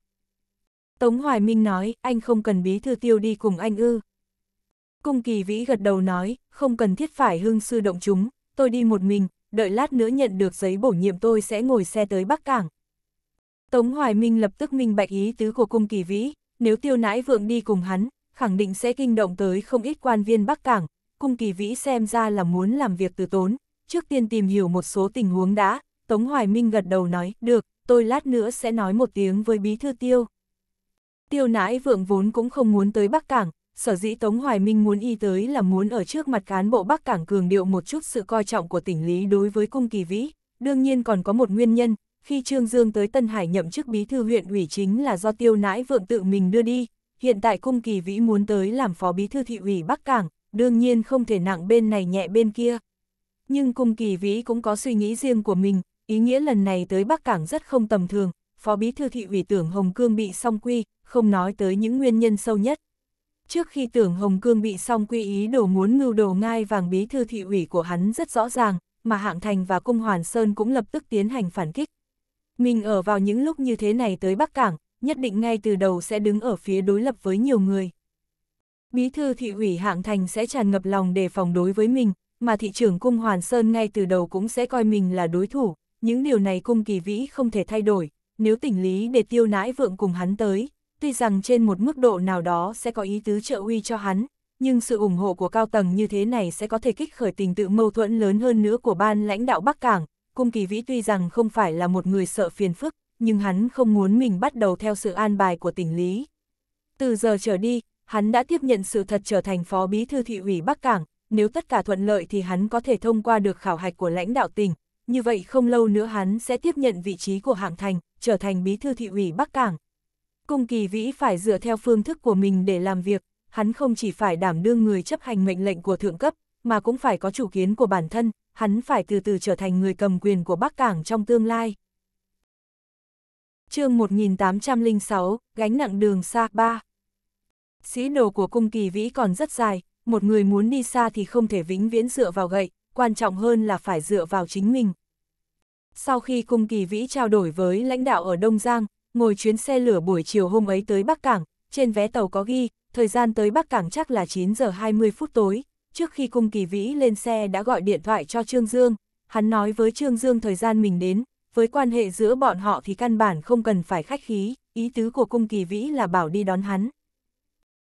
Tống Hoài Minh nói, anh không cần bí thư tiêu đi cùng anh ư. Cung kỳ vĩ gật đầu nói, không cần thiết phải hưng sư động chúng, tôi đi một mình, đợi lát nữa nhận được giấy bổ nhiệm tôi sẽ ngồi xe tới Bắc Cảng. Tống Hoài Minh lập tức minh bạch ý tứ của cung kỳ vĩ, nếu tiêu nãi vượng đi cùng hắn, khẳng định sẽ kinh động tới không ít quan viên Bắc Cảng, cung kỳ vĩ xem ra là muốn làm việc từ tốn, trước tiên tìm hiểu một số tình huống đã, Tống Hoài Minh gật đầu nói, được, tôi lát nữa sẽ nói một tiếng với bí thư tiêu. Tiêu nãi vượng vốn cũng không muốn tới Bắc Cảng, sở dĩ Tống Hoài Minh muốn y tới là muốn ở trước mặt cán bộ Bắc Cảng cường điệu một chút sự coi trọng của tỉnh lý đối với cung kỳ vĩ. Đương nhiên còn có một nguyên nhân, khi Trương Dương tới Tân Hải nhậm chức bí thư huyện ủy chính là do tiêu nãi vượng tự mình đưa đi, hiện tại cung kỳ vĩ muốn tới làm phó bí thư thị ủy Bắc Cảng, đương nhiên không thể nặng bên này nhẹ bên kia. Nhưng cung kỳ vĩ cũng có suy nghĩ riêng của mình, ý nghĩa lần này tới Bắc Cảng rất không tầm thường, phó bí thư thị ủy tưởng Hồng Cương bị song quy, không nói tới những nguyên nhân sâu nhất. Trước khi tưởng Hồng Cương bị song quy ý đồ muốn ngưu đồ ngai vàng bí thư thị ủy của hắn rất rõ ràng, mà Hạng Thành và Cung Hoàn Sơn cũng lập tức tiến hành phản kích. Mình ở vào những lúc như thế này tới Bắc Cảng, nhất định ngay từ đầu sẽ đứng ở phía đối lập với nhiều người. Bí thư thị ủy Hạng Thành sẽ tràn ngập lòng đề phòng đối với mình, mà thị trưởng Cung Hoàn Sơn ngay từ đầu cũng sẽ coi mình là đối thủ, những điều này Cung Kỳ Vĩ không thể thay đổi, nếu tỉnh lý để tiêu nãi vượng cùng hắn tới, tuy rằng trên một mức độ nào đó sẽ có ý tứ trợ uy cho hắn, nhưng sự ủng hộ của cao tầng như thế này sẽ có thể kích khởi tình tự mâu thuẫn lớn hơn nữa của ban lãnh đạo Bắc Cảng. Cung Kỳ Vĩ tuy rằng không phải là một người sợ phiền phức, nhưng hắn không muốn mình bắt đầu theo sự an bài của tỉnh Lý. Từ giờ trở đi, hắn đã tiếp nhận sự thật trở thành phó bí thư thị ủy Bắc Cảng, nếu tất cả thuận lợi thì hắn có thể thông qua được khảo hạch của lãnh đạo tỉnh, như vậy không lâu nữa hắn sẽ tiếp nhận vị trí của hạng thành, trở thành bí thư thị ủy Bắc Cảng. Cung kỳ vĩ phải dựa theo phương thức của mình để làm việc, hắn không chỉ phải đảm đương người chấp hành mệnh lệnh của thượng cấp, mà cũng phải có chủ kiến của bản thân, hắn phải từ từ trở thành người cầm quyền của Bắc Cảng trong tương lai. chương 1806, Gánh nặng đường xa 3 Sĩ đồ của cung kỳ vĩ còn rất dài, một người muốn đi xa thì không thể vĩnh viễn dựa vào gậy, quan trọng hơn là phải dựa vào chính mình. Sau khi cung kỳ vĩ trao đổi với lãnh đạo ở Đông Giang, ngồi chuyến xe lửa buổi chiều hôm ấy tới Bắc Cảng, trên vé tàu có ghi, thời gian tới Bắc Cảng chắc là 9 giờ 20 phút tối, trước khi cung kỳ vĩ lên xe đã gọi điện thoại cho Trương Dương, hắn nói với Trương Dương thời gian mình đến, với quan hệ giữa bọn họ thì căn bản không cần phải khách khí, ý tứ của cung kỳ vĩ là bảo đi đón hắn.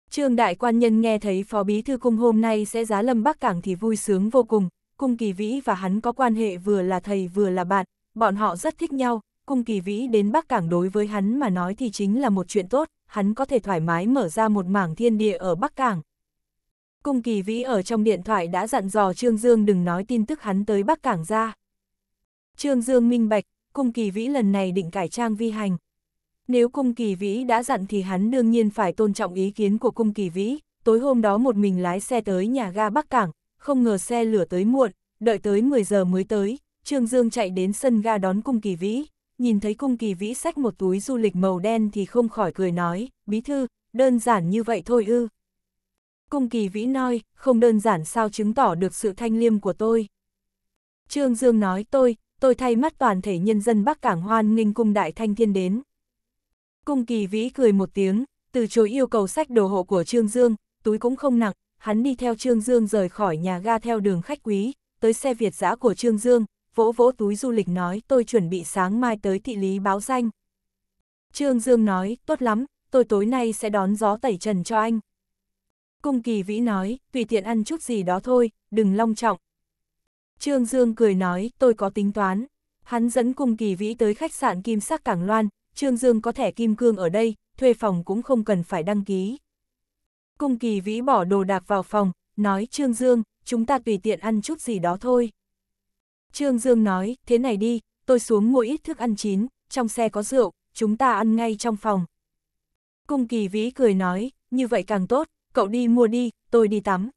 Trương Đại Quan Nhân nghe thấy Phó Bí Thư Cung hôm nay sẽ giá lâm Bắc Cảng thì vui sướng vô cùng, cung kỳ vĩ và hắn có quan hệ vừa là thầy vừa là bạn, bọn họ rất thích nhau, cung kỳ vĩ đến Bắc Cảng đối với hắn mà nói thì chính là một chuyện tốt, hắn có thể thoải mái mở ra một mảng thiên địa ở Bắc Cảng. Cung kỳ vĩ ở trong điện thoại đã dặn dò Trương Dương đừng nói tin tức hắn tới Bắc Cảng ra. Trương Dương minh bạch, cung kỳ vĩ lần này định cải trang vi hành. Nếu cung kỳ vĩ đã dặn thì hắn đương nhiên phải tôn trọng ý kiến của cung kỳ vĩ, tối hôm đó một mình lái xe tới nhà ga Bắc Cảng, không ngờ xe lửa tới muộn, đợi tới 10 giờ mới tới, Trương Dương chạy đến sân ga đón cung kỳ vĩ nhìn thấy cung kỳ vĩ sách một túi du lịch màu đen thì không khỏi cười nói, bí thư, đơn giản như vậy thôi ư. Cung kỳ vĩ nói, không đơn giản sao chứng tỏ được sự thanh liêm của tôi. Trương Dương nói tôi, tôi thay mắt toàn thể nhân dân Bắc Cảng hoan nghênh cung đại thanh thiên đến. Cung kỳ vĩ cười một tiếng, từ chối yêu cầu sách đồ hộ của Trương Dương, túi cũng không nặng, hắn đi theo Trương Dương rời khỏi nhà ga theo đường khách quý, tới xe Việt giã của Trương Dương, vỗ vỗ túi du lịch nói tôi chuẩn bị sáng mai tới thị lý báo danh. Trương Dương nói, tốt lắm, tôi tối nay sẽ đón gió tẩy trần cho anh. Cung kỳ vĩ nói, tùy tiện ăn chút gì đó thôi, đừng long trọng. Trương Dương cười nói, tôi có tính toán. Hắn dẫn cung kỳ vĩ tới khách sạn Kim Sắc Cảng Loan, Trương Dương có thẻ kim cương ở đây, thuê phòng cũng không cần phải đăng ký. Cung kỳ vĩ bỏ đồ đạc vào phòng, nói Trương Dương, chúng ta tùy tiện ăn chút gì đó thôi. Trương Dương nói, thế này đi, tôi xuống mua ít thức ăn chín, trong xe có rượu, chúng ta ăn ngay trong phòng. Cung kỳ vĩ cười nói, như vậy càng tốt, cậu đi mua đi, tôi đi tắm.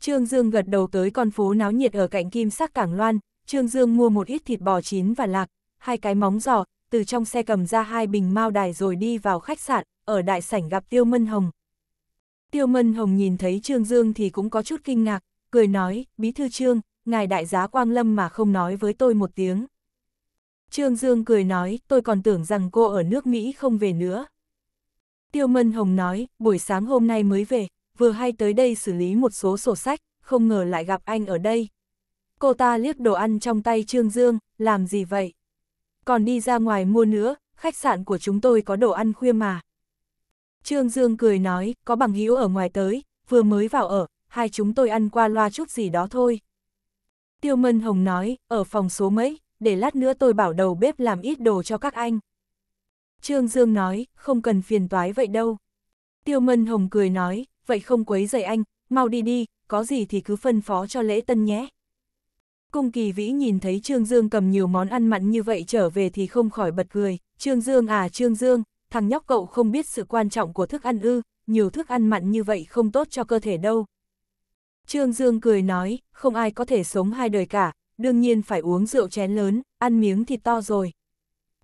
Trương Dương gật đầu tới con phố náo nhiệt ở cạnh kim sắc cảng loan, Trương Dương mua một ít thịt bò chín và lạc, hai cái móng giò, từ trong xe cầm ra hai bình mao đài rồi đi vào khách sạn, ở đại sảnh gặp Tiêu Mân Hồng. Tiêu Mân Hồng nhìn thấy Trương Dương thì cũng có chút kinh ngạc, cười nói, bí thư Trương, ngài đại giá quang lâm mà không nói với tôi một tiếng. Trương Dương cười nói, tôi còn tưởng rằng cô ở nước Mỹ không về nữa. Tiêu Mân Hồng nói, buổi sáng hôm nay mới về, vừa hay tới đây xử lý một số sổ sách, không ngờ lại gặp anh ở đây. Cô ta liếc đồ ăn trong tay Trương Dương, làm gì vậy? Còn đi ra ngoài mua nữa, khách sạn của chúng tôi có đồ ăn khuya mà. Trương Dương cười nói, có bằng hữu ở ngoài tới, vừa mới vào ở, hai chúng tôi ăn qua loa chút gì đó thôi. Tiêu Mân Hồng nói, ở phòng số mấy, để lát nữa tôi bảo đầu bếp làm ít đồ cho các anh. Trương Dương nói, không cần phiền toái vậy đâu. Tiêu Mân Hồng cười nói, vậy không quấy dậy anh, mau đi đi, có gì thì cứ phân phó cho lễ tân nhé. Cung kỳ vĩ nhìn thấy Trương Dương cầm nhiều món ăn mặn như vậy trở về thì không khỏi bật cười. Trương Dương à Trương Dương, thằng nhóc cậu không biết sự quan trọng của thức ăn ư, nhiều thức ăn mặn như vậy không tốt cho cơ thể đâu, Trương Dương cười nói, không ai có thể sống hai đời cả, đương nhiên phải uống rượu chén lớn, ăn miếng thịt to rồi.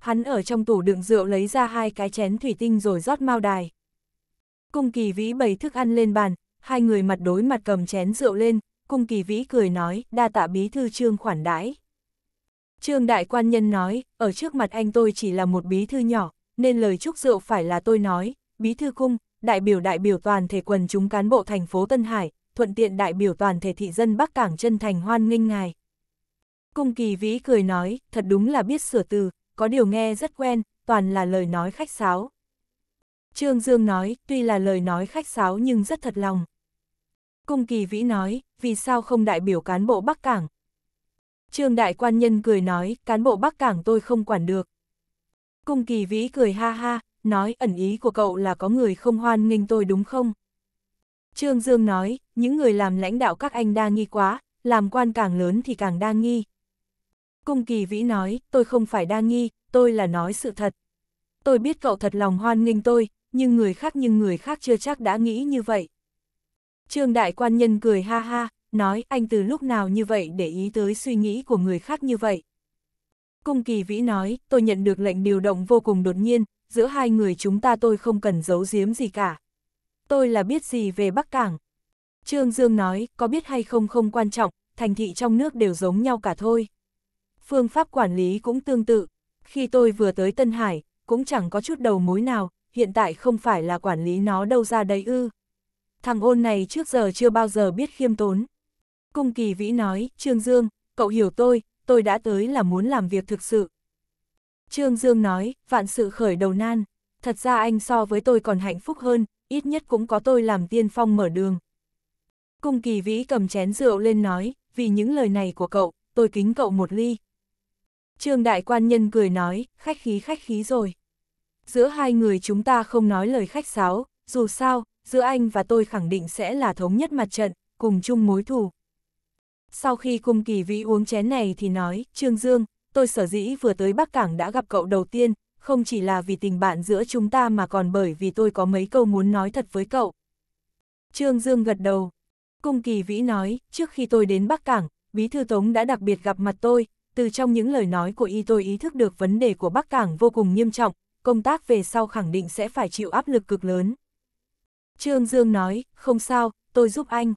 Hắn ở trong tủ đựng rượu lấy ra hai cái chén thủy tinh rồi rót mao đài. Cung kỳ vĩ bày thức ăn lên bàn, hai người mặt đối mặt cầm chén rượu lên, cung kỳ vĩ cười nói, đa tạ bí thư trương khoản đãi. Trương đại quan nhân nói, ở trước mặt anh tôi chỉ là một bí thư nhỏ, nên lời chúc rượu phải là tôi nói, bí thư cung, đại biểu đại biểu toàn thể quần chúng cán bộ thành phố Tân Hải, thuận tiện đại biểu toàn thể thị dân Bắc Cảng chân thành hoan nghênh ngài. Cung kỳ vĩ cười nói, thật đúng là biết sửa từ, có điều nghe rất quen, toàn là lời nói khách sáo. Trương Dương nói, tuy là lời nói khách sáo nhưng rất thật lòng. Cung kỳ vĩ nói, vì sao không đại biểu cán bộ Bắc Cảng? Trương đại quan nhân cười nói, cán bộ Bắc Cảng tôi không quản được. Cung kỳ vĩ cười ha ha, nói ẩn ý của cậu là có người không hoan nghênh tôi đúng không? Trương Dương nói, những người làm lãnh đạo các anh đa nghi quá, làm quan càng lớn thì càng đa nghi. Cung kỳ vĩ nói, tôi không phải đa nghi, tôi là nói sự thật. Tôi biết cậu thật lòng hoan nghênh tôi, nhưng người khác nhưng người khác chưa chắc đã nghĩ như vậy. Trương đại quan nhân cười ha ha, nói anh từ lúc nào như vậy để ý tới suy nghĩ của người khác như vậy. Cung kỳ vĩ nói, tôi nhận được lệnh điều động vô cùng đột nhiên, giữa hai người chúng ta tôi không cần giấu giếm gì cả tôi là biết gì về Bắc Cảng. Trương Dương nói, có biết hay không không quan trọng, thành thị trong nước đều giống nhau cả thôi. Phương pháp quản lý cũng tương tự. Khi tôi vừa tới Tân Hải, cũng chẳng có chút đầu mối nào, hiện tại không phải là quản lý nó đâu ra đấy ư. Thằng ôn này trước giờ chưa bao giờ biết khiêm tốn. Cung kỳ vĩ nói, Trương Dương, cậu hiểu tôi, tôi đã tới là muốn làm việc thực sự. Trương Dương nói, vạn sự khởi đầu nan, thật ra anh so với tôi còn hạnh phúc hơn, ít nhất cũng có tôi làm tiên phong mở đường. Cung kỳ vĩ cầm chén rượu lên nói, vì những lời này của cậu, tôi kính cậu một ly. Trương đại quan nhân cười nói, khách khí khách khí rồi. Giữa hai người chúng ta không nói lời khách sáo, dù sao, giữa anh và tôi khẳng định sẽ là thống nhất mặt trận, cùng chung mối thù. Sau khi cung kỳ vĩ uống chén này thì nói, Trương Dương, tôi sở dĩ vừa tới Bắc Cảng đã gặp cậu đầu tiên, không chỉ là vì tình bạn giữa chúng ta mà còn bởi vì tôi có mấy câu muốn nói thật với cậu. Trương Dương gật đầu. Cung Kỳ Vĩ nói, trước khi tôi đến Bắc Cảng, Bí Thư Tống đã đặc biệt gặp mặt tôi, từ trong những lời nói của y tôi ý thức được vấn đề của Bắc Cảng vô cùng nghiêm trọng, công tác về sau khẳng định sẽ phải chịu áp lực cực lớn. Trương Dương nói, không sao, tôi giúp anh.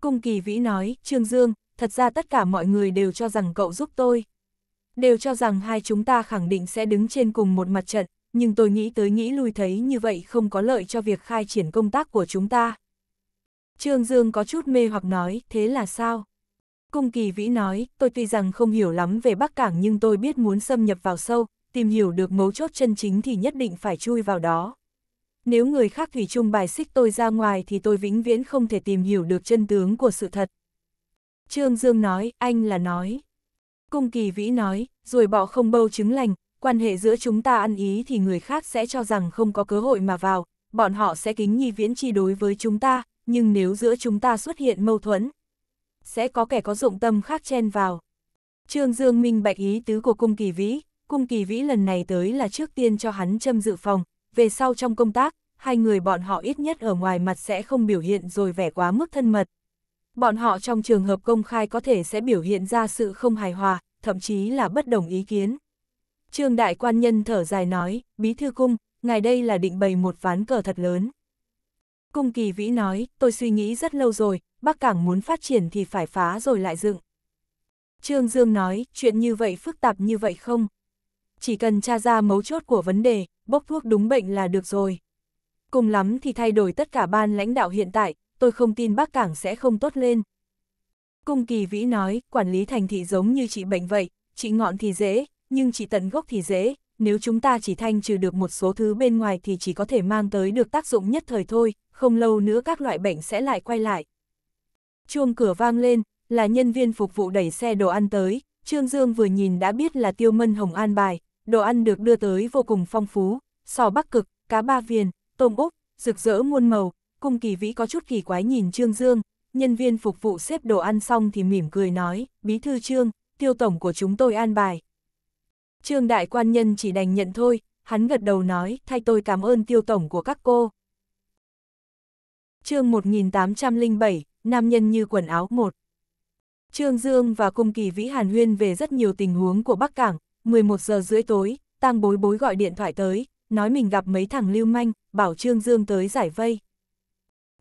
Cung Kỳ Vĩ nói, Trương Dương, thật ra tất cả mọi người đều cho rằng cậu giúp tôi đều cho rằng hai chúng ta khẳng định sẽ đứng trên cùng một mặt trận, nhưng tôi nghĩ tới nghĩ lui thấy như vậy không có lợi cho việc khai triển công tác của chúng ta. Trương Dương có chút mê hoặc nói, thế là sao? Cung Kỳ Vĩ nói, tôi tuy rằng không hiểu lắm về Bắc Cảng nhưng tôi biết muốn xâm nhập vào sâu, tìm hiểu được mấu chốt chân chính thì nhất định phải chui vào đó. Nếu người khác thủy chung bài xích tôi ra ngoài thì tôi vĩnh viễn không thể tìm hiểu được chân tướng của sự thật. Trương Dương nói, anh là nói, Cung kỳ vĩ nói, rồi bọ không bâu chứng lành, quan hệ giữa chúng ta ăn ý thì người khác sẽ cho rằng không có cơ hội mà vào, bọn họ sẽ kính nhi viễn chi đối với chúng ta, nhưng nếu giữa chúng ta xuất hiện mâu thuẫn, sẽ có kẻ có dụng tâm khác chen vào. Trương Dương minh bạch ý tứ của cung kỳ vĩ, cung kỳ vĩ lần này tới là trước tiên cho hắn châm dự phòng, về sau trong công tác, hai người bọn họ ít nhất ở ngoài mặt sẽ không biểu hiện rồi vẻ quá mức thân mật, bọn họ trong trường hợp công khai có thể sẽ biểu hiện ra sự không hài hòa, thậm chí là bất đồng ý kiến. Trương đại quan nhân thở dài nói, bí thư cung, ngài đây là định bày một ván cờ thật lớn. Cung kỳ vĩ nói, tôi suy nghĩ rất lâu rồi, Bắc Cảng muốn phát triển thì phải phá rồi lại dựng. Trương Dương nói, chuyện như vậy phức tạp như vậy không? Chỉ cần tra ra mấu chốt của vấn đề, bốc thuốc đúng bệnh là được rồi. Cùng lắm thì thay đổi tất cả ban lãnh đạo hiện tại, tôi không tin Bắc Cảng sẽ không tốt lên. Cung kỳ vĩ nói, quản lý thành thị giống như trị bệnh vậy, trị ngọn thì dễ, nhưng trị tận gốc thì dễ, nếu chúng ta chỉ thanh trừ được một số thứ bên ngoài thì chỉ có thể mang tới được tác dụng nhất thời thôi, không lâu nữa các loại bệnh sẽ lại quay lại. Chuông cửa vang lên, là nhân viên phục vụ đẩy xe đồ ăn tới, Trương Dương vừa nhìn đã biết là tiêu mân hồng an bài, đồ ăn được đưa tới vô cùng phong phú, sò bắc cực, cá ba viền, tôm úp, rực rỡ muôn màu, cung kỳ vĩ có chút kỳ quái nhìn Trương Dương, nhân viên phục vụ xếp đồ ăn xong thì mỉm cười nói, bí thư Trương, tiêu tổng của chúng tôi an bài. Trương đại quan nhân chỉ đành nhận thôi, hắn gật đầu nói, thay tôi cảm ơn tiêu tổng của các cô. chương 1807, Nam nhân như quần áo 1 Trương Dương và Cung Kỳ Vĩ Hàn Huyên về rất nhiều tình huống của Bắc Cảng, 11 giờ rưỡi tối, tang bối bối gọi điện thoại tới, nói mình gặp mấy thằng lưu manh, bảo Trương Dương tới giải vây.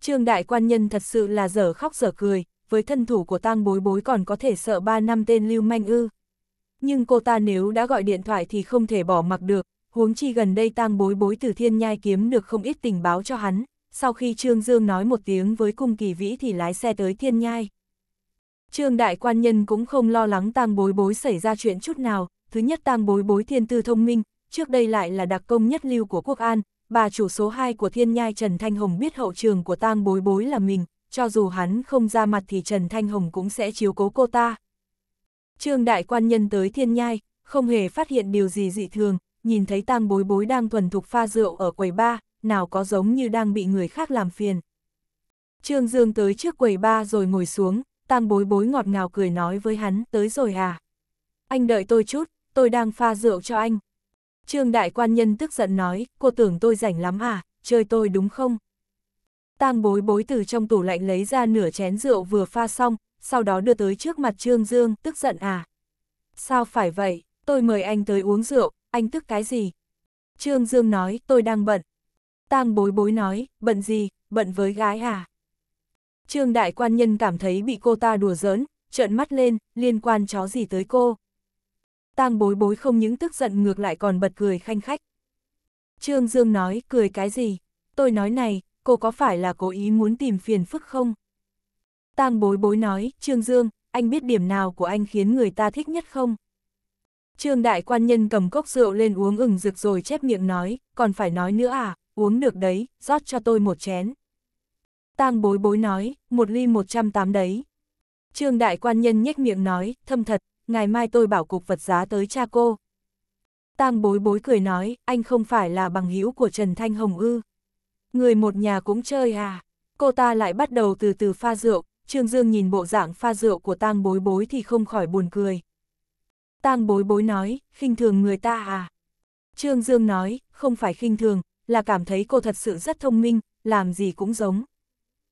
Trương đại quan nhân thật sự là dở khóc dở cười, với thân thủ của tang bối bối còn có thể sợ ba năm tên lưu manh ư. Nhưng cô ta nếu đã gọi điện thoại thì không thể bỏ mặc được, huống chi gần đây tang bối bối từ thiên nhai kiếm được không ít tình báo cho hắn, sau khi Trương Dương nói một tiếng với cung kỳ vĩ thì lái xe tới thiên nhai. Trương đại quan nhân cũng không lo lắng tang bối bối xảy ra chuyện chút nào, thứ nhất tang bối bối thiên tư thông minh, trước đây lại là đặc công nhất lưu của quốc an, bà chủ số 2 của thiên nhai Trần Thanh Hồng biết hậu trường của tang bối bối là mình, cho dù hắn không ra mặt thì Trần Thanh Hồng cũng sẽ chiếu cố cô ta. Trương đại quan nhân tới thiên nhai, không hề phát hiện điều gì dị thường, nhìn thấy tang bối bối đang thuần thục pha rượu ở quầy ba, nào có giống như đang bị người khác làm phiền. Trương Dương tới trước quầy ba rồi ngồi xuống, tang bối bối ngọt ngào cười nói với hắn, tới rồi à. Anh đợi tôi chút, tôi đang pha rượu cho anh, Trương đại quan nhân tức giận nói, cô tưởng tôi rảnh lắm à, chơi tôi đúng không? Tang bối bối từ trong tủ lạnh lấy ra nửa chén rượu vừa pha xong, sau đó đưa tới trước mặt Trương Dương, tức giận à? Sao phải vậy, tôi mời anh tới uống rượu, anh tức cái gì? Trương Dương nói, tôi đang bận. Tang bối bối nói, bận gì, bận với gái à? Trương đại quan nhân cảm thấy bị cô ta đùa giỡn, trợn mắt lên, liên quan chó gì tới cô? tang bối bối không những tức giận ngược lại còn bật cười khanh khách. Trương Dương nói, cười cái gì? Tôi nói này, cô có phải là cố ý muốn tìm phiền phức không? tang bối bối nói, Trương Dương, anh biết điểm nào của anh khiến người ta thích nhất không? Trương đại quan nhân cầm cốc rượu lên uống ừng rực rồi chép miệng nói, còn phải nói nữa à, uống được đấy, rót cho tôi một chén. tang bối bối nói, một ly 108 đấy. Trương đại quan nhân nhếch miệng nói, thâm thật, ngày mai tôi bảo cục vật giá tới cha cô. Tang bối bối cười nói, anh không phải là bằng hữu của Trần Thanh Hồng ư. Người một nhà cũng chơi à, cô ta lại bắt đầu từ từ pha rượu, Trương Dương nhìn bộ dạng pha rượu của tang bối bối thì không khỏi buồn cười. Tang bối bối nói, khinh thường người ta à. Trương Dương nói, không phải khinh thường, là cảm thấy cô thật sự rất thông minh, làm gì cũng giống.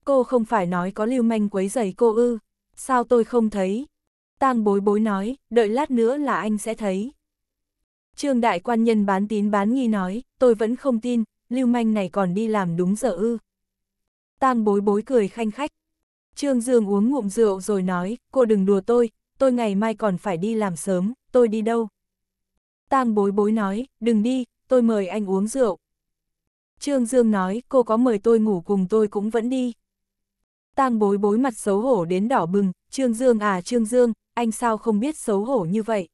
Cô không phải nói có lưu manh quấy giày cô ư, sao tôi không thấy, Tang bối bối nói, đợi lát nữa là anh sẽ thấy. Trương đại quan nhân bán tín bán nghi nói, tôi vẫn không tin, lưu manh này còn đi làm đúng giờ ư. Tang bối bối cười khanh khách. Trương Dương uống ngụm rượu rồi nói, cô đừng đùa tôi, tôi ngày mai còn phải đi làm sớm, tôi đi đâu. Tang bối bối nói, đừng đi, tôi mời anh uống rượu. Trương Dương nói, cô có mời tôi ngủ cùng tôi cũng vẫn đi. Tang bối bối mặt xấu hổ đến đỏ bừng, Trương Dương à Trương Dương, anh sao không biết xấu hổ như vậy.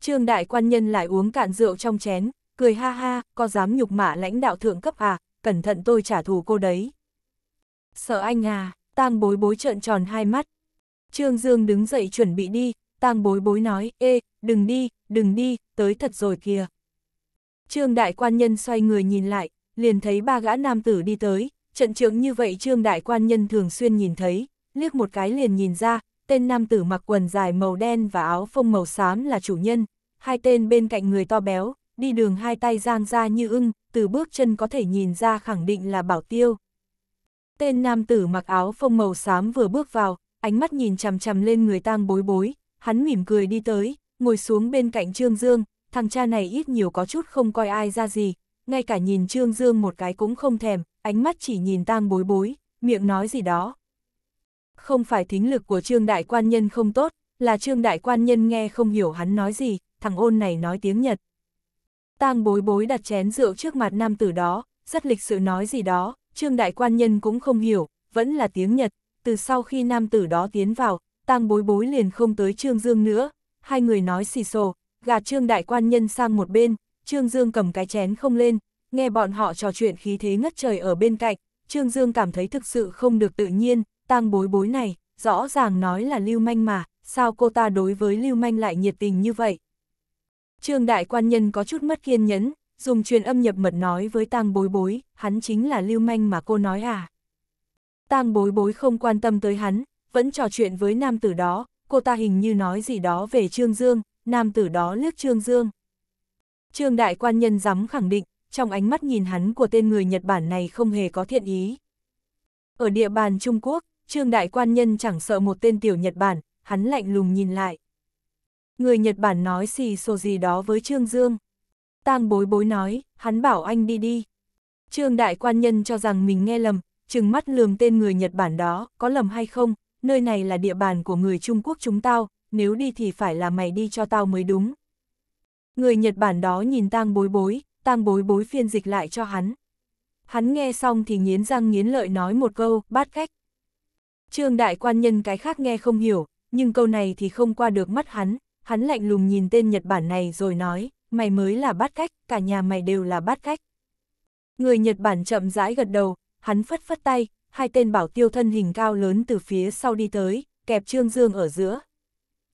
Trương đại quan nhân lại uống cạn rượu trong chén, cười ha ha, có dám nhục mạ lãnh đạo thượng cấp à, cẩn thận tôi trả thù cô đấy. Sợ anh à, tang bối bối trợn tròn hai mắt. Trương Dương đứng dậy chuẩn bị đi, tang bối bối nói, ê, đừng đi, đừng đi, tới thật rồi kìa. Trương đại quan nhân xoay người nhìn lại, liền thấy ba gã nam tử đi tới, trận trưởng như vậy trương đại quan nhân thường xuyên nhìn thấy, liếc một cái liền nhìn ra, tên nam tử mặc quần dài màu đen và áo phông màu xám là chủ nhân, hai tên bên cạnh người to béo, đi đường hai tay giang ra như ưng, từ bước chân có thể nhìn ra khẳng định là bảo tiêu. Tên nam tử mặc áo phông màu xám vừa bước vào, ánh mắt nhìn chằm chằm lên người tang bối bối, hắn mỉm cười đi tới, ngồi xuống bên cạnh Trương Dương, thằng cha này ít nhiều có chút không coi ai ra gì, ngay cả nhìn Trương Dương một cái cũng không thèm, ánh mắt chỉ nhìn tang bối bối, miệng nói gì đó không phải thính lực của trương đại quan nhân không tốt, là trương đại quan nhân nghe không hiểu hắn nói gì, thằng ôn này nói tiếng Nhật. Tang bối bối đặt chén rượu trước mặt nam tử đó, rất lịch sự nói gì đó, trương đại quan nhân cũng không hiểu, vẫn là tiếng Nhật, từ sau khi nam tử đó tiến vào, tang bối bối liền không tới trương dương nữa, hai người nói xì xồ, gạt trương đại quan nhân sang một bên, trương dương cầm cái chén không lên, nghe bọn họ trò chuyện khí thế ngất trời ở bên cạnh, trương dương cảm thấy thực sự không được tự nhiên, tang bối bối này, rõ ràng nói là lưu manh mà, sao cô ta đối với lưu manh lại nhiệt tình như vậy? Trương đại quan nhân có chút mất kiên nhẫn, dùng truyền âm nhập mật nói với tang bối bối, hắn chính là lưu manh mà cô nói à? tang bối bối không quan tâm tới hắn, vẫn trò chuyện với nam tử đó, cô ta hình như nói gì đó về Trương Dương, nam tử đó liếc Trương Dương. Trương đại quan nhân dám khẳng định, trong ánh mắt nhìn hắn của tên người Nhật Bản này không hề có thiện ý. Ở địa bàn Trung Quốc, Trương đại quan nhân chẳng sợ một tên tiểu Nhật Bản, hắn lạnh lùng nhìn lại. Người Nhật Bản nói xì xồ gì đó với Trương Dương. Tang bối bối nói, hắn bảo anh đi đi. Trương đại quan nhân cho rằng mình nghe lầm, chừng mắt lườm tên người Nhật Bản đó, có lầm hay không, nơi này là địa bàn của người Trung Quốc chúng tao, nếu đi thì phải là mày đi cho tao mới đúng. Người Nhật Bản đó nhìn tang bối bối, tang bối bối phiên dịch lại cho hắn. Hắn nghe xong thì nghiến răng nghiến lợi nói một câu, bát cách. Trương đại quan nhân cái khác nghe không hiểu, nhưng câu này thì không qua được mắt hắn, hắn lạnh lùng nhìn tên Nhật Bản này rồi nói, mày mới là bát cách, cả nhà mày đều là bát cách. Người Nhật Bản chậm rãi gật đầu, hắn phất phất tay, hai tên bảo tiêu thân hình cao lớn từ phía sau đi tới, kẹp Trương Dương ở giữa.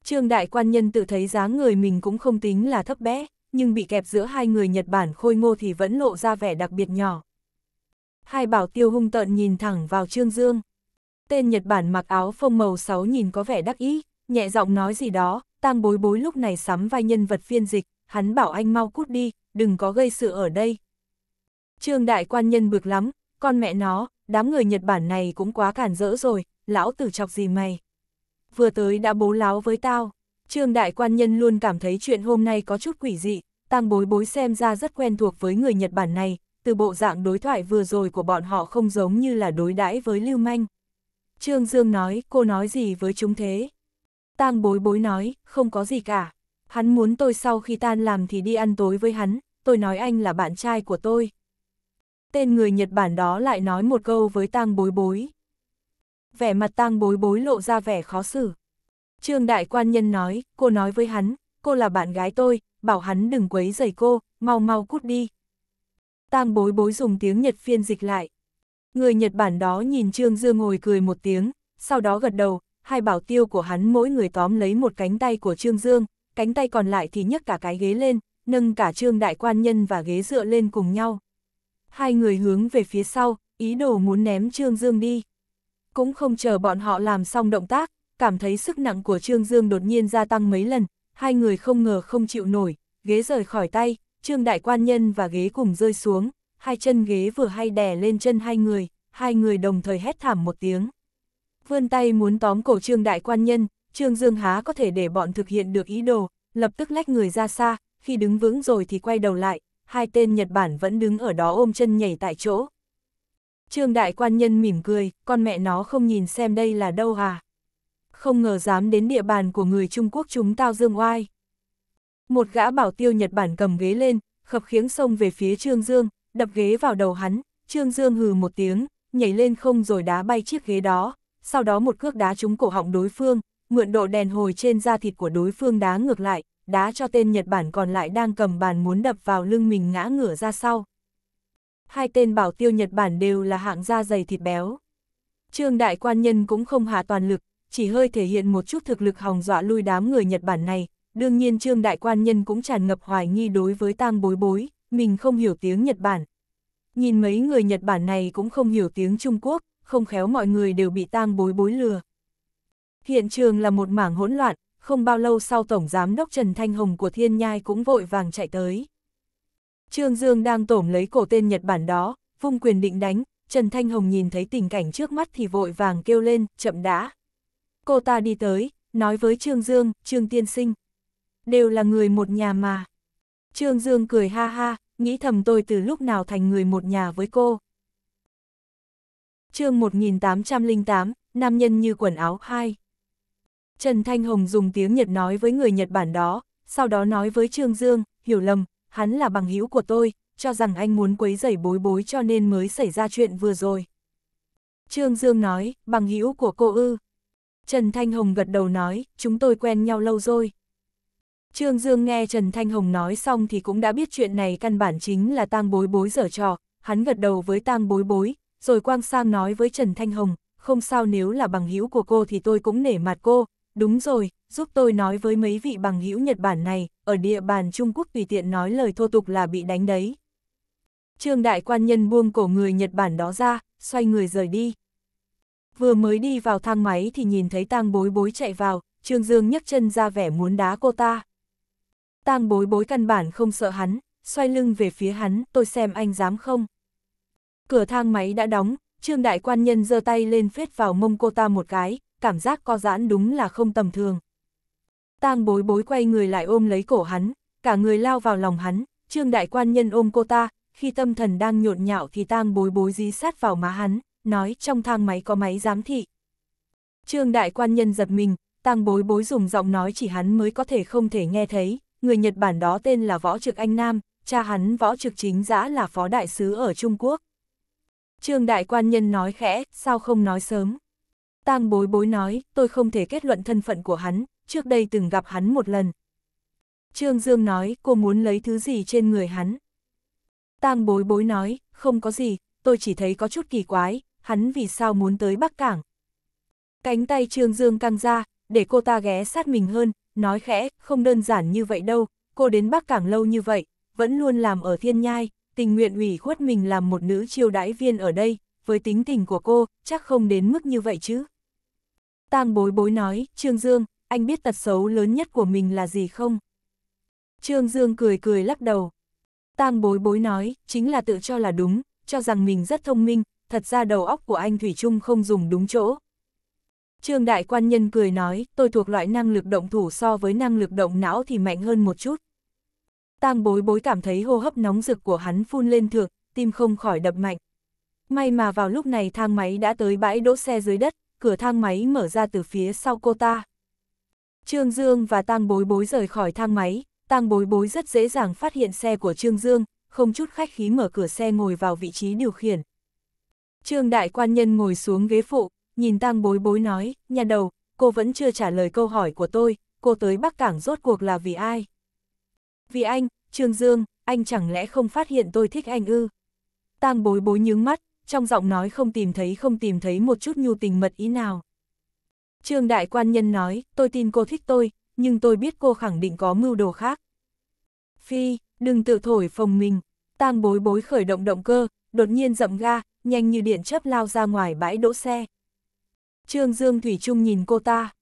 Trương đại quan nhân tự thấy dáng người mình cũng không tính là thấp bé, nhưng bị kẹp giữa hai người Nhật Bản khôi ngô thì vẫn lộ ra vẻ đặc biệt nhỏ. Hai bảo tiêu hung tợn nhìn thẳng vào Trương Dương. Tên Nhật Bản mặc áo phông màu sáu nhìn có vẻ đắc ý, nhẹ giọng nói gì đó, tang bối bối lúc này sắm vai nhân vật phiên dịch, hắn bảo anh mau cút đi, đừng có gây sự ở đây. Trương đại quan nhân bực lắm, con mẹ nó, đám người Nhật Bản này cũng quá cản rỡ rồi, lão tử chọc gì mày. Vừa tới đã bố láo với tao, trương đại quan nhân luôn cảm thấy chuyện hôm nay có chút quỷ dị, tang bối bối xem ra rất quen thuộc với người Nhật Bản này, từ bộ dạng đối thoại vừa rồi của bọn họ không giống như là đối đãi với lưu manh. Trương Dương nói, cô nói gì với chúng thế? Tang bối bối nói, không có gì cả. Hắn muốn tôi sau khi tan làm thì đi ăn tối với hắn, tôi nói anh là bạn trai của tôi. Tên người Nhật Bản đó lại nói một câu với tang bối bối. Vẻ mặt tang bối bối lộ ra vẻ khó xử. Trương Đại Quan Nhân nói, cô nói với hắn, cô là bạn gái tôi, bảo hắn đừng quấy rầy cô, mau mau cút đi. Tang bối bối dùng tiếng Nhật phiên dịch lại. Người Nhật Bản đó nhìn Trương Dương ngồi cười một tiếng, sau đó gật đầu, hai bảo tiêu của hắn mỗi người tóm lấy một cánh tay của Trương Dương, cánh tay còn lại thì nhấc cả cái ghế lên, nâng cả Trương Đại Quan Nhân và ghế dựa lên cùng nhau. Hai người hướng về phía sau, ý đồ muốn ném Trương Dương đi. Cũng không chờ bọn họ làm xong động tác, cảm thấy sức nặng của Trương Dương đột nhiên gia tăng mấy lần, hai người không ngờ không chịu nổi, ghế rời khỏi tay, Trương Đại Quan Nhân và ghế cùng rơi xuống, hai chân ghế vừa hay đè lên chân hai người, hai người đồng thời hét thảm một tiếng. Vươn tay muốn tóm cổ trương đại quan nhân, trương dương há có thể để bọn thực hiện được ý đồ, lập tức lách người ra xa, khi đứng vững rồi thì quay đầu lại, hai tên Nhật Bản vẫn đứng ở đó ôm chân nhảy tại chỗ. Trương đại quan nhân mỉm cười, con mẹ nó không nhìn xem đây là đâu à. Không ngờ dám đến địa bàn của người Trung Quốc chúng tao dương oai. Một gã bảo tiêu Nhật Bản cầm ghế lên, khập khiếng xông về phía Trương Dương, đập ghế vào đầu hắn, Trương Dương hừ một tiếng, nhảy lên không rồi đá bay chiếc ghế đó, sau đó một cước đá trúng cổ họng đối phương, mượn độ đèn hồi trên da thịt của đối phương đá ngược lại, đá cho tên Nhật Bản còn lại đang cầm bàn muốn đập vào lưng mình ngã ngửa ra sau. Hai tên bảo tiêu Nhật Bản đều là hạng da dày thịt béo. Trương đại quan nhân cũng không hạ toàn lực, chỉ hơi thể hiện một chút thực lực hòng dọa lui đám người Nhật Bản này, đương nhiên Trương đại quan nhân cũng tràn ngập hoài nghi đối với tang bối bối, mình không hiểu tiếng Nhật Bản. Nhìn mấy người Nhật Bản này cũng không hiểu tiếng Trung Quốc, không khéo mọi người đều bị tang bối bối lừa. Hiện trường là một mảng hỗn loạn, không bao lâu sau Tổng Giám đốc Trần Thanh Hồng của Thiên Nhai cũng vội vàng chạy tới. Trương Dương đang tổm lấy cổ tên Nhật Bản đó, vung quyền định đánh, Trần Thanh Hồng nhìn thấy tình cảnh trước mắt thì vội vàng kêu lên, chậm đã. Cô ta đi tới, nói với Trương Dương, Trương Tiên Sinh. Đều là người một nhà mà. Trương Dương cười ha ha, nghĩ thầm tôi từ lúc nào thành người một nhà với cô. chương 1808, Nam nhân như quần áo 2 Trần Thanh Hồng dùng tiếng Nhật nói với người Nhật Bản đó, sau đó nói với Trương Dương, hiểu lầm, hắn là bằng hữu của tôi, cho rằng anh muốn quấy rầy bối bối cho nên mới xảy ra chuyện vừa rồi. Trương Dương nói, bằng hữu của cô ư. Trần Thanh Hồng gật đầu nói, chúng tôi quen nhau lâu rồi. Trương Dương nghe Trần Thanh Hồng nói xong thì cũng đã biết chuyện này căn bản chính là tang bối bối dở trò, hắn gật đầu với tang bối bối, rồi quang sang nói với Trần Thanh Hồng, không sao nếu là bằng hữu của cô thì tôi cũng nể mặt cô, đúng rồi, giúp tôi nói với mấy vị bằng hữu Nhật Bản này, ở địa bàn Trung Quốc tùy tiện nói lời thô tục là bị đánh đấy. Trương đại quan nhân buông cổ người Nhật Bản đó ra, xoay người rời đi. Vừa mới đi vào thang máy thì nhìn thấy tang bối bối chạy vào, Trương Dương nhấc chân ra vẻ muốn đá cô ta tang bối bối căn bản không sợ hắn, xoay lưng về phía hắn, tôi xem anh dám không. Cửa thang máy đã đóng, Trương Đại Quan Nhân giơ tay lên phết vào mông cô ta một cái, cảm giác co giãn đúng là không tầm thường. Tang bối bối quay người lại ôm lấy cổ hắn, cả người lao vào lòng hắn, Trương Đại Quan Nhân ôm cô ta, khi tâm thần đang nhộn nhạo thì tang bối bối dí sát vào má hắn, nói trong thang máy có máy giám thị. Trương Đại Quan Nhân giật mình, tang bối bối dùng giọng nói chỉ hắn mới có thể không thể nghe thấy, người Nhật Bản đó tên là Võ Trực Anh Nam, cha hắn Võ Trực Chính Giã là phó đại sứ ở Trung Quốc. Trương Đại Quan Nhân nói khẽ, sao không nói sớm. Tang bối bối nói, tôi không thể kết luận thân phận của hắn, trước đây từng gặp hắn một lần. Trương Dương nói, cô muốn lấy thứ gì trên người hắn. Tang bối bối nói, không có gì, tôi chỉ thấy có chút kỳ quái, hắn vì sao muốn tới Bắc Cảng. Cánh tay Trương Dương căng ra, để cô ta ghé sát mình hơn, nói khẽ, không đơn giản như vậy đâu, cô đến Bắc Cảng lâu như vậy, vẫn luôn làm ở thiên nhai, tình nguyện ủy khuất mình làm một nữ chiêu đãi viên ở đây, với tính tình của cô, chắc không đến mức như vậy chứ. Tang bối bối nói, Trương Dương, anh biết tật xấu lớn nhất của mình là gì không? Trương Dương cười cười lắc đầu. Tang bối bối nói, chính là tự cho là đúng, cho rằng mình rất thông minh, thật ra đầu óc của anh Thủy Trung không dùng đúng chỗ, Trương Đại Quan Nhân cười nói, tôi thuộc loại năng lực động thủ so với năng lực động não thì mạnh hơn một chút. Tang bối bối cảm thấy hô hấp nóng rực của hắn phun lên thượng, tim không khỏi đập mạnh. May mà vào lúc này thang máy đã tới bãi đỗ xe dưới đất, cửa thang máy mở ra từ phía sau cô ta. Trương Dương và Tang bối bối rời khỏi thang máy, Tang bối bối rất dễ dàng phát hiện xe của Trương Dương, không chút khách khí mở cửa xe ngồi vào vị trí điều khiển. Trương Đại Quan Nhân ngồi xuống ghế phụ, nhìn tang bối bối nói, nhà đầu, cô vẫn chưa trả lời câu hỏi của tôi, cô tới Bắc Cảng rốt cuộc là vì ai? Vì anh, Trương Dương, anh chẳng lẽ không phát hiện tôi thích anh ư? Tang bối bối nhướng mắt, trong giọng nói không tìm thấy không tìm thấy một chút nhu tình mật ý nào. Trương đại quan nhân nói, tôi tin cô thích tôi, nhưng tôi biết cô khẳng định có mưu đồ khác. Phi, đừng tự thổi phồng mình. Tang bối bối khởi động động cơ, đột nhiên dậm ga, nhanh như điện chớp lao ra ngoài bãi đỗ xe. Trương Dương Thủy Trung nhìn cô ta.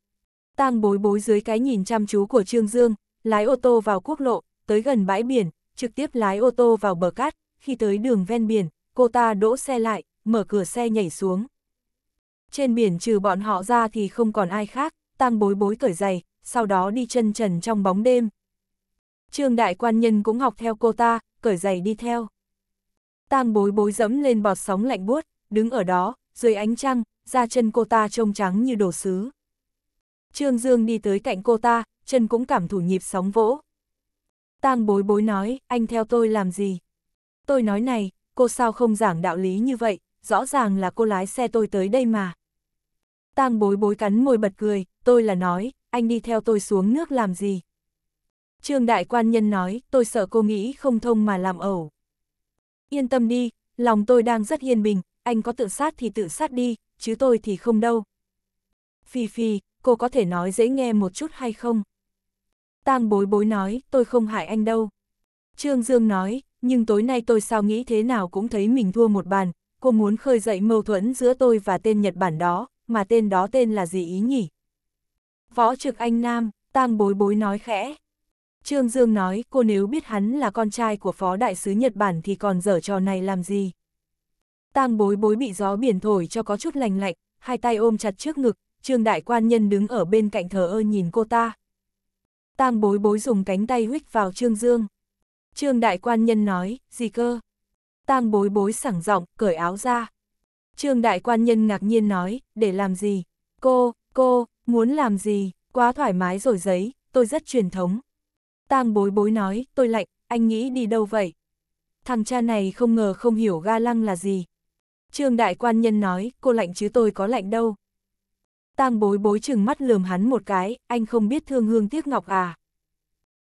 Tang bối bối dưới cái nhìn chăm chú của Trương Dương, lái ô tô vào quốc lộ, tới gần bãi biển, trực tiếp lái ô tô vào bờ cát, khi tới đường ven biển, cô ta đỗ xe lại, mở cửa xe nhảy xuống. Trên biển trừ bọn họ ra thì không còn ai khác, Tang bối bối cởi giày, sau đó đi chân trần trong bóng đêm. Trương đại quan nhân cũng học theo cô ta, cởi giày đi theo. Tang bối bối dẫm lên bọt sóng lạnh buốt, đứng ở đó, dưới ánh trăng, da chân cô ta trông trắng như đồ sứ. Trương Dương đi tới cạnh cô ta, chân cũng cảm thủ nhịp sóng vỗ. Tang bối bối nói, anh theo tôi làm gì? Tôi nói này, cô sao không giảng đạo lý như vậy, rõ ràng là cô lái xe tôi tới đây mà. Tang bối bối cắn môi bật cười, tôi là nói, anh đi theo tôi xuống nước làm gì? Trương đại quan nhân nói, tôi sợ cô nghĩ không thông mà làm ẩu. Yên tâm đi, lòng tôi đang rất hiền bình, anh có tự sát thì tự sát đi, chứ tôi thì không đâu. Phi Phi, cô có thể nói dễ nghe một chút hay không? Tang bối bối nói, tôi không hại anh đâu. Trương Dương nói, nhưng tối nay tôi sao nghĩ thế nào cũng thấy mình thua một bàn, cô muốn khơi dậy mâu thuẫn giữa tôi và tên Nhật Bản đó, mà tên đó tên là gì ý nhỉ? Võ Trực Anh Nam, Tang bối bối nói khẽ. Trương Dương nói, cô nếu biết hắn là con trai của phó đại sứ Nhật Bản thì còn dở trò này làm gì? tang bối bối bị gió biển thổi cho có chút lành lạnh, hai tay ôm chặt trước ngực, trương đại quan nhân đứng ở bên cạnh thờ ơ nhìn cô ta. tang bối bối dùng cánh tay huých vào trương dương. Trương đại quan nhân nói, gì cơ? tang bối bối sảng giọng, cởi áo ra. Trương đại quan nhân ngạc nhiên nói, để làm gì? Cô, cô, muốn làm gì? Quá thoải mái rồi giấy, tôi rất truyền thống. tang bối bối nói, tôi lạnh, anh nghĩ đi đâu vậy? Thằng cha này không ngờ không hiểu ga lăng là gì, Trương đại quan nhân nói, cô lạnh chứ tôi có lạnh đâu. Tang bối bối chừng mắt lườm hắn một cái, anh không biết thương hương tiếc ngọc à.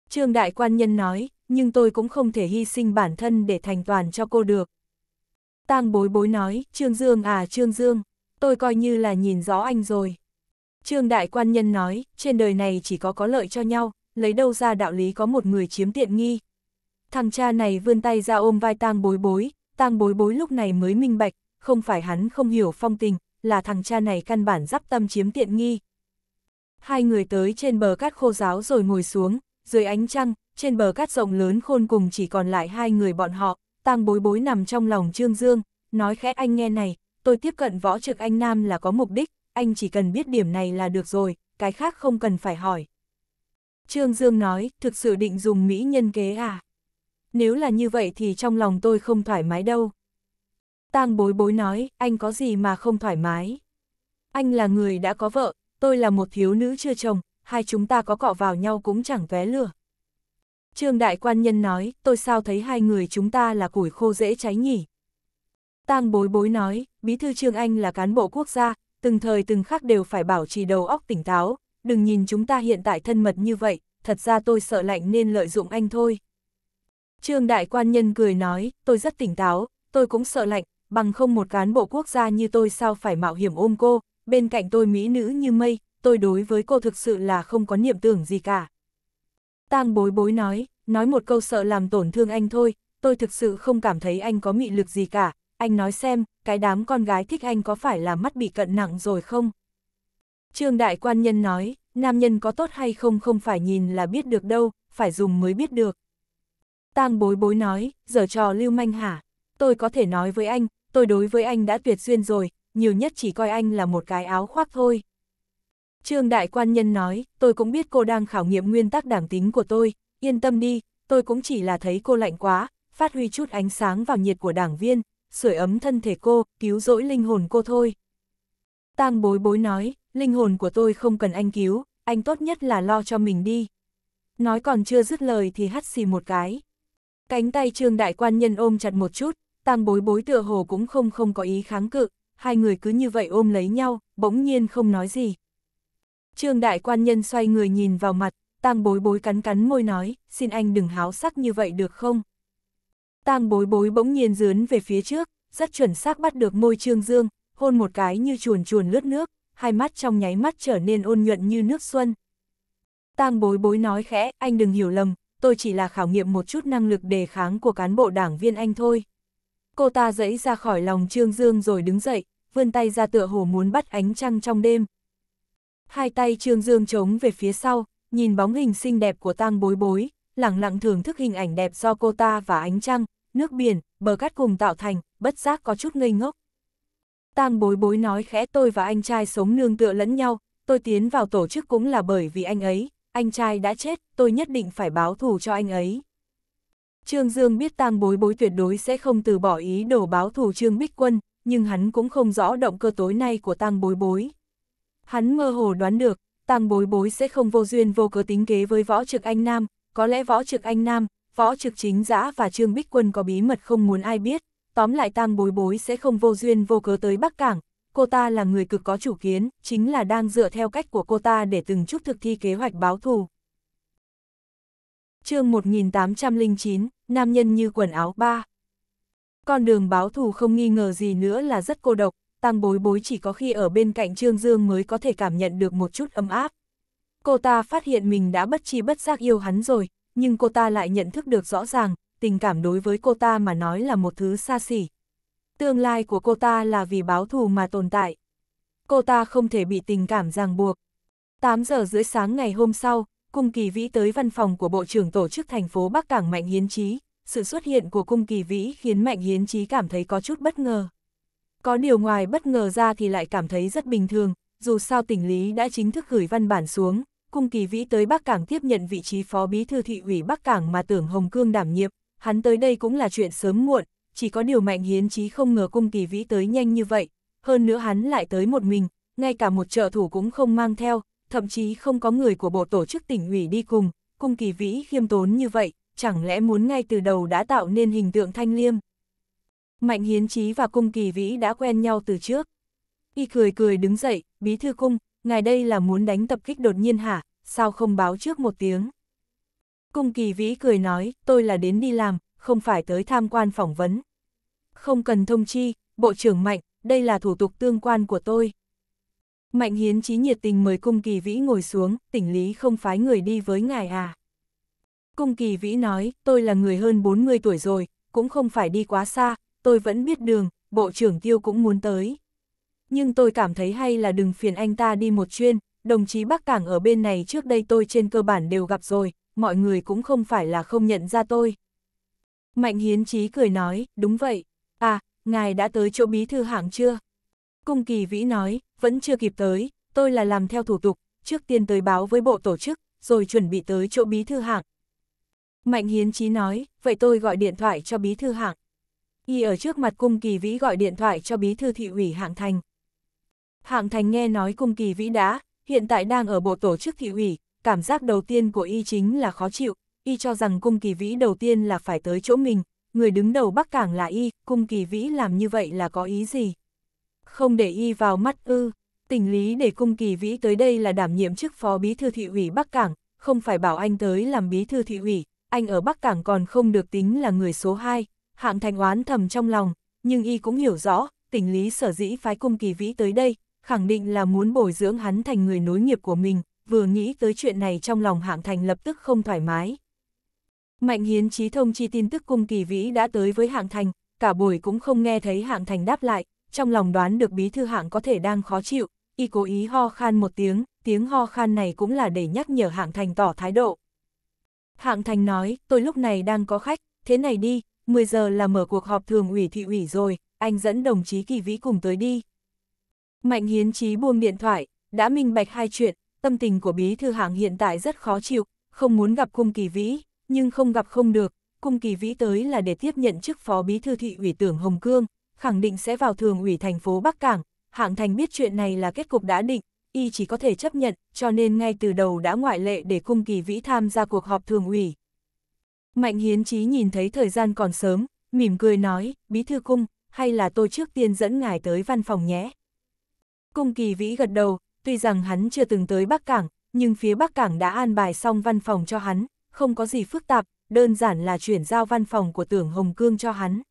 Trương đại quan nhân nói, nhưng tôi cũng không thể hy sinh bản thân để thành toàn cho cô được. Tang bối bối nói, Trương Dương à Trương Dương, tôi coi như là nhìn rõ anh rồi. Trương đại quan nhân nói, trên đời này chỉ có có lợi cho nhau, lấy đâu ra đạo lý có một người chiếm tiện nghi. Thằng cha này vươn tay ra ôm vai tang bối bối, tang bối bối lúc này mới minh bạch, không phải hắn không hiểu phong tình, là thằng cha này căn bản dắp tâm chiếm tiện nghi. Hai người tới trên bờ cát khô giáo rồi ngồi xuống, dưới ánh trăng, trên bờ cát rộng lớn khôn cùng chỉ còn lại hai người bọn họ, tang bối bối nằm trong lòng Trương Dương, nói khẽ anh nghe này, tôi tiếp cận võ trực anh Nam là có mục đích, anh chỉ cần biết điểm này là được rồi, cái khác không cần phải hỏi. Trương Dương nói, thực sự định dùng Mỹ nhân kế à? Nếu là như vậy thì trong lòng tôi không thoải mái đâu. Tang bối bối nói, anh có gì mà không thoải mái. Anh là người đã có vợ, tôi là một thiếu nữ chưa chồng, hai chúng ta có cọ vào nhau cũng chẳng vé lửa. Trương đại quan nhân nói, tôi sao thấy hai người chúng ta là củi khô dễ cháy nhỉ. Tang bối bối nói, bí thư Trương Anh là cán bộ quốc gia, từng thời từng khắc đều phải bảo trì đầu óc tỉnh táo, đừng nhìn chúng ta hiện tại thân mật như vậy, thật ra tôi sợ lạnh nên lợi dụng anh thôi. Trương đại quan nhân cười nói, tôi rất tỉnh táo, tôi cũng sợ lạnh, bằng không một cán bộ quốc gia như tôi sao phải mạo hiểm ôm cô, bên cạnh tôi mỹ nữ như mây, tôi đối với cô thực sự là không có niệm tưởng gì cả. Tang bối bối nói, nói một câu sợ làm tổn thương anh thôi, tôi thực sự không cảm thấy anh có mị lực gì cả, anh nói xem, cái đám con gái thích anh có phải là mắt bị cận nặng rồi không? Trương Đại Quan Nhân nói, nam nhân có tốt hay không không phải nhìn là biết được đâu, phải dùng mới biết được. Tang bối bối nói, giờ trò lưu manh hả? Tôi có thể nói với anh, tôi đối với anh đã tuyệt duyên rồi, nhiều nhất chỉ coi anh là một cái áo khoác thôi. Trương Đại Quan Nhân nói, tôi cũng biết cô đang khảo nghiệm nguyên tắc đảng tính của tôi, yên tâm đi, tôi cũng chỉ là thấy cô lạnh quá, phát huy chút ánh sáng vào nhiệt của đảng viên, sưởi ấm thân thể cô, cứu rỗi linh hồn cô thôi. Tang bối bối nói, linh hồn của tôi không cần anh cứu, anh tốt nhất là lo cho mình đi. Nói còn chưa dứt lời thì hắt xì một cái. Cánh tay Trương Đại Quan Nhân ôm chặt một chút, Tang bối bối tựa hồ cũng không không có ý kháng cự, hai người cứ như vậy ôm lấy nhau, bỗng nhiên không nói gì. Trương đại quan nhân xoay người nhìn vào mặt, Tang bối bối cắn cắn môi nói, xin anh đừng háo sắc như vậy được không? Tang bối bối bỗng nhiên dướn về phía trước, rất chuẩn xác bắt được môi Trương Dương, hôn một cái như chuồn chuồn lướt nước, hai mắt trong nháy mắt trở nên ôn nhuận như nước xuân. Tang bối bối nói khẽ, anh đừng hiểu lầm, tôi chỉ là khảo nghiệm một chút năng lực đề kháng của cán bộ đảng viên anh thôi. Cô ta dẫy ra khỏi lòng Trương Dương rồi đứng dậy, vươn tay ra tựa hồ muốn bắt ánh trăng trong đêm. Hai tay Trương Dương trống về phía sau, nhìn bóng hình xinh đẹp của tang bối bối, lặng lặng thưởng thức hình ảnh đẹp do cô ta và ánh trăng, nước biển, bờ cát cùng tạo thành, bất giác có chút ngây ngốc. Tang bối bối nói khẽ tôi và anh trai sống nương tựa lẫn nhau, tôi tiến vào tổ chức cũng là bởi vì anh ấy, anh trai đã chết, tôi nhất định phải báo thù cho anh ấy. Trương Dương biết tang bối bối tuyệt đối sẽ không từ bỏ ý đồ báo thù Trương Bích Quân, nhưng hắn cũng không rõ động cơ tối nay của tang bối bối. Hắn mơ hồ đoán được, tang bối bối sẽ không vô duyên vô cớ tính kế với võ trực anh Nam, có lẽ võ trực anh Nam, võ trực chính giã và Trương Bích Quân có bí mật không muốn ai biết, tóm lại tang bối bối sẽ không vô duyên vô cớ tới Bắc Cảng. Cô ta là người cực có chủ kiến, chính là đang dựa theo cách của cô ta để từng chút thực thi kế hoạch báo thù. chương 1809, nam nhân như quần áo ba. Con đường báo thù không nghi ngờ gì nữa là rất cô độc, tăng bối bối chỉ có khi ở bên cạnh Trương Dương mới có thể cảm nhận được một chút ấm áp. Cô ta phát hiện mình đã bất chi bất giác yêu hắn rồi, nhưng cô ta lại nhận thức được rõ ràng, tình cảm đối với cô ta mà nói là một thứ xa xỉ. Tương lai của cô ta là vì báo thù mà tồn tại. Cô ta không thể bị tình cảm ràng buộc. 8 giờ rưỡi sáng ngày hôm sau, Cung Kỳ Vĩ tới văn phòng của Bộ trưởng Tổ chức thành phố Bắc Cảng Mạnh Hiến Chí, sự xuất hiện của Cung Kỳ Vĩ khiến Mạnh Hiến Chí cảm thấy có chút bất ngờ. Có điều ngoài bất ngờ ra thì lại cảm thấy rất bình thường, dù sao tỉnh lý đã chính thức gửi văn bản xuống, Cung Kỳ Vĩ tới Bắc Cảng tiếp nhận vị trí phó bí thư thị ủy Bắc Cảng mà tưởng Hồng Cương đảm nhiệm, hắn tới đây cũng là chuyện sớm muộn, chỉ có điều Mạnh Hiến Chí không ngờ Cung Kỳ Vĩ tới nhanh như vậy, hơn nữa hắn lại tới một mình, ngay cả một trợ thủ cũng không mang theo, thậm chí không có người của bộ tổ chức tỉnh ủy đi cùng, cung kỳ vĩ khiêm tốn như vậy, chẳng lẽ muốn ngay từ đầu đã tạo nên hình tượng thanh liêm. Mạnh hiến trí và cung kỳ vĩ đã quen nhau từ trước. Y cười cười đứng dậy, bí thư cung, ngài đây là muốn đánh tập kích đột nhiên hả, sao không báo trước một tiếng. Cung kỳ vĩ cười nói, tôi là đến đi làm, không phải tới tham quan phỏng vấn. Không cần thông chi, bộ trưởng mạnh, đây là thủ tục tương quan của tôi. Mạnh hiến trí nhiệt tình mời cung kỳ vĩ ngồi xuống, tỉnh lý không phái người đi với ngài à. Cung kỳ vĩ nói, tôi là người hơn 40 tuổi rồi, cũng không phải đi quá xa, tôi vẫn biết đường, bộ trưởng tiêu cũng muốn tới. Nhưng tôi cảm thấy hay là đừng phiền anh ta đi một chuyên, đồng chí Bắc Cảng ở bên này trước đây tôi trên cơ bản đều gặp rồi, mọi người cũng không phải là không nhận ra tôi. Mạnh hiến trí cười nói, đúng vậy, à, ngài đã tới chỗ bí thư hạng chưa? Cung kỳ vĩ nói, vẫn chưa kịp tới, tôi là làm theo thủ tục, trước tiên tới báo với bộ tổ chức, rồi chuẩn bị tới chỗ bí thư hạng. Mạnh Hiến Chí nói, vậy tôi gọi điện thoại cho bí thư hạng. Y ở trước mặt cung kỳ vĩ gọi điện thoại cho bí thư thị ủy hạng thành. Hạng thành nghe nói cung kỳ vĩ đã, hiện tại đang ở bộ tổ chức thị ủy, cảm giác đầu tiên của y chính là khó chịu, y cho rằng cung kỳ vĩ đầu tiên là phải tới chỗ mình, người đứng đầu Bắc Cảng là y, cung kỳ vĩ làm như vậy là có ý gì? Không để y vào mắt ư, tỉnh lý để cung kỳ vĩ tới đây là đảm nhiệm chức phó bí thư thị ủy Bắc Cảng, không phải bảo anh tới làm bí thư thị ủy, anh ở Bắc Cảng còn không được tính là người số 2, hạng thành oán thầm trong lòng, nhưng y cũng hiểu rõ, tỉnh lý sở dĩ phái cung kỳ vĩ tới đây, khẳng định là muốn bồi dưỡng hắn thành người nối nghiệp của mình, vừa nghĩ tới chuyện này trong lòng hạng thành lập tức không thoải mái. Mạnh hiến trí thông chi tin tức cung kỳ vĩ đã tới với hạng thành, cả buổi cũng không nghe thấy hạng thành đáp lại, trong lòng đoán được bí thư hạng có thể đang khó chịu, y cố ý ho khan một tiếng, tiếng ho khan này cũng là để nhắc nhở hạng thành tỏ thái độ. Hạng thành nói, tôi lúc này đang có khách, thế này đi, 10 giờ là mở cuộc họp thường ủy thị ủy rồi, anh dẫn đồng chí kỳ vĩ cùng tới đi. Mạnh hiến trí buông điện thoại, đã minh bạch hai chuyện, tâm tình của bí thư hạng hiện tại rất khó chịu, không muốn gặp cung kỳ vĩ, nhưng không gặp không được, cung kỳ vĩ tới là để tiếp nhận chức phó bí thư thị ủy tưởng Hồng Cương, khẳng định sẽ vào thường ủy thành phố Bắc Cảng, hạng thành biết chuyện này là kết cục đã định, y chỉ có thể chấp nhận, cho nên ngay từ đầu đã ngoại lệ để cung kỳ vĩ tham gia cuộc họp thường ủy. Mạnh hiến chí nhìn thấy thời gian còn sớm, mỉm cười nói, bí thư cung, hay là tôi trước tiên dẫn ngài tới văn phòng nhé. Cung kỳ vĩ gật đầu, tuy rằng hắn chưa từng tới Bắc Cảng, nhưng phía Bắc Cảng đã an bài xong văn phòng cho hắn, không có gì phức tạp, đơn giản là chuyển giao văn phòng của tưởng Hồng Cương cho hắn.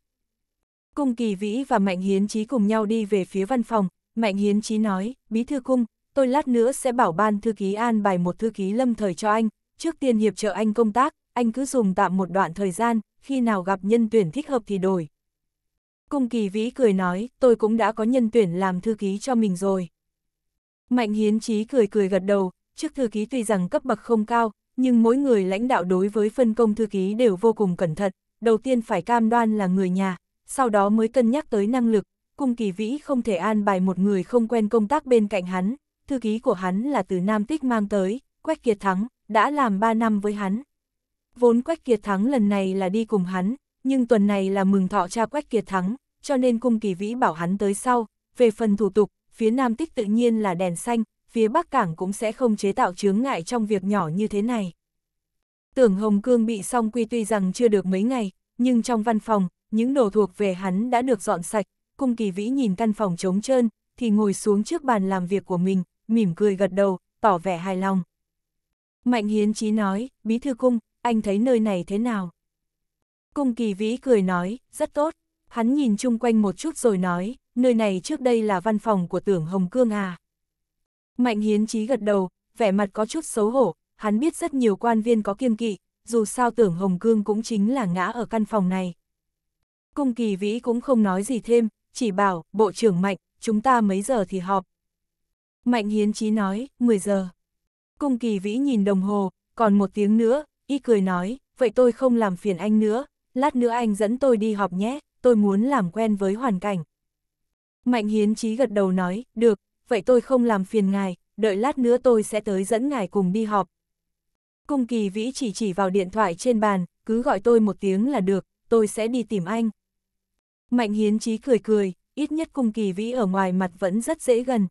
Cung Kỳ Vĩ và Mạnh Hiến Chí cùng nhau đi về phía văn phòng, Mạnh Hiến Chí nói, Bí Thư Cung, tôi lát nữa sẽ bảo ban thư ký an bài một thư ký lâm thời cho anh, trước tiên hiệp trợ anh công tác, anh cứ dùng tạm một đoạn thời gian, khi nào gặp nhân tuyển thích hợp thì đổi. Cung Kỳ Vĩ cười nói, tôi cũng đã có nhân tuyển làm thư ký cho mình rồi. Mạnh Hiến Chí cười cười gật đầu, trước thư ký tuy rằng cấp bậc không cao, nhưng mỗi người lãnh đạo đối với phân công thư ký đều vô cùng cẩn thận, đầu tiên phải cam đoan là người nhà, sau đó mới cân nhắc tới năng lực, cung kỳ vĩ không thể an bài một người không quen công tác bên cạnh hắn, thư ký của hắn là từ Nam Tích mang tới, Quách Kiệt Thắng, đã làm 3 năm với hắn. Vốn Quách Kiệt Thắng lần này là đi cùng hắn, nhưng tuần này là mừng thọ cha Quách Kiệt Thắng, cho nên cung kỳ vĩ bảo hắn tới sau, về phần thủ tục, phía Nam Tích tự nhiên là đèn xanh, phía Bắc Cảng cũng sẽ không chế tạo chướng ngại trong việc nhỏ như thế này. Tưởng Hồng Cương bị song quy tuy rằng chưa được mấy ngày, nhưng trong văn phòng, những đồ thuộc về hắn đã được dọn sạch, cung kỳ vĩ nhìn căn phòng trống trơn, thì ngồi xuống trước bàn làm việc của mình, mỉm cười gật đầu, tỏ vẻ hài lòng. Mạnh hiến chí nói, bí thư cung, anh thấy nơi này thế nào? Cung kỳ vĩ cười nói, rất tốt, hắn nhìn chung quanh một chút rồi nói, nơi này trước đây là văn phòng của tưởng Hồng Cương à. Mạnh hiến chí gật đầu, vẻ mặt có chút xấu hổ, hắn biết rất nhiều quan viên có kiêng kỵ, dù sao tưởng Hồng Cương cũng chính là ngã ở căn phòng này. Cung kỳ vĩ cũng không nói gì thêm, chỉ bảo, bộ trưởng Mạnh, chúng ta mấy giờ thì họp. Mạnh hiến chí nói, 10 giờ. Cung kỳ vĩ nhìn đồng hồ, còn một tiếng nữa, y cười nói, vậy tôi không làm phiền anh nữa, lát nữa anh dẫn tôi đi họp nhé, tôi muốn làm quen với hoàn cảnh. Mạnh hiến chí gật đầu nói, được, vậy tôi không làm phiền ngài, đợi lát nữa tôi sẽ tới dẫn ngài cùng đi họp. Cung kỳ vĩ chỉ chỉ vào điện thoại trên bàn, cứ gọi tôi một tiếng là được, tôi sẽ đi tìm anh. Mạnh hiến chí cười cười, ít nhất Cung kỳ vĩ ở ngoài mặt vẫn rất dễ gần.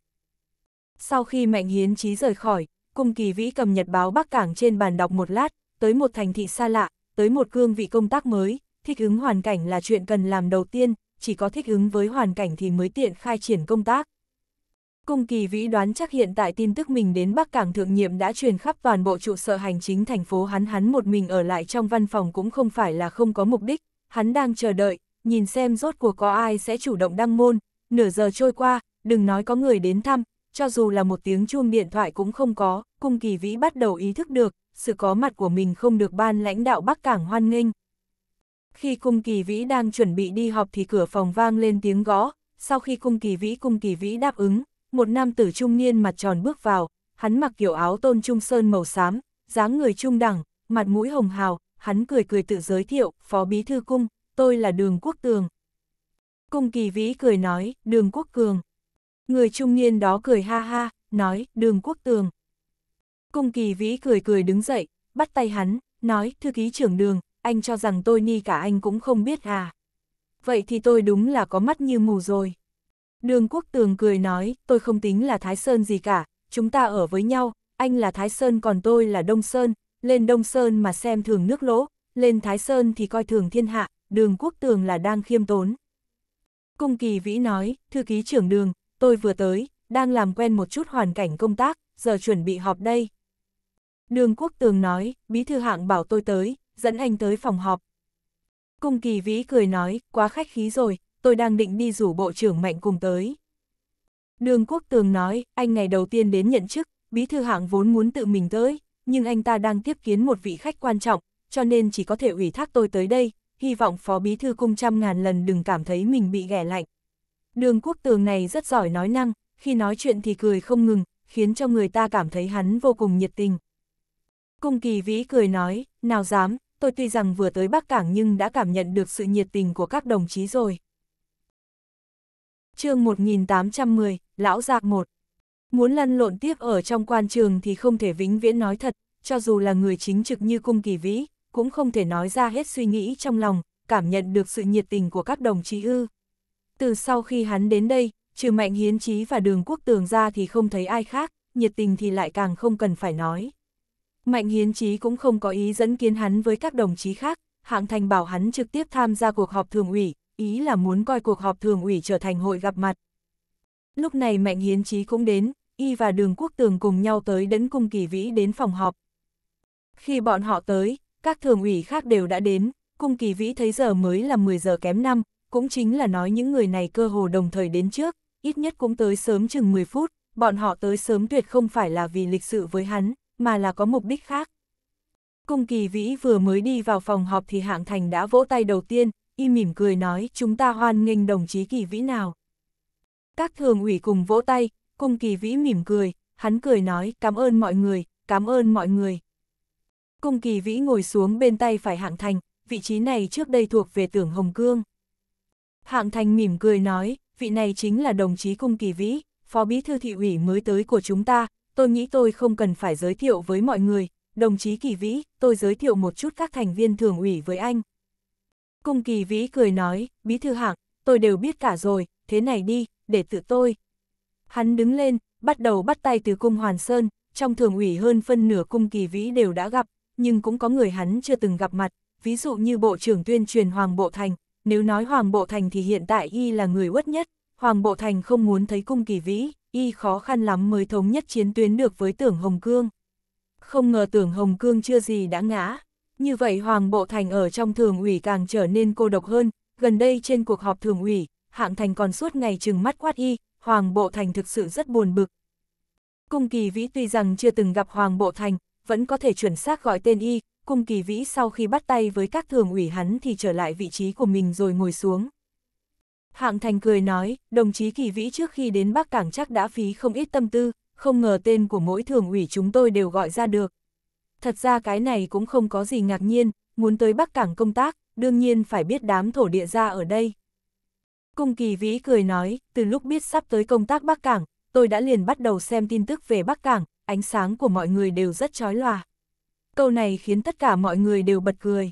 Sau khi mạnh hiến chí rời khỏi, Cung kỳ vĩ cầm nhật báo Bắc Cảng trên bàn đọc một lát, tới một thành thị xa lạ, tới một cương vị công tác mới, thích ứng hoàn cảnh là chuyện cần làm đầu tiên, chỉ có thích ứng với hoàn cảnh thì mới tiện khai triển công tác. Cung kỳ vĩ đoán chắc hiện tại tin tức mình đến Bắc Cảng thượng nhiệm đã truyền khắp toàn bộ trụ sở hành chính thành phố hắn hắn một mình ở lại trong văn phòng cũng không phải là không có mục đích, hắn đang chờ đợi, nhìn xem rốt cuộc có ai sẽ chủ động đăng môn, nửa giờ trôi qua, đừng nói có người đến thăm, cho dù là một tiếng chuông điện thoại cũng không có, cung kỳ vĩ bắt đầu ý thức được, sự có mặt của mình không được ban lãnh đạo Bắc Cảng hoan nghênh. Khi cung kỳ vĩ đang chuẩn bị đi họp thì cửa phòng vang lên tiếng gõ, sau khi cung kỳ vĩ cung kỳ vĩ đáp ứng, một nam tử trung niên mặt tròn bước vào, hắn mặc kiểu áo tôn trung sơn màu xám, dáng người trung đẳng, mặt mũi hồng hào, hắn cười cười tự giới thiệu, phó bí thư cung, tôi là đường quốc tường. Cung kỳ vĩ cười nói, đường quốc cường. Người trung niên đó cười ha ha, nói, đường quốc tường. Cung kỳ vĩ cười cười đứng dậy, bắt tay hắn, nói, thư ký trưởng đường, anh cho rằng tôi ni cả anh cũng không biết à. Vậy thì tôi đúng là có mắt như mù rồi. Đường quốc tường cười nói, tôi không tính là Thái Sơn gì cả, chúng ta ở với nhau, anh là Thái Sơn còn tôi là Đông Sơn, lên Đông Sơn mà xem thường nước lỗ, lên Thái Sơn thì coi thường thiên hạ, đường quốc tường là đang khiêm tốn. Cung kỳ vĩ nói, thư ký trưởng đường, tôi vừa tới, đang làm quen một chút hoàn cảnh công tác, giờ chuẩn bị họp đây. Đường quốc tường nói, bí thư hạng bảo tôi tới, dẫn anh tới phòng họp. Cung kỳ vĩ cười nói, quá khách khí rồi, tôi đang định đi rủ bộ trưởng mạnh cùng tới. Đường quốc tường nói, anh ngày đầu tiên đến nhận chức, bí thư hạng vốn muốn tự mình tới, nhưng anh ta đang tiếp kiến một vị khách quan trọng, cho nên chỉ có thể ủy thác tôi tới đây, hy vọng Phó Bí Thư Cung trăm ngàn lần đừng cảm thấy mình bị ghẻ lạnh. Đường quốc tường này rất giỏi nói năng, khi nói chuyện thì cười không ngừng, khiến cho người ta cảm thấy hắn vô cùng nhiệt tình. Cung kỳ vĩ cười nói, nào dám, tôi tuy rằng vừa tới Bắc Cảng nhưng đã cảm nhận được sự nhiệt tình của các đồng chí rồi. chương 1810, Lão Giạc 1 Muốn lăn lộn tiếp ở trong quan trường thì không thể vĩnh viễn nói thật, cho dù là người chính trực như cung kỳ vĩ, cũng không thể nói ra hết suy nghĩ trong lòng, cảm nhận được sự nhiệt tình của các đồng chí ư. Từ sau khi hắn đến đây, trừ Mạnh Hiến Chí và Đường Quốc Tường ra thì không thấy ai khác, nhiệt tình thì lại càng không cần phải nói. Mạnh Hiến Chí cũng không có ý dẫn kiến hắn với các đồng chí khác, Hạng Thành bảo hắn trực tiếp tham gia cuộc họp thường ủy, ý là muốn coi cuộc họp thường ủy trở thành hội gặp mặt. Lúc này Mạnh Hiến Chí cũng đến, y và Đường Quốc Tường cùng nhau tới đấn cung kỳ vĩ đến phòng họp. Khi bọn họ tới, các thường ủy khác đều đã đến, cung kỳ vĩ thấy giờ mới là 10 giờ kém 5, cũng chính là nói những người này cơ hồ đồng thời đến trước, ít nhất cũng tới sớm chừng 10 phút, bọn họ tới sớm tuyệt không phải là vì lịch sự với hắn, mà là có mục đích khác. Cung kỳ vĩ vừa mới đi vào phòng họp thì hạng thành đã vỗ tay đầu tiên, y mỉm cười nói chúng ta hoan nghênh đồng chí kỳ vĩ nào. Các thường ủy cùng vỗ tay, cung kỳ vĩ mỉm cười, hắn cười nói cảm ơn mọi người, cảm ơn mọi người. Cung kỳ vĩ ngồi xuống bên tay phải hạng thành, vị trí này trước đây thuộc về tưởng Hồng Cương. Hạng thành mỉm cười nói, vị này chính là đồng chí cung kỳ vĩ, phó bí thư thị ủy mới tới của chúng ta, tôi nghĩ tôi không cần phải giới thiệu với mọi người, đồng chí kỳ vĩ, tôi giới thiệu một chút các thành viên thường ủy với anh. Cung kỳ vĩ cười nói, bí thư hạng, tôi đều biết cả rồi, thế này đi, để tự tôi. Hắn đứng lên, bắt đầu bắt tay từ cung Hoàn Sơn, trong thường ủy hơn phân nửa cung kỳ vĩ đều đã gặp, nhưng cũng có người hắn chưa từng gặp mặt, ví dụ như Bộ trưởng tuyên truyền Hoàng Bộ Thành, nếu nói Hoàng Bộ Thành thì hiện tại y là người uất nhất, Hoàng Bộ Thành không muốn thấy cung kỳ vĩ, y khó khăn lắm mới thống nhất chiến tuyến được với tưởng Hồng Cương. Không ngờ tưởng Hồng Cương chưa gì đã ngã, như vậy Hoàng Bộ Thành ở trong thường ủy càng trở nên cô độc hơn, gần đây trên cuộc họp thường ủy, hạng thành còn suốt ngày trừng mắt quát y, Hoàng Bộ Thành thực sự rất buồn bực. Cung kỳ vĩ tuy rằng chưa từng gặp Hoàng Bộ Thành, vẫn có thể chuẩn xác gọi tên y, cung kỳ vĩ sau khi bắt tay với các thường ủy hắn thì trở lại vị trí của mình rồi ngồi xuống. Hạng Thành cười nói, đồng chí kỳ vĩ trước khi đến Bắc Cảng chắc đã phí không ít tâm tư, không ngờ tên của mỗi thường ủy chúng tôi đều gọi ra được. Thật ra cái này cũng không có gì ngạc nhiên, muốn tới Bắc Cảng công tác, đương nhiên phải biết đám thổ địa ra ở đây. Cung kỳ vĩ cười nói, từ lúc biết sắp tới công tác Bắc Cảng, tôi đã liền bắt đầu xem tin tức về Bắc Cảng, ánh sáng của mọi người đều rất chói lòa. Câu này khiến tất cả mọi người đều bật cười.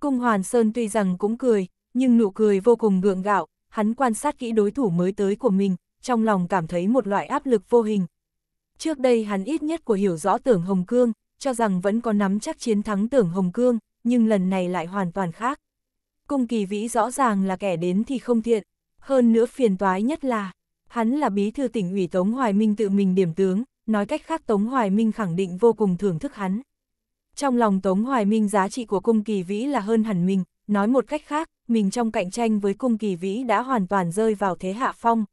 Cung Hoàn Sơn tuy rằng cũng cười, nhưng nụ cười vô cùng gượng gạo, hắn quan sát kỹ đối thủ mới tới của mình, trong lòng cảm thấy một loại áp lực vô hình. Trước đây hắn ít nhất của hiểu rõ tưởng Hồng Cương, cho rằng vẫn có nắm chắc chiến thắng tưởng Hồng Cương, nhưng lần này lại hoàn toàn khác. Cung kỳ vĩ rõ ràng là kẻ đến thì không thiện, hơn nữa phiền toái nhất là, hắn là bí thư tỉnh ủy Tống Hoài Minh tự mình điểm tướng, nói cách khác Tống Hoài Minh khẳng định vô cùng thưởng thức hắn. Trong lòng Tống Hoài Minh giá trị của cung kỳ vĩ là hơn hẳn mình, nói một cách khác, mình trong cạnh tranh với cung kỳ vĩ đã hoàn toàn rơi vào thế hạ phong.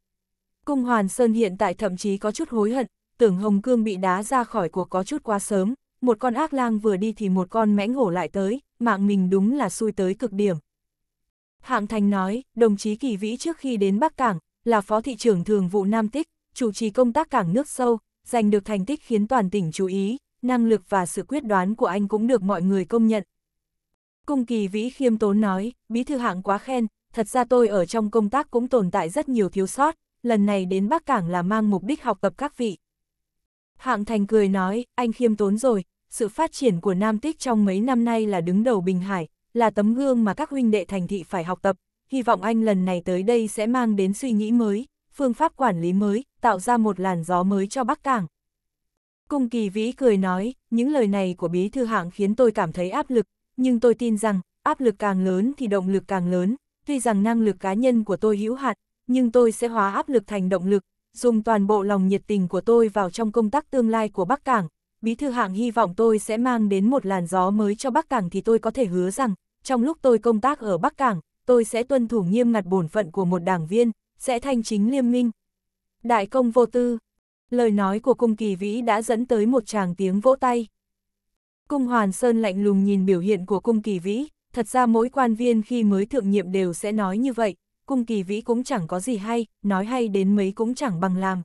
Cung Hoàn Sơn hiện tại thậm chí có chút hối hận, tưởng Hồng Cương bị đá ra khỏi cuộc có chút quá sớm, một con ác lang vừa đi thì một con mãnh hổ lại tới, mạng mình đúng là xui tới cực điểm. Hạng Thành nói, đồng chí Kỳ Vĩ trước khi đến Bắc Cảng, là phó thị trưởng thường vụ Nam Tích, chủ trì công tác cảng nước sâu, giành được thành tích khiến toàn tỉnh chú ý, năng lực và sự quyết đoán của anh cũng được mọi người công nhận. Cung kỳ vĩ khiêm tốn nói, bí thư hạng quá khen, thật ra tôi ở trong công tác cũng tồn tại rất nhiều thiếu sót, lần này đến Bắc Cảng là mang mục đích học tập các vị. Hạng thành cười nói, anh khiêm tốn rồi, sự phát triển của Nam Tích trong mấy năm nay là đứng đầu Bình Hải, là tấm gương mà các huynh đệ thành thị phải học tập, hy vọng anh lần này tới đây sẽ mang đến suy nghĩ mới, phương pháp quản lý mới, tạo ra một làn gió mới cho Bắc Cảng. Cung kỳ vĩ cười nói, những lời này của bí thư hạng khiến tôi cảm thấy áp lực, nhưng tôi tin rằng, áp lực càng lớn thì động lực càng lớn, tuy rằng năng lực cá nhân của tôi hữu hạn, nhưng tôi sẽ hóa áp lực thành động lực, dùng toàn bộ lòng nhiệt tình của tôi vào trong công tác tương lai của Bắc Cảng. Bí thư hạng hy vọng tôi sẽ mang đến một làn gió mới cho Bắc Cảng thì tôi có thể hứa rằng, trong lúc tôi công tác ở Bắc Cảng, tôi sẽ tuân thủ nghiêm ngặt bổn phận của một đảng viên, sẽ thanh chính liêm minh, Đại công vô tư. Lời nói của cung kỳ vĩ đã dẫn tới một tràng tiếng vỗ tay. Cung Hoàn Sơn lạnh lùng nhìn biểu hiện của cung kỳ vĩ, thật ra mỗi quan viên khi mới thượng nhiệm đều sẽ nói như vậy, cung kỳ vĩ cũng chẳng có gì hay, nói hay đến mấy cũng chẳng bằng làm.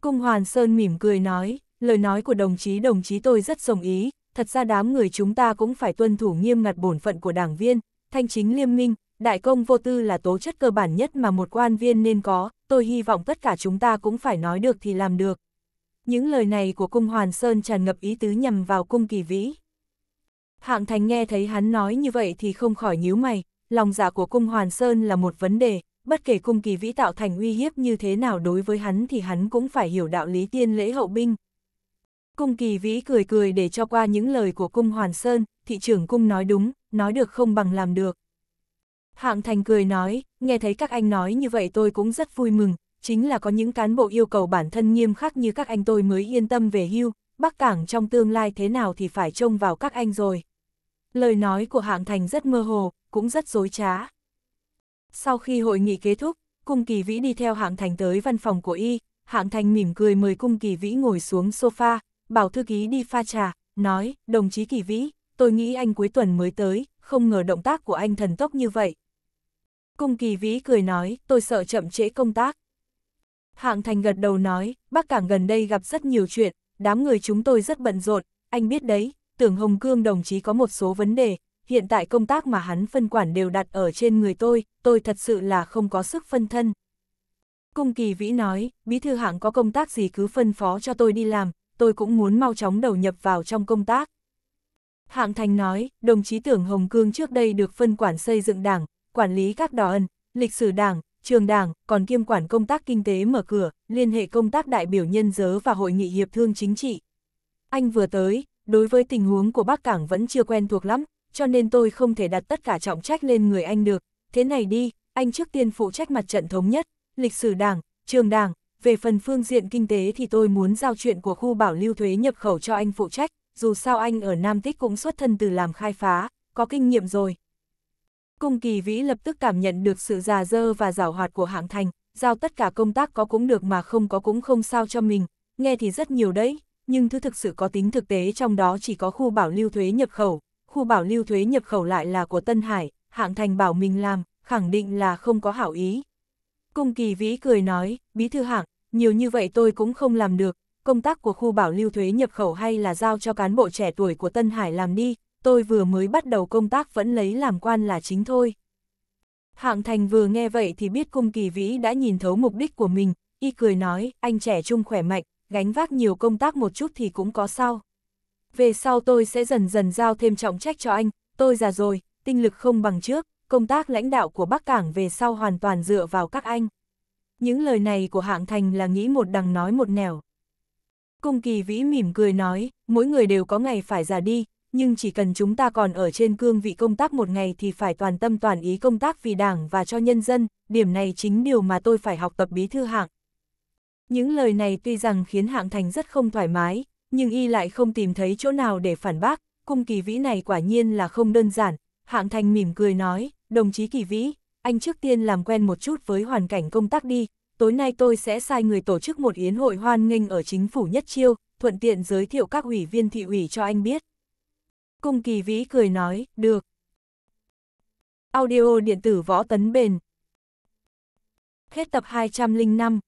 Cung Hoàn Sơn mỉm cười nói, lời nói của đồng chí đồng chí tôi rất đồng ý, thật ra đám người chúng ta cũng phải tuân thủ nghiêm ngặt bổn phận của đảng viên, thanh chính liêm minh, đại công vô tư là tố chất cơ bản nhất mà một quan viên nên có, tôi hy vọng tất cả chúng ta cũng phải nói được thì làm được. Những lời này của cung Hoàn Sơn tràn ngập ý tứ nhằm vào cung kỳ vĩ. Hạng Thành nghe thấy hắn nói như vậy thì không khỏi nhíu mày, lòng dạ của cung Hoàn Sơn là một vấn đề, bất kể cung kỳ vĩ tạo thành uy hiếp như thế nào đối với hắn thì hắn cũng phải hiểu đạo lý tiên lễ hậu binh. Cung kỳ vĩ cười cười để cho qua những lời của cung Hoàn Sơn, thị trưởng cung nói đúng, nói được không bằng làm được. Hạng Thành cười nói, nghe thấy các anh nói như vậy tôi cũng rất vui mừng, chính là có những cán bộ yêu cầu bản thân nghiêm khắc như các anh tôi mới yên tâm về hưu, Bắc Cảng trong tương lai thế nào thì phải trông vào các anh rồi. Lời nói của Hạng Thành rất mơ hồ, cũng rất dối trá. Sau khi hội nghị kết thúc, Cung Kỳ Vĩ đi theo Hạng Thành tới văn phòng của y, Hạng Thành mỉm cười mời Cung Kỳ Vĩ ngồi xuống sofa, bảo thư ký đi pha trà, nói, đồng chí Kỳ Vĩ, tôi nghĩ anh cuối tuần mới tới, không ngờ động tác của anh thần tốc như vậy, Cung kỳ vĩ cười nói, tôi sợ chậm trễ công tác. Hạng thành gật đầu nói, bác cảng gần đây gặp rất nhiều chuyện, đám người chúng tôi rất bận rộn, anh biết đấy, tưởng Hồng Cương đồng chí có một số vấn đề, hiện tại công tác mà hắn phân quản đều đặt ở trên người tôi, tôi thật sự là không có sức phân thân. Cung kỳ vĩ nói, bí thư hạng có công tác gì cứ phân phó cho tôi đi làm, tôi cũng muốn mau chóng đầu nhập vào trong công tác. Hạng Thành nói, đồng chí tưởng Hồng Cương trước đây được phân quản xây dựng đảng, quản lý các đỏ ẩn, lịch sử đảng, trường đảng, còn kiêm quản công tác kinh tế mở cửa, liên hệ công tác đại biểu nhân giới và hội nghị hiệp thương chính trị. Anh vừa tới, đối với tình huống của Bắc Cảng vẫn chưa quen thuộc lắm, cho nên tôi không thể đặt tất cả trọng trách lên người anh được. Thế này đi, anh trước tiên phụ trách mặt trận thống nhất, lịch sử đảng, trường đảng, về phần phương diện kinh tế thì tôi muốn giao chuyện của khu bảo lưu thuế nhập khẩu cho anh phụ trách, dù sao anh ở Nam Tích cũng xuất thân từ làm khai phá, có kinh nghiệm rồi. Cung kỳ vĩ lập tức cảm nhận được sự già dơ và giảo hoạt của hạng thành, giao tất cả công tác có cũng được mà không có cũng không sao cho mình, nghe thì rất nhiều đấy, nhưng thứ thực sự có tính thực tế trong đó chỉ có khu bảo lưu thuế nhập khẩu, khu bảo lưu thuế nhập khẩu lại là của Tân Hải, hạng thành bảo mình làm, khẳng định là không có hảo ý. Cung kỳ vĩ cười nói, bí thư hạng, nhiều như vậy tôi cũng không làm được, công tác của khu bảo lưu thuế nhập khẩu hay là giao cho cán bộ trẻ tuổi của Tân Hải làm đi, tôi vừa mới bắt đầu công tác vẫn lấy làm quan là chính thôi. Hạng thành vừa nghe vậy thì biết cung kỳ vĩ đã nhìn thấu mục đích của mình, y cười nói, anh trẻ trung khỏe mạnh, gánh vác nhiều công tác một chút thì cũng có sao. Về sau tôi sẽ dần dần giao thêm trọng trách cho anh, tôi già rồi, tinh lực không bằng trước, công tác lãnh đạo của Bắc Cảng về sau hoàn toàn dựa vào các anh. Những lời này của hạng thành là nghĩ một đằng nói một nẻo. Cung kỳ vĩ mỉm cười nói, mỗi người đều có ngày phải già đi, nhưng chỉ cần chúng ta còn ở trên cương vị công tác một ngày thì phải toàn tâm toàn ý công tác vì đảng và cho nhân dân, điểm này chính điều mà tôi phải học tập bí thư hạng. Những lời này tuy rằng khiến hạng thành rất không thoải mái, nhưng y lại không tìm thấy chỗ nào để phản bác, cung kỳ vĩ này quả nhiên là không đơn giản. Hạng thành mỉm cười nói, đồng chí kỳ vĩ, anh trước tiên làm quen một chút với hoàn cảnh công tác đi, tối nay tôi sẽ sai người tổ chức một yến hội hoan nghênh ở chính phủ nhất chiêu, thuận tiện giới thiệu các ủy viên thị ủy cho anh biết. Cung kỳ vĩ cười nói, được. Audio điện tử võ tấn bền. Hết tập 205.